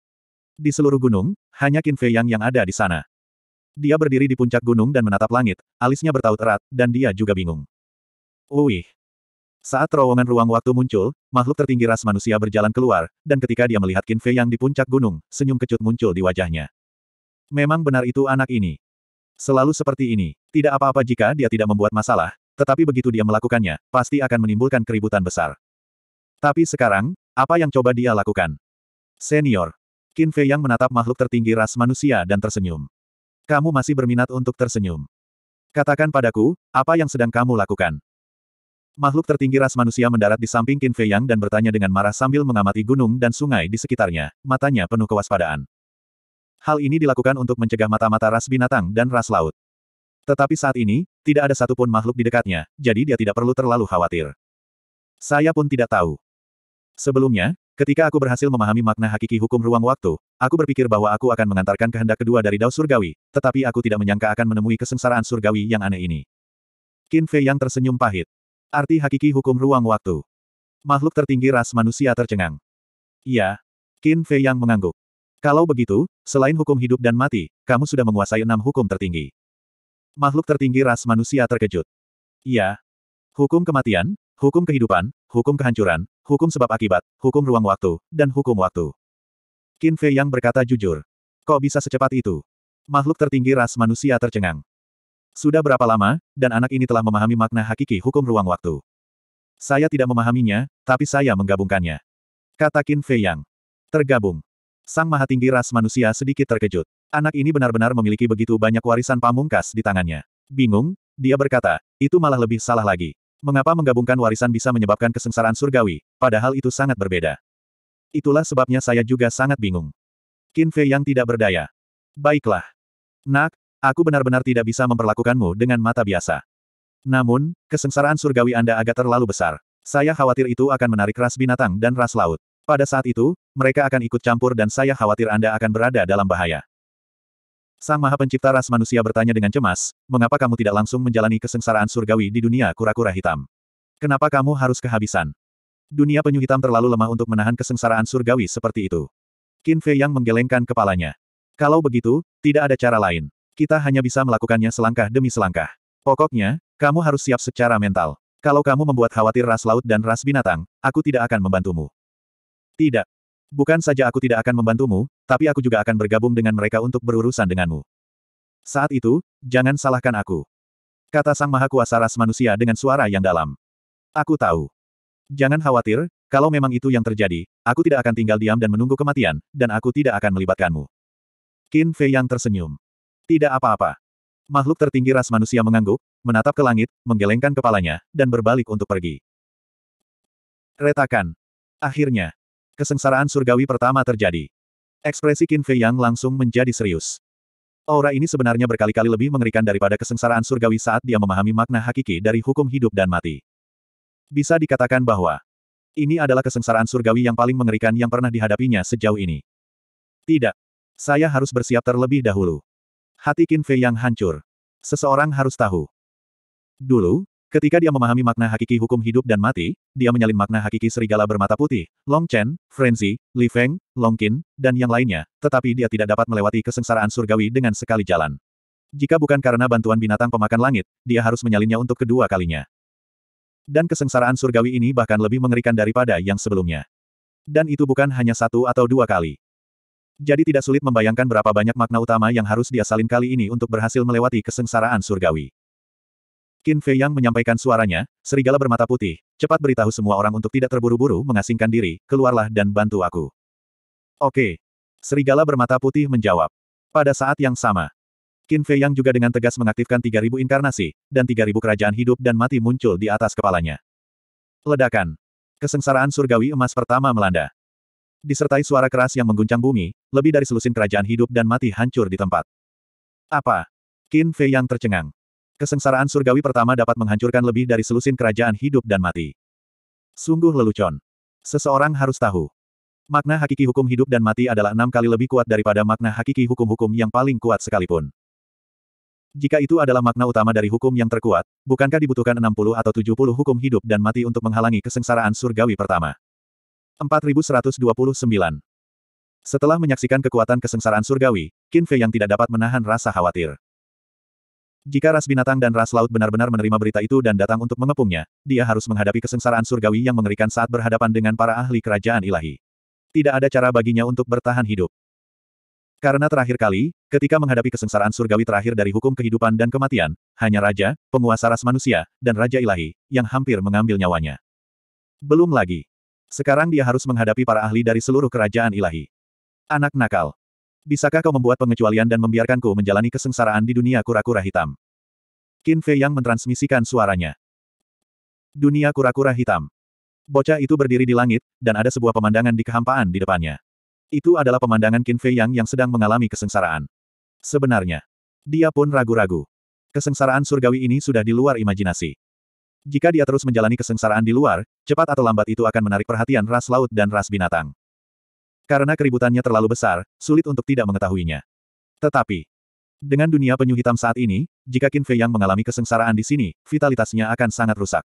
Di seluruh gunung, hanya Qin Fei Yang yang ada di sana. Dia berdiri di puncak gunung dan menatap langit, alisnya bertaut erat, dan dia juga bingung. Uih. Saat terowongan ruang waktu muncul, makhluk tertinggi ras manusia berjalan keluar, dan ketika dia melihat Qin Fei yang di puncak gunung, senyum kecut muncul di wajahnya. Memang benar itu anak ini. Selalu seperti ini. Tidak apa-apa jika dia tidak membuat masalah, tetapi begitu dia melakukannya, pasti akan menimbulkan keributan besar. Tapi sekarang, apa yang coba dia lakukan? Senior. Qin Fei yang menatap makhluk tertinggi ras manusia dan tersenyum. Kamu masih berminat untuk tersenyum. Katakan padaku, apa yang sedang kamu lakukan? Makhluk tertinggi ras manusia mendarat di samping Qin Fei Yang dan bertanya dengan marah sambil mengamati gunung dan sungai di sekitarnya, matanya penuh kewaspadaan. Hal ini dilakukan untuk mencegah mata-mata ras binatang dan ras laut. Tetapi saat ini, tidak ada satupun makhluk di dekatnya, jadi dia tidak perlu terlalu khawatir. Saya pun tidak tahu. Sebelumnya, ketika aku berhasil memahami makna hakiki hukum ruang waktu, aku berpikir bahwa aku akan mengantarkan kehendak kedua dari Dao Surgawi, tetapi aku tidak menyangka akan menemui kesengsaraan surgawi yang aneh ini. Qin Fei Yang tersenyum pahit. Arti hakiki hukum ruang waktu. Makhluk tertinggi ras manusia tercengang. Iya. Qin Fei yang mengangguk. Kalau begitu, selain hukum hidup dan mati, kamu sudah menguasai enam hukum tertinggi. Makhluk tertinggi ras manusia terkejut. Iya. Hukum kematian, hukum kehidupan, hukum kehancuran, hukum sebab akibat, hukum ruang waktu, dan hukum waktu. Qin Fei yang berkata jujur. Kok bisa secepat itu? Makhluk tertinggi ras manusia tercengang. Sudah berapa lama, dan anak ini telah memahami makna hakiki hukum ruang waktu. Saya tidak memahaminya, tapi saya menggabungkannya. Kata Qin Fei Yang. Tergabung. Sang maha tinggi ras manusia sedikit terkejut. Anak ini benar-benar memiliki begitu banyak warisan pamungkas di tangannya. Bingung, dia berkata, itu malah lebih salah lagi. Mengapa menggabungkan warisan bisa menyebabkan kesengsaraan surgawi, padahal itu sangat berbeda. Itulah sebabnya saya juga sangat bingung. Qin Fei Yang tidak berdaya. Baiklah. Nak, Aku benar-benar tidak bisa memperlakukanmu dengan mata biasa. Namun, kesengsaraan surgawi Anda agak terlalu besar. Saya khawatir itu akan menarik ras binatang dan ras laut. Pada saat itu, mereka akan ikut campur dan saya khawatir Anda akan berada dalam bahaya. Sang Maha Pencipta ras manusia bertanya dengan cemas, mengapa kamu tidak langsung menjalani kesengsaraan surgawi di dunia kura-kura hitam? Kenapa kamu harus kehabisan? Dunia penyu hitam terlalu lemah untuk menahan kesengsaraan surgawi seperti itu. Qin Fei yang menggelengkan kepalanya. Kalau begitu, tidak ada cara lain. Kita hanya bisa melakukannya selangkah demi selangkah. Pokoknya, kamu harus siap secara mental. Kalau kamu membuat khawatir ras laut dan ras binatang, aku tidak akan membantumu. Tidak. Bukan saja aku tidak akan membantumu, tapi aku juga akan bergabung dengan mereka untuk berurusan denganmu. Saat itu, jangan salahkan aku. Kata Sang Maha Kuasa ras manusia dengan suara yang dalam. Aku tahu. Jangan khawatir, kalau memang itu yang terjadi, aku tidak akan tinggal diam dan menunggu kematian, dan aku tidak akan melibatkanmu. Qin Fei yang tersenyum. Tidak apa-apa. Makhluk tertinggi ras manusia mengangguk, menatap ke langit, menggelengkan kepalanya, dan berbalik untuk pergi. Retakan. Akhirnya, kesengsaraan surgawi pertama terjadi. Ekspresi Qin Fei Yang langsung menjadi serius. Aura ini sebenarnya berkali-kali lebih mengerikan daripada kesengsaraan surgawi saat dia memahami makna hakiki dari hukum hidup dan mati. Bisa dikatakan bahwa ini adalah kesengsaraan surgawi yang paling mengerikan yang pernah dihadapinya sejauh ini. Tidak. Saya harus bersiap terlebih dahulu. Hati Qin Fei yang hancur. Seseorang harus tahu. Dulu, ketika dia memahami makna hakiki hukum hidup dan mati, dia menyalin makna hakiki serigala bermata putih, Long Chen, Frenzy, Li Feng, Long Qin, dan yang lainnya, tetapi dia tidak dapat melewati kesengsaraan surgawi dengan sekali jalan. Jika bukan karena bantuan binatang pemakan langit, dia harus menyalinnya untuk kedua kalinya. Dan kesengsaraan surgawi ini bahkan lebih mengerikan daripada yang sebelumnya. Dan itu bukan hanya satu atau dua kali. Jadi tidak sulit membayangkan berapa banyak makna utama yang harus dia salin kali ini untuk berhasil melewati kesengsaraan surgawi. Qin Fei Yang menyampaikan suaranya, serigala bermata putih, cepat beritahu semua orang untuk tidak terburu-buru mengasingkan diri, keluarlah dan bantu aku. Oke. Serigala bermata putih menjawab. Pada saat yang sama, Qin Fei Yang juga dengan tegas mengaktifkan 3.000 inkarnasi, dan 3.000 kerajaan hidup dan mati muncul di atas kepalanya. Ledakan. Kesengsaraan surgawi emas pertama melanda disertai suara keras yang mengguncang bumi, lebih dari selusin kerajaan hidup dan mati hancur di tempat. Apa? Qin Fei yang tercengang. Kesengsaraan surgawi pertama dapat menghancurkan lebih dari selusin kerajaan hidup dan mati. Sungguh lelucon. Seseorang harus tahu. Makna hakiki hukum hidup dan mati adalah enam kali lebih kuat daripada makna hakiki hukum-hukum yang paling kuat sekalipun. Jika itu adalah makna utama dari hukum yang terkuat, bukankah dibutuhkan 60 atau 70 hukum hidup dan mati untuk menghalangi kesengsaraan surgawi pertama? 4129. Setelah menyaksikan kekuatan kesengsaraan surgawi, Qin Fei yang tidak dapat menahan rasa khawatir. Jika ras binatang dan ras laut benar-benar menerima berita itu dan datang untuk mengepungnya, dia harus menghadapi kesengsaraan surgawi yang mengerikan saat berhadapan dengan para ahli kerajaan ilahi. Tidak ada cara baginya untuk bertahan hidup. Karena terakhir kali, ketika menghadapi kesengsaraan surgawi terakhir dari hukum kehidupan dan kematian, hanya raja, penguasa ras manusia, dan raja ilahi, yang hampir mengambil nyawanya. Belum lagi, sekarang dia harus menghadapi para ahli dari seluruh kerajaan ilahi. Anak nakal. Bisakah kau membuat pengecualian dan membiarkanku menjalani kesengsaraan di dunia kura-kura hitam? Qin Fei yang mentransmisikan suaranya. Dunia kura-kura hitam. Bocah itu berdiri di langit, dan ada sebuah pemandangan di kehampaan di depannya. Itu adalah pemandangan Qin Fei Yang yang sedang mengalami kesengsaraan. Sebenarnya, dia pun ragu-ragu. Kesengsaraan surgawi ini sudah di luar imajinasi. Jika dia terus menjalani kesengsaraan di luar, cepat atau lambat itu akan menarik perhatian ras laut dan ras binatang. Karena keributannya terlalu besar, sulit untuk tidak mengetahuinya. Tetapi, dengan dunia penyu hitam saat ini, jika Qin Fei yang mengalami kesengsaraan di sini, vitalitasnya akan sangat rusak.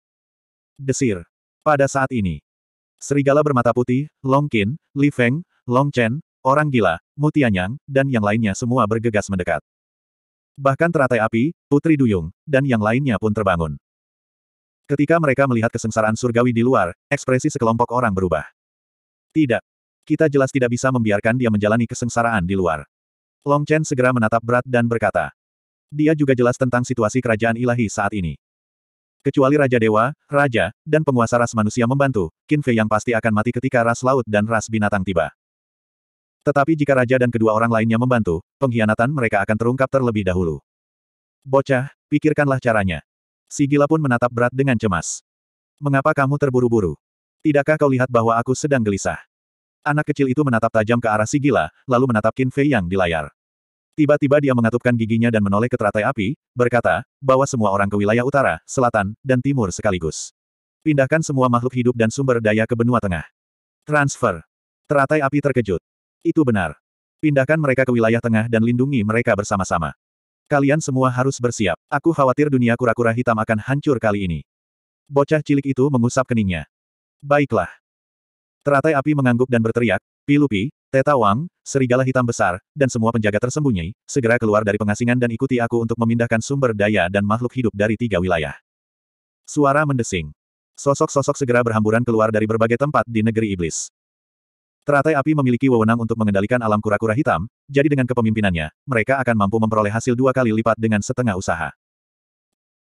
Desir. Pada saat ini, serigala bermata putih, Long Qin, Li Feng, Long Chen, orang gila, Mutianyang, dan yang lainnya semua bergegas mendekat. Bahkan teratai api, Putri Duyung, dan yang lainnya pun terbangun. Ketika mereka melihat kesengsaraan surgawi di luar, ekspresi sekelompok orang berubah. Tidak. Kita jelas tidak bisa membiarkan dia menjalani kesengsaraan di luar. Long Chen segera menatap berat dan berkata. Dia juga jelas tentang situasi kerajaan ilahi saat ini. Kecuali Raja Dewa, Raja, dan penguasa ras manusia membantu, Qin Fei yang pasti akan mati ketika ras laut dan ras binatang tiba. Tetapi jika Raja dan kedua orang lainnya membantu, pengkhianatan mereka akan terungkap terlebih dahulu. Bocah, pikirkanlah caranya. Si gila pun menatap berat dengan cemas. Mengapa kamu terburu-buru? Tidakkah kau lihat bahwa aku sedang gelisah? Anak kecil itu menatap tajam ke arah si gila, lalu menatap Qin Fei yang di layar. Tiba-tiba dia mengatupkan giginya dan menoleh ke teratai api, berkata, bahwa semua orang ke wilayah utara, selatan, dan timur sekaligus. Pindahkan semua makhluk hidup dan sumber daya ke benua tengah. Transfer. Teratai api terkejut. Itu benar. Pindahkan mereka ke wilayah tengah dan lindungi mereka bersama-sama. Kalian semua harus bersiap. Aku khawatir dunia kura-kura hitam akan hancur kali ini. Bocah cilik itu mengusap keningnya. Baiklah. Teratai api mengangguk dan berteriak, Pilupi, Teta Wang, serigala hitam besar, dan semua penjaga tersembunyi, segera keluar dari pengasingan dan ikuti aku untuk memindahkan sumber daya dan makhluk hidup dari tiga wilayah. Suara mendesing. Sosok-sosok segera berhamburan keluar dari berbagai tempat di negeri iblis. Teratai api memiliki wewenang untuk mengendalikan alam kura-kura hitam, jadi dengan kepemimpinannya, mereka akan mampu memperoleh hasil dua kali lipat dengan setengah usaha.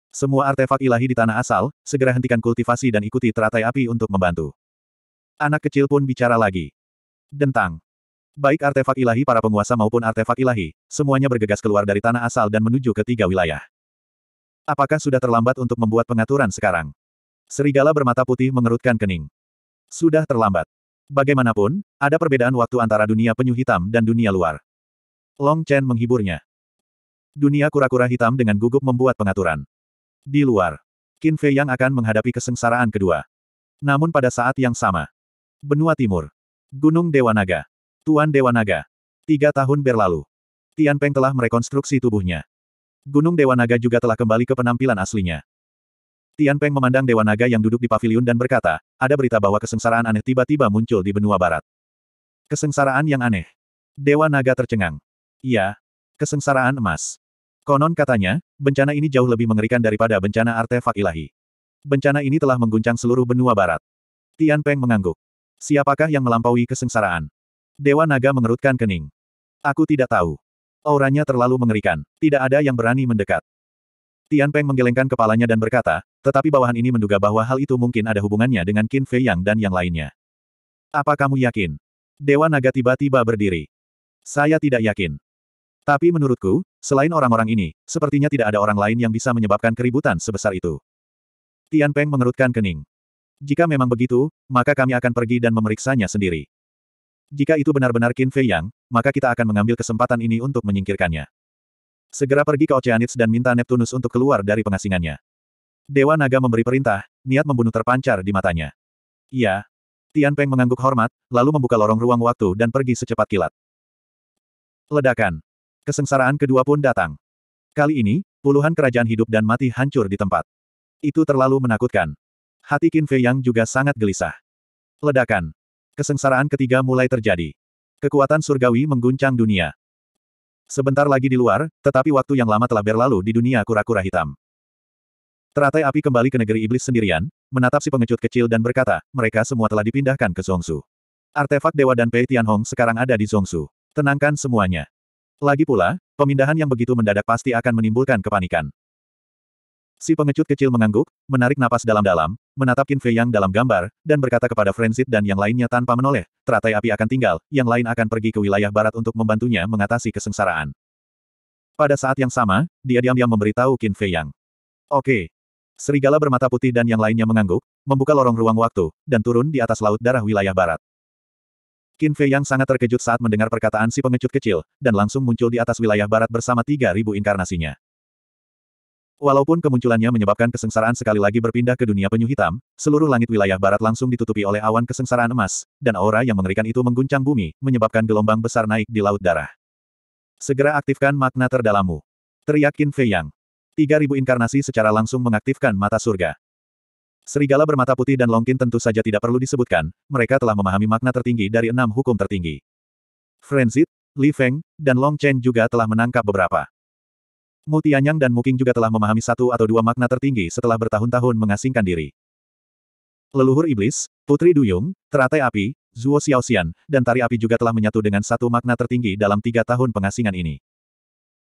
Semua artefak ilahi di tanah asal, segera hentikan kultivasi dan ikuti teratai api untuk membantu. Anak kecil pun bicara lagi. Dentang. Baik artefak ilahi para penguasa maupun artefak ilahi, semuanya bergegas keluar dari tanah asal dan menuju ke tiga wilayah. Apakah sudah terlambat untuk membuat pengaturan sekarang? Serigala bermata putih mengerutkan kening. Sudah terlambat. Bagaimanapun, ada perbedaan waktu antara dunia penyu hitam dan dunia luar. Long Chen menghiburnya. Dunia kura-kura hitam dengan gugup membuat pengaturan. Di luar, Qin Fei yang akan menghadapi kesengsaraan kedua. Namun pada saat yang sama, benua timur, Gunung Dewa Naga, Tuan Dewa Naga, tiga tahun berlalu, Tian Peng telah merekonstruksi tubuhnya. Gunung Dewa Naga juga telah kembali ke penampilan aslinya. Tian Peng memandang Dewa Naga yang duduk di pavilion dan berkata, ada berita bahwa kesengsaraan aneh tiba-tiba muncul di benua barat. Kesengsaraan yang aneh. Dewa Naga tercengang. Iya. Kesengsaraan emas. Konon katanya, bencana ini jauh lebih mengerikan daripada bencana artefak ilahi. Bencana ini telah mengguncang seluruh benua barat. Tian Peng mengangguk. Siapakah yang melampaui kesengsaraan? Dewa Naga mengerutkan kening. Aku tidak tahu. Auranya terlalu mengerikan. Tidak ada yang berani mendekat. Tian Peng menggelengkan kepalanya dan berkata, tetapi bawahan ini menduga bahwa hal itu mungkin ada hubungannya dengan Qin Fei Yang dan yang lainnya. Apa kamu yakin? Dewa Naga tiba-tiba berdiri. Saya tidak yakin. Tapi menurutku, selain orang-orang ini, sepertinya tidak ada orang lain yang bisa menyebabkan keributan sebesar itu. Tian Peng mengerutkan kening. Jika memang begitu, maka kami akan pergi dan memeriksanya sendiri. Jika itu benar-benar Qin Fei Yang, maka kita akan mengambil kesempatan ini untuk menyingkirkannya. Segera pergi ke Oceanids dan minta Neptunus untuk keluar dari pengasingannya. Dewa Naga memberi perintah, niat membunuh terpancar di matanya. Iya. Tian Peng mengangguk hormat, lalu membuka lorong ruang waktu dan pergi secepat kilat. Ledakan. Kesengsaraan kedua pun datang. Kali ini, puluhan kerajaan hidup dan mati hancur di tempat. Itu terlalu menakutkan. Hati Qin Fei Yang juga sangat gelisah. Ledakan. Kesengsaraan ketiga mulai terjadi. Kekuatan surgawi mengguncang dunia. Sebentar lagi di luar, tetapi waktu yang lama telah berlalu di dunia kura-kura hitam. Teratai api kembali ke negeri iblis sendirian, menatap si pengecut kecil dan berkata, mereka semua telah dipindahkan ke Zongsu. Artefak Dewa dan Pei Tianhong sekarang ada di Zongsu. Tenangkan semuanya. Lagi pula, pemindahan yang begitu mendadak pasti akan menimbulkan kepanikan. Si pengecut kecil mengangguk, menarik napas dalam-dalam, menatap Qin Fei Yang dalam gambar, dan berkata kepada Frenzit dan yang lainnya tanpa menoleh, teratai api akan tinggal, yang lain akan pergi ke wilayah barat untuk membantunya mengatasi kesengsaraan. Pada saat yang sama, dia diam-diam memberitahu Qin Fei Yang. Oke. Serigala bermata putih dan yang lainnya mengangguk, membuka lorong ruang waktu, dan turun di atas laut darah wilayah barat. Qin Fei Yang sangat terkejut saat mendengar perkataan si pengecut kecil, dan langsung muncul di atas wilayah barat bersama 3.000 inkarnasinya. Walaupun kemunculannya menyebabkan kesengsaraan sekali lagi berpindah ke dunia penyu hitam, seluruh langit wilayah barat langsung ditutupi oleh awan kesengsaraan emas, dan aura yang mengerikan itu mengguncang bumi, menyebabkan gelombang besar naik di laut darah. Segera aktifkan makna terdalammu. Teriak Qin Fei Yang. 3000 inkarnasi secara langsung mengaktifkan mata surga. Serigala bermata putih dan Longkin tentu saja tidak perlu disebutkan, mereka telah memahami makna tertinggi dari enam hukum tertinggi. Frenzit, Li Feng, dan Long Chen juga telah menangkap beberapa. Mu Tianyang dan Muking juga telah memahami satu atau dua makna tertinggi setelah bertahun-tahun mengasingkan diri. Leluhur Iblis, Putri Duyung, Teratai Api, Zuo Xiaoxian, dan Tari Api juga telah menyatu dengan satu makna tertinggi dalam tiga tahun pengasingan ini.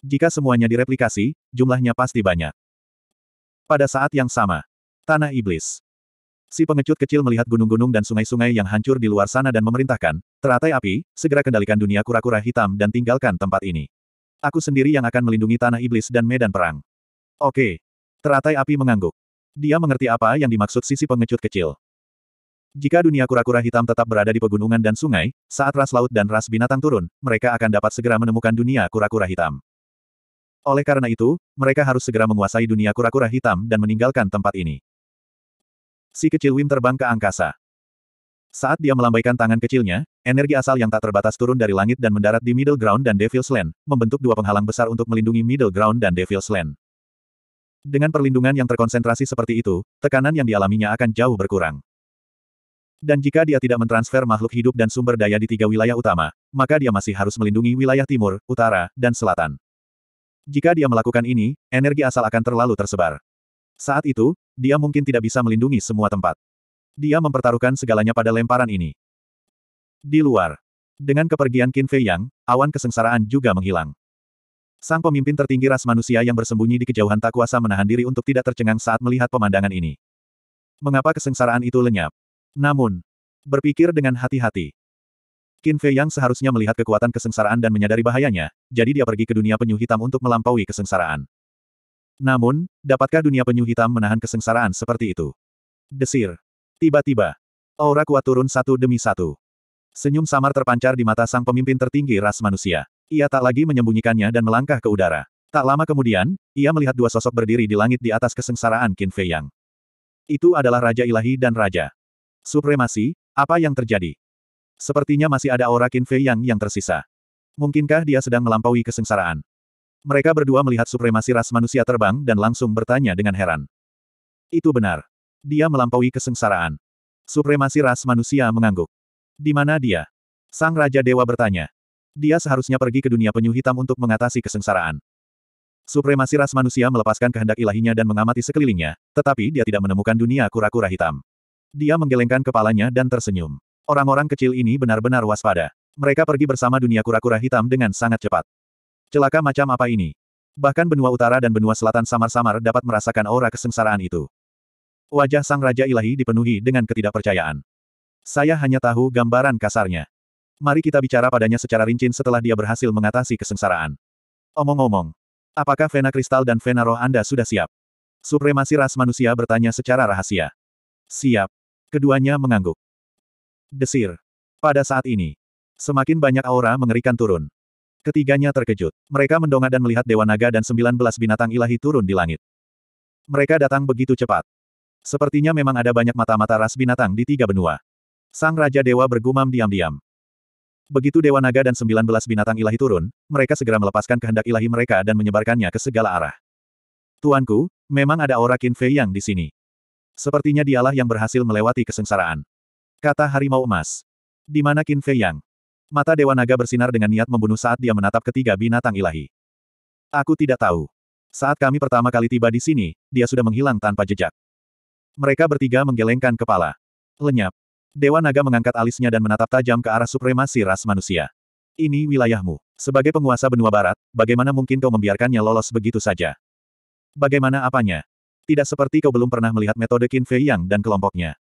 Jika semuanya direplikasi, jumlahnya pasti banyak. Pada saat yang sama, Tanah Iblis. Si pengecut kecil melihat gunung-gunung dan sungai-sungai yang hancur di luar sana dan memerintahkan, teratai api, segera kendalikan dunia kura-kura hitam dan tinggalkan tempat ini. Aku sendiri yang akan melindungi tanah iblis dan medan perang. Oke. Teratai api mengangguk. Dia mengerti apa yang dimaksud sisi pengecut kecil. Jika dunia kura-kura hitam tetap berada di pegunungan dan sungai, saat ras laut dan ras binatang turun, mereka akan dapat segera menemukan dunia kura-kura hitam. Oleh karena itu, mereka harus segera menguasai dunia kura-kura hitam dan meninggalkan tempat ini. Si kecil Wim terbang ke angkasa. Saat dia melambaikan tangan kecilnya, energi asal yang tak terbatas turun dari langit dan mendarat di Middle Ground dan Devil's Land, membentuk dua penghalang besar untuk melindungi Middle Ground dan Devil's Land. Dengan perlindungan yang terkonsentrasi seperti itu, tekanan yang dialaminya akan jauh berkurang. Dan jika dia tidak mentransfer makhluk hidup dan sumber daya di tiga wilayah utama, maka dia masih harus melindungi wilayah timur, utara, dan selatan. Jika dia melakukan ini, energi asal akan terlalu tersebar. Saat itu, dia mungkin tidak bisa melindungi semua tempat. Dia mempertaruhkan segalanya pada lemparan ini. Di luar. Dengan kepergian Qin Fei Yang, awan kesengsaraan juga menghilang. Sang pemimpin tertinggi ras manusia yang bersembunyi di kejauhan tak kuasa menahan diri untuk tidak tercengang saat melihat pemandangan ini. Mengapa kesengsaraan itu lenyap? Namun, berpikir dengan hati-hati. Qin Fei Yang seharusnya melihat kekuatan kesengsaraan dan menyadari bahayanya, jadi dia pergi ke dunia penyu hitam untuk melampaui kesengsaraan. Namun, dapatkah dunia penyu hitam menahan kesengsaraan seperti itu? Desir. Tiba-tiba, aura kuat turun satu demi satu. Senyum samar terpancar di mata sang pemimpin tertinggi ras manusia. Ia tak lagi menyembunyikannya dan melangkah ke udara. Tak lama kemudian, ia melihat dua sosok berdiri di langit di atas kesengsaraan Qin Fei Yang. Itu adalah Raja Ilahi dan Raja. Supremasi, apa yang terjadi? Sepertinya masih ada aura Qin Fei Yang yang tersisa. Mungkinkah dia sedang melampaui kesengsaraan? Mereka berdua melihat supremasi ras manusia terbang dan langsung bertanya dengan heran. Itu benar. Dia melampaui kesengsaraan. Supremasi ras manusia mengangguk. Di mana dia? Sang Raja Dewa bertanya. Dia seharusnya pergi ke dunia penyu hitam untuk mengatasi kesengsaraan. Supremasi ras manusia melepaskan kehendak ilahinya dan mengamati sekelilingnya, tetapi dia tidak menemukan dunia kura-kura hitam. Dia menggelengkan kepalanya dan tersenyum. Orang-orang kecil ini benar-benar waspada. Mereka pergi bersama dunia kura-kura hitam dengan sangat cepat. Celaka macam apa ini? Bahkan benua utara dan benua selatan samar-samar dapat merasakan aura kesengsaraan itu. Wajah sang Raja Ilahi dipenuhi dengan ketidakpercayaan. Saya hanya tahu gambaran kasarnya. Mari kita bicara padanya secara rinci setelah dia berhasil mengatasi kesengsaraan. Omong-omong, apakah Vena Kristal dan Vena Roh Anda sudah siap? Supremasi ras manusia bertanya secara rahasia. Siap. Keduanya mengangguk. Desir. Pada saat ini, semakin banyak aura mengerikan turun. Ketiganya terkejut. Mereka mendongak dan melihat Dewa Naga dan 19 binatang ilahi turun di langit. Mereka datang begitu cepat. Sepertinya memang ada banyak mata-mata ras binatang di tiga benua. Sang Raja Dewa bergumam diam-diam. Begitu Dewa Naga dan sembilan belas binatang ilahi turun, mereka segera melepaskan kehendak ilahi mereka dan menyebarkannya ke segala arah. Tuanku, memang ada aura Qin Fei yang di sini. Sepertinya dialah yang berhasil melewati kesengsaraan. Kata Harimau Emas. Di mana Qin Fei Yang? Mata Dewa Naga bersinar dengan niat membunuh saat dia menatap ketiga binatang ilahi. Aku tidak tahu. Saat kami pertama kali tiba di sini, dia sudah menghilang tanpa jejak. Mereka bertiga menggelengkan kepala. Lenyap. Dewa Naga mengangkat alisnya dan menatap tajam ke arah supremasi ras manusia. Ini wilayahmu. Sebagai penguasa benua barat, bagaimana mungkin kau membiarkannya lolos begitu saja? Bagaimana apanya? Tidak seperti kau belum pernah melihat metode Qin Fei Yang dan kelompoknya.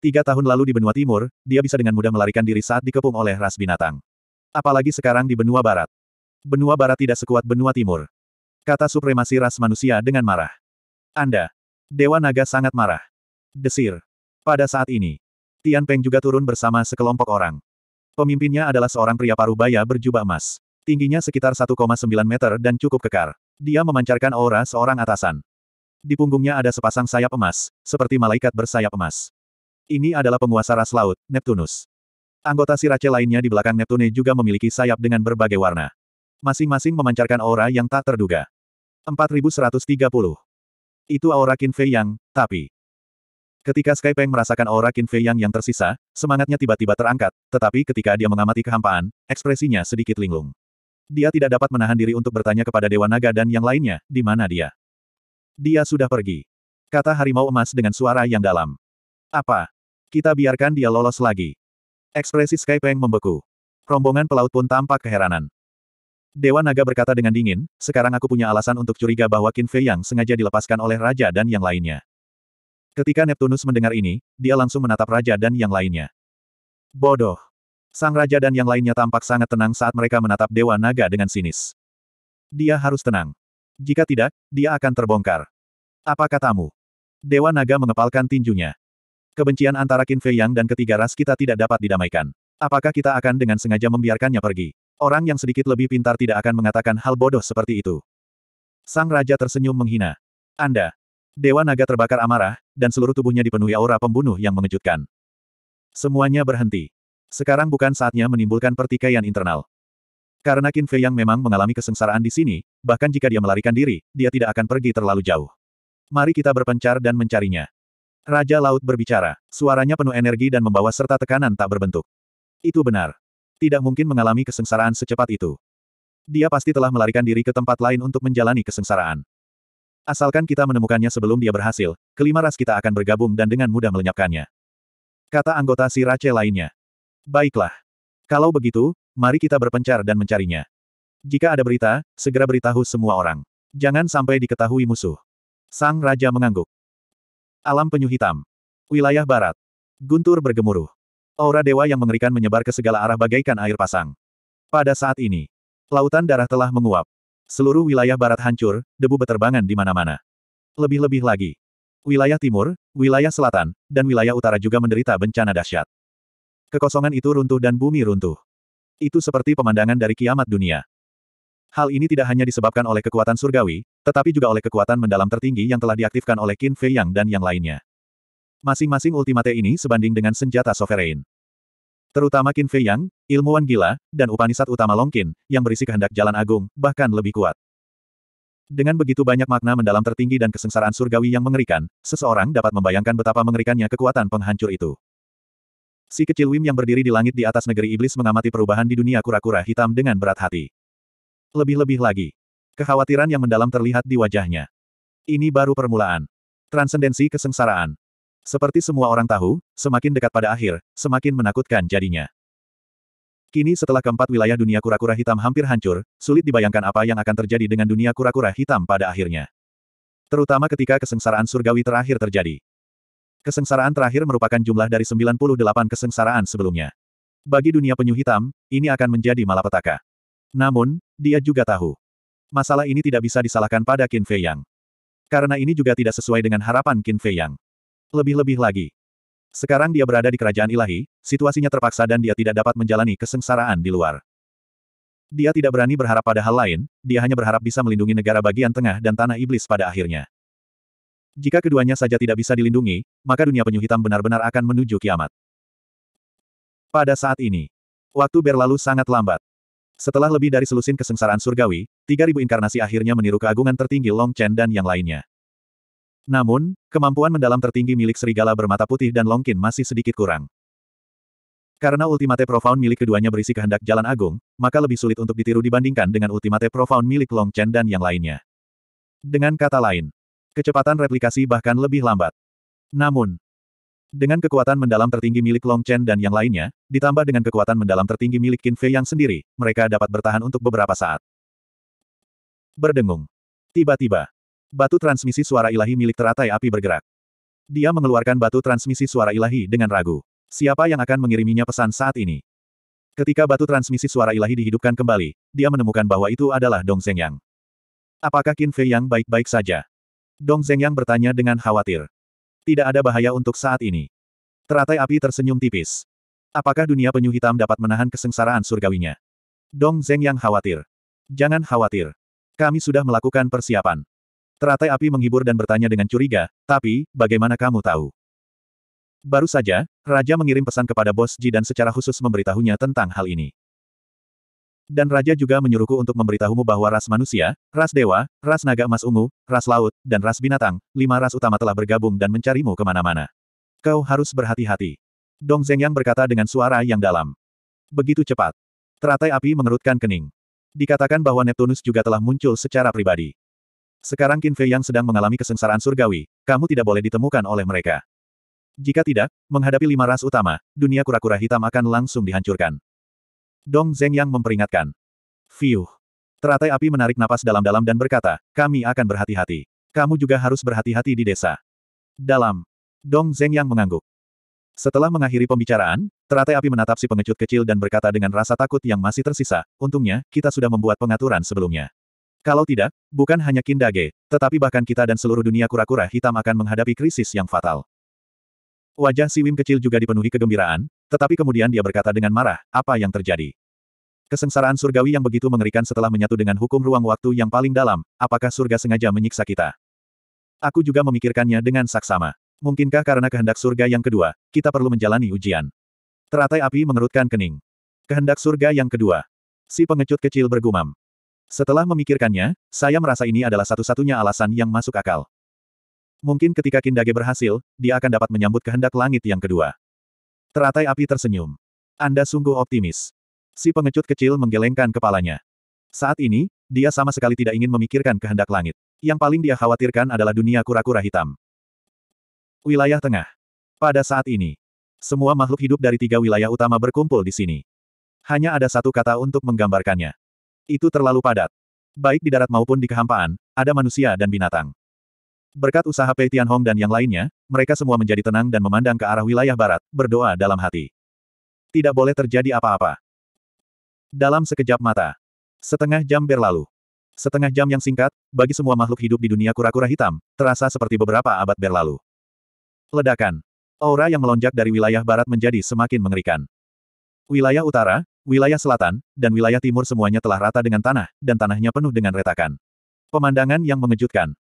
Tiga tahun lalu di benua timur, dia bisa dengan mudah melarikan diri saat dikepung oleh ras binatang. Apalagi sekarang di benua barat. Benua barat tidak sekuat benua timur. Kata supremasi ras manusia dengan marah. Anda, Dewa Naga sangat marah. Desir. Pada saat ini, Tian Peng juga turun bersama sekelompok orang. Pemimpinnya adalah seorang pria parubaya berjubah emas. Tingginya sekitar 1,9 meter dan cukup kekar. Dia memancarkan aura seorang atasan. Di punggungnya ada sepasang sayap emas, seperti malaikat bersayap emas. Ini adalah penguasa ras laut, Neptunus. Anggota sirace lainnya di belakang Neptune juga memiliki sayap dengan berbagai warna. Masing-masing memancarkan aura yang tak terduga. 4130. Itu aura Qin Fei Yang, tapi... Ketika Sky Peng merasakan aura Qin Fei Yang yang tersisa, semangatnya tiba-tiba terangkat, tetapi ketika dia mengamati kehampaan, ekspresinya sedikit linglung. Dia tidak dapat menahan diri untuk bertanya kepada Dewa Naga dan yang lainnya, di mana dia. Dia sudah pergi. Kata Harimau Emas dengan suara yang dalam. Apa? Kita biarkan dia lolos lagi. Ekspresi Sky Peng membeku. Rombongan pelaut pun tampak keheranan. Dewa Naga berkata dengan dingin, sekarang aku punya alasan untuk curiga bahwa Qin Fei yang sengaja dilepaskan oleh raja dan yang lainnya. Ketika Neptunus mendengar ini, dia langsung menatap raja dan yang lainnya. Bodoh. Sang raja dan yang lainnya tampak sangat tenang saat mereka menatap Dewa Naga dengan sinis. Dia harus tenang. Jika tidak, dia akan terbongkar. Apa katamu? Dewa Naga mengepalkan tinjunya. Kebencian antara Qin Fei Yang dan ketiga ras kita tidak dapat didamaikan. Apakah kita akan dengan sengaja membiarkannya pergi? Orang yang sedikit lebih pintar tidak akan mengatakan hal bodoh seperti itu. Sang Raja tersenyum menghina. Anda. Dewa Naga terbakar amarah, dan seluruh tubuhnya dipenuhi aura pembunuh yang mengejutkan. Semuanya berhenti. Sekarang bukan saatnya menimbulkan pertikaian internal. Karena Qin Fei yang memang mengalami kesengsaraan di sini, bahkan jika dia melarikan diri, dia tidak akan pergi terlalu jauh. Mari kita berpencar dan mencarinya. Raja Laut berbicara, suaranya penuh energi dan membawa serta tekanan tak berbentuk. Itu benar. Tidak mungkin mengalami kesengsaraan secepat itu. Dia pasti telah melarikan diri ke tempat lain untuk menjalani kesengsaraan. Asalkan kita menemukannya sebelum dia berhasil, kelima ras kita akan bergabung dan dengan mudah melenyapkannya. Kata anggota si Rache lainnya. Baiklah. Kalau begitu, mari kita berpencar dan mencarinya. Jika ada berita, segera beritahu semua orang. Jangan sampai diketahui musuh. Sang Raja mengangguk. Alam Penyu Hitam. Wilayah Barat. Guntur bergemuruh. Aura dewa yang mengerikan menyebar ke segala arah bagaikan air pasang. Pada saat ini, lautan darah telah menguap. Seluruh wilayah barat hancur, debu beterbangan di mana-mana. Lebih-lebih lagi, wilayah timur, wilayah selatan, dan wilayah utara juga menderita bencana dahsyat. Kekosongan itu runtuh dan bumi runtuh. Itu seperti pemandangan dari kiamat dunia. Hal ini tidak hanya disebabkan oleh kekuatan surgawi, tetapi juga oleh kekuatan mendalam tertinggi yang telah diaktifkan oleh Qin Fei Yang dan yang lainnya. Masing-masing ultimate ini sebanding dengan senjata sovereign. Terutama Qin Fei Yang, ilmuwan gila, dan Upanisat utama Longkin, yang berisi kehendak jalan agung, bahkan lebih kuat. Dengan begitu banyak makna mendalam tertinggi dan kesengsaraan surgawi yang mengerikan, seseorang dapat membayangkan betapa mengerikannya kekuatan penghancur itu. Si kecil Wim yang berdiri di langit di atas negeri iblis mengamati perubahan di dunia kura-kura hitam dengan berat hati. Lebih-lebih lagi. Kekhawatiran yang mendalam terlihat di wajahnya. Ini baru permulaan. Transendensi kesengsaraan. Seperti semua orang tahu, semakin dekat pada akhir, semakin menakutkan jadinya. Kini setelah keempat wilayah dunia kura-kura hitam hampir hancur, sulit dibayangkan apa yang akan terjadi dengan dunia kura-kura hitam pada akhirnya. Terutama ketika kesengsaraan surgawi terakhir terjadi. Kesengsaraan terakhir merupakan jumlah dari 98 kesengsaraan sebelumnya. Bagi dunia penyu hitam, ini akan menjadi malapetaka. Namun, dia juga tahu. Masalah ini tidak bisa disalahkan pada Qin Fei Yang. Karena ini juga tidak sesuai dengan harapan Qin Fei Yang. Lebih-lebih lagi. Sekarang dia berada di kerajaan ilahi, situasinya terpaksa dan dia tidak dapat menjalani kesengsaraan di luar. Dia tidak berani berharap pada hal lain, dia hanya berharap bisa melindungi negara bagian tengah dan tanah iblis pada akhirnya. Jika keduanya saja tidak bisa dilindungi, maka dunia penyu hitam benar-benar akan menuju kiamat. Pada saat ini, waktu berlalu sangat lambat. Setelah lebih dari selusin kesengsaraan surgawi, 3000 inkarnasi akhirnya meniru keagungan tertinggi Long Chen dan yang lainnya. Namun, kemampuan mendalam tertinggi milik serigala bermata putih dan Longkin masih sedikit kurang. Karena ultimate profound milik keduanya berisi kehendak jalan agung, maka lebih sulit untuk ditiru dibandingkan dengan ultimate profound milik Long Chen dan yang lainnya. Dengan kata lain, kecepatan replikasi bahkan lebih lambat. Namun, dengan kekuatan mendalam tertinggi milik Long Chen dan yang lainnya, ditambah dengan kekuatan mendalam tertinggi milik Qin Fei yang sendiri, mereka dapat bertahan untuk beberapa saat. Berdengung. Tiba-tiba, Batu transmisi suara ilahi milik teratai api bergerak. Dia mengeluarkan batu transmisi suara ilahi dengan ragu. Siapa yang akan mengiriminya pesan saat ini? Ketika batu transmisi suara ilahi dihidupkan kembali, dia menemukan bahwa itu adalah Dong Zhengyang. Apakah Qin Fei yang baik-baik saja? Dong Zhengyang bertanya dengan khawatir. Tidak ada bahaya untuk saat ini. Teratai api tersenyum tipis. Apakah dunia penyu hitam dapat menahan kesengsaraan surgawinya? Dong Zhengyang khawatir. Jangan khawatir. Kami sudah melakukan persiapan. Teratai api menghibur dan bertanya dengan curiga, tapi, bagaimana kamu tahu? Baru saja, Raja mengirim pesan kepada Bos Ji dan secara khusus memberitahunya tentang hal ini. Dan Raja juga menyuruhku untuk memberitahumu bahwa ras manusia, ras dewa, ras naga emas ungu, ras laut, dan ras binatang, lima ras utama telah bergabung dan mencarimu kemana-mana. Kau harus berhati-hati. Dong Zhengyang berkata dengan suara yang dalam. Begitu cepat. Teratai api mengerutkan kening. Dikatakan bahwa Neptunus juga telah muncul secara pribadi. Sekarang Qin Fei yang sedang mengalami kesengsaraan surgawi, kamu tidak boleh ditemukan oleh mereka. Jika tidak, menghadapi lima ras utama, dunia kura-kura hitam akan langsung dihancurkan. Dong Zeng yang memperingatkan. Fiuh. Teratai api menarik napas dalam-dalam dan berkata, kami akan berhati-hati. Kamu juga harus berhati-hati di desa. Dalam. Dong Zeng yang mengangguk. Setelah mengakhiri pembicaraan, teratai api menatap si pengecut kecil dan berkata dengan rasa takut yang masih tersisa, untungnya, kita sudah membuat pengaturan sebelumnya. Kalau tidak, bukan hanya Kindage, tetapi bahkan kita dan seluruh dunia kura-kura hitam akan menghadapi krisis yang fatal. Wajah si Wim kecil juga dipenuhi kegembiraan, tetapi kemudian dia berkata dengan marah, apa yang terjadi? Kesengsaraan surgawi yang begitu mengerikan setelah menyatu dengan hukum ruang waktu yang paling dalam, apakah surga sengaja menyiksa kita? Aku juga memikirkannya dengan saksama. Mungkinkah karena kehendak surga yang kedua, kita perlu menjalani ujian? Teratai api mengerutkan kening. Kehendak surga yang kedua. Si pengecut kecil bergumam. Setelah memikirkannya, saya merasa ini adalah satu-satunya alasan yang masuk akal. Mungkin ketika Kindage berhasil, dia akan dapat menyambut kehendak langit yang kedua. Teratai api tersenyum. Anda sungguh optimis. Si pengecut kecil menggelengkan kepalanya. Saat ini, dia sama sekali tidak ingin memikirkan kehendak langit. Yang paling dia khawatirkan adalah dunia kura-kura hitam. Wilayah tengah. Pada saat ini, semua makhluk hidup dari tiga wilayah utama berkumpul di sini. Hanya ada satu kata untuk menggambarkannya. Itu terlalu padat. Baik di darat maupun di kehampaan, ada manusia dan binatang. Berkat usaha Pei Tianhong dan yang lainnya, mereka semua menjadi tenang dan memandang ke arah wilayah barat, berdoa dalam hati. Tidak boleh terjadi apa-apa. Dalam sekejap mata. Setengah jam berlalu. Setengah jam yang singkat, bagi semua makhluk hidup di dunia kura-kura hitam, terasa seperti beberapa abad berlalu. Ledakan. Aura yang melonjak dari wilayah barat menjadi semakin mengerikan. Wilayah utara, Wilayah selatan, dan wilayah timur semuanya telah rata dengan tanah, dan tanahnya penuh dengan retakan. Pemandangan yang mengejutkan.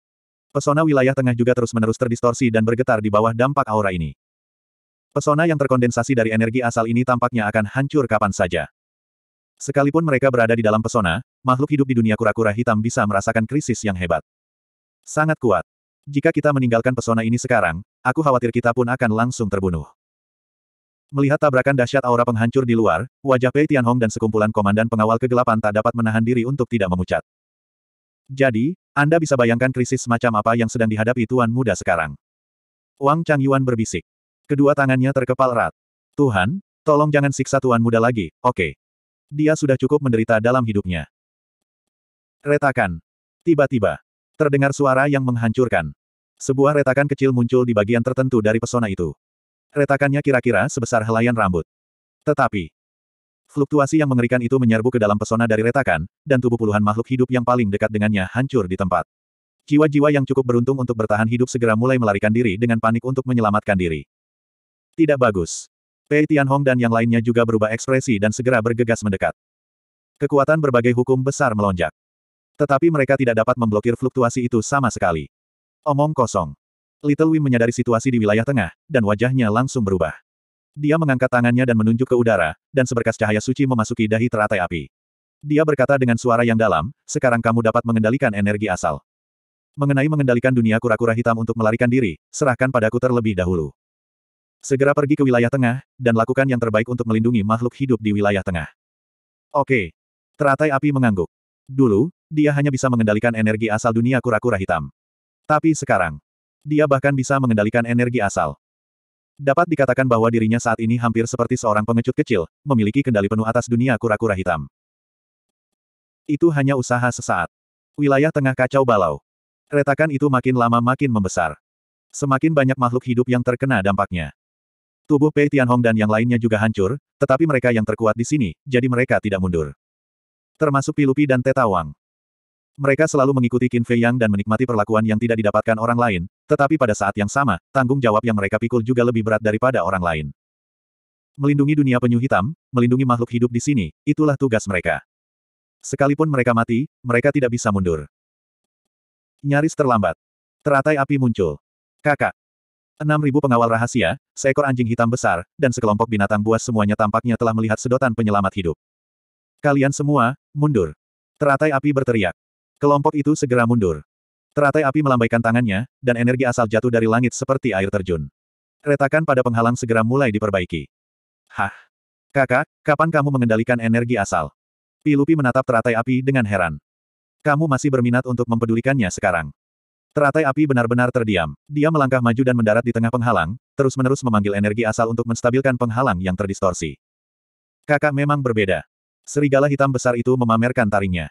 Pesona wilayah tengah juga terus-menerus terdistorsi dan bergetar di bawah dampak aura ini. Pesona yang terkondensasi dari energi asal ini tampaknya akan hancur kapan saja. Sekalipun mereka berada di dalam pesona, makhluk hidup di dunia kura-kura hitam bisa merasakan krisis yang hebat. Sangat kuat. Jika kita meninggalkan pesona ini sekarang, aku khawatir kita pun akan langsung terbunuh. Melihat tabrakan dahsyat aura penghancur di luar, wajah Pei Tianhong dan sekumpulan komandan pengawal kegelapan tak dapat menahan diri untuk tidak memucat. Jadi, Anda bisa bayangkan krisis semacam apa yang sedang dihadapi tuan muda sekarang. Wang Chang Yuan berbisik. Kedua tangannya terkepal erat. Tuhan, tolong jangan siksa tuan muda lagi, oke. Okay. Dia sudah cukup menderita dalam hidupnya. Retakan. Tiba-tiba, terdengar suara yang menghancurkan. Sebuah retakan kecil muncul di bagian tertentu dari pesona itu. Retakannya kira-kira sebesar helaian rambut. Tetapi, fluktuasi yang mengerikan itu menyerbu ke dalam pesona dari retakan, dan tubuh puluhan makhluk hidup yang paling dekat dengannya hancur di tempat. Jiwa-jiwa yang cukup beruntung untuk bertahan hidup segera mulai melarikan diri dengan panik untuk menyelamatkan diri. Tidak bagus. Pei Tianhong dan yang lainnya juga berubah ekspresi dan segera bergegas mendekat. Kekuatan berbagai hukum besar melonjak. Tetapi mereka tidak dapat memblokir fluktuasi itu sama sekali. Omong kosong. Little Wim menyadari situasi di wilayah tengah, dan wajahnya langsung berubah. Dia mengangkat tangannya dan menunjuk ke udara, dan seberkas cahaya suci memasuki dahi teratai api. Dia berkata dengan suara yang dalam, sekarang kamu dapat mengendalikan energi asal. Mengenai mengendalikan dunia kura-kura hitam untuk melarikan diri, serahkan padaku terlebih dahulu. Segera pergi ke wilayah tengah, dan lakukan yang terbaik untuk melindungi makhluk hidup di wilayah tengah. Oke. Teratai api mengangguk. Dulu, dia hanya bisa mengendalikan energi asal dunia kura-kura hitam. Tapi sekarang, dia bahkan bisa mengendalikan energi asal. Dapat dikatakan bahwa dirinya saat ini hampir seperti seorang pengecut kecil, memiliki kendali penuh atas dunia kura-kura hitam. Itu hanya usaha sesaat. Wilayah tengah kacau balau. Retakan itu makin lama makin membesar. Semakin banyak makhluk hidup yang terkena dampaknya. Tubuh Pei Tianhong dan yang lainnya juga hancur, tetapi mereka yang terkuat di sini, jadi mereka tidak mundur. Termasuk Pilupi dan Tetawang. Mereka selalu mengikuti Qin Fei Yang dan menikmati perlakuan yang tidak didapatkan orang lain, tetapi pada saat yang sama, tanggung jawab yang mereka pikul juga lebih berat daripada orang lain. Melindungi dunia penyu hitam, melindungi makhluk hidup di sini, itulah tugas mereka. Sekalipun mereka mati, mereka tidak bisa mundur. Nyaris terlambat. Teratai api muncul. Kakak. 6.000 pengawal rahasia, seekor anjing hitam besar, dan sekelompok binatang buas semuanya tampaknya telah melihat sedotan penyelamat hidup. Kalian semua, mundur. Teratai api berteriak. Kelompok itu segera mundur. Teratai api melambaikan tangannya, dan energi asal jatuh dari langit seperti air terjun. Retakan pada penghalang segera mulai diperbaiki. Hah? Kakak, kapan kamu mengendalikan energi asal? Pilupi menatap teratai api dengan heran. Kamu masih berminat untuk mempedulikannya sekarang. Teratai api benar-benar terdiam. Dia melangkah maju dan mendarat di tengah penghalang, terus-menerus memanggil energi asal untuk menstabilkan penghalang yang terdistorsi. Kakak memang berbeda. Serigala hitam besar itu memamerkan taringnya.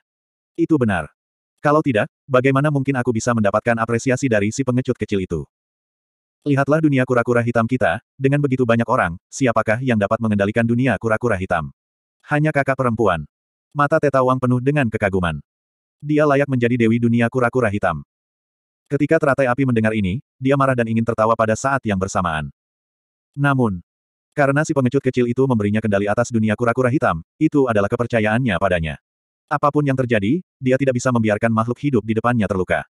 Itu benar. Kalau tidak, bagaimana mungkin aku bisa mendapatkan apresiasi dari si pengecut kecil itu? Lihatlah dunia kura-kura hitam kita, dengan begitu banyak orang, siapakah yang dapat mengendalikan dunia kura-kura hitam? Hanya kakak perempuan. Mata tetawang penuh dengan kekaguman. Dia layak menjadi dewi dunia kura-kura hitam. Ketika teratai api mendengar ini, dia marah dan ingin tertawa pada saat yang bersamaan. Namun, karena si pengecut kecil itu memberinya kendali atas dunia kura-kura hitam, itu adalah kepercayaannya padanya. Apapun yang terjadi, dia tidak bisa membiarkan makhluk hidup di depannya terluka.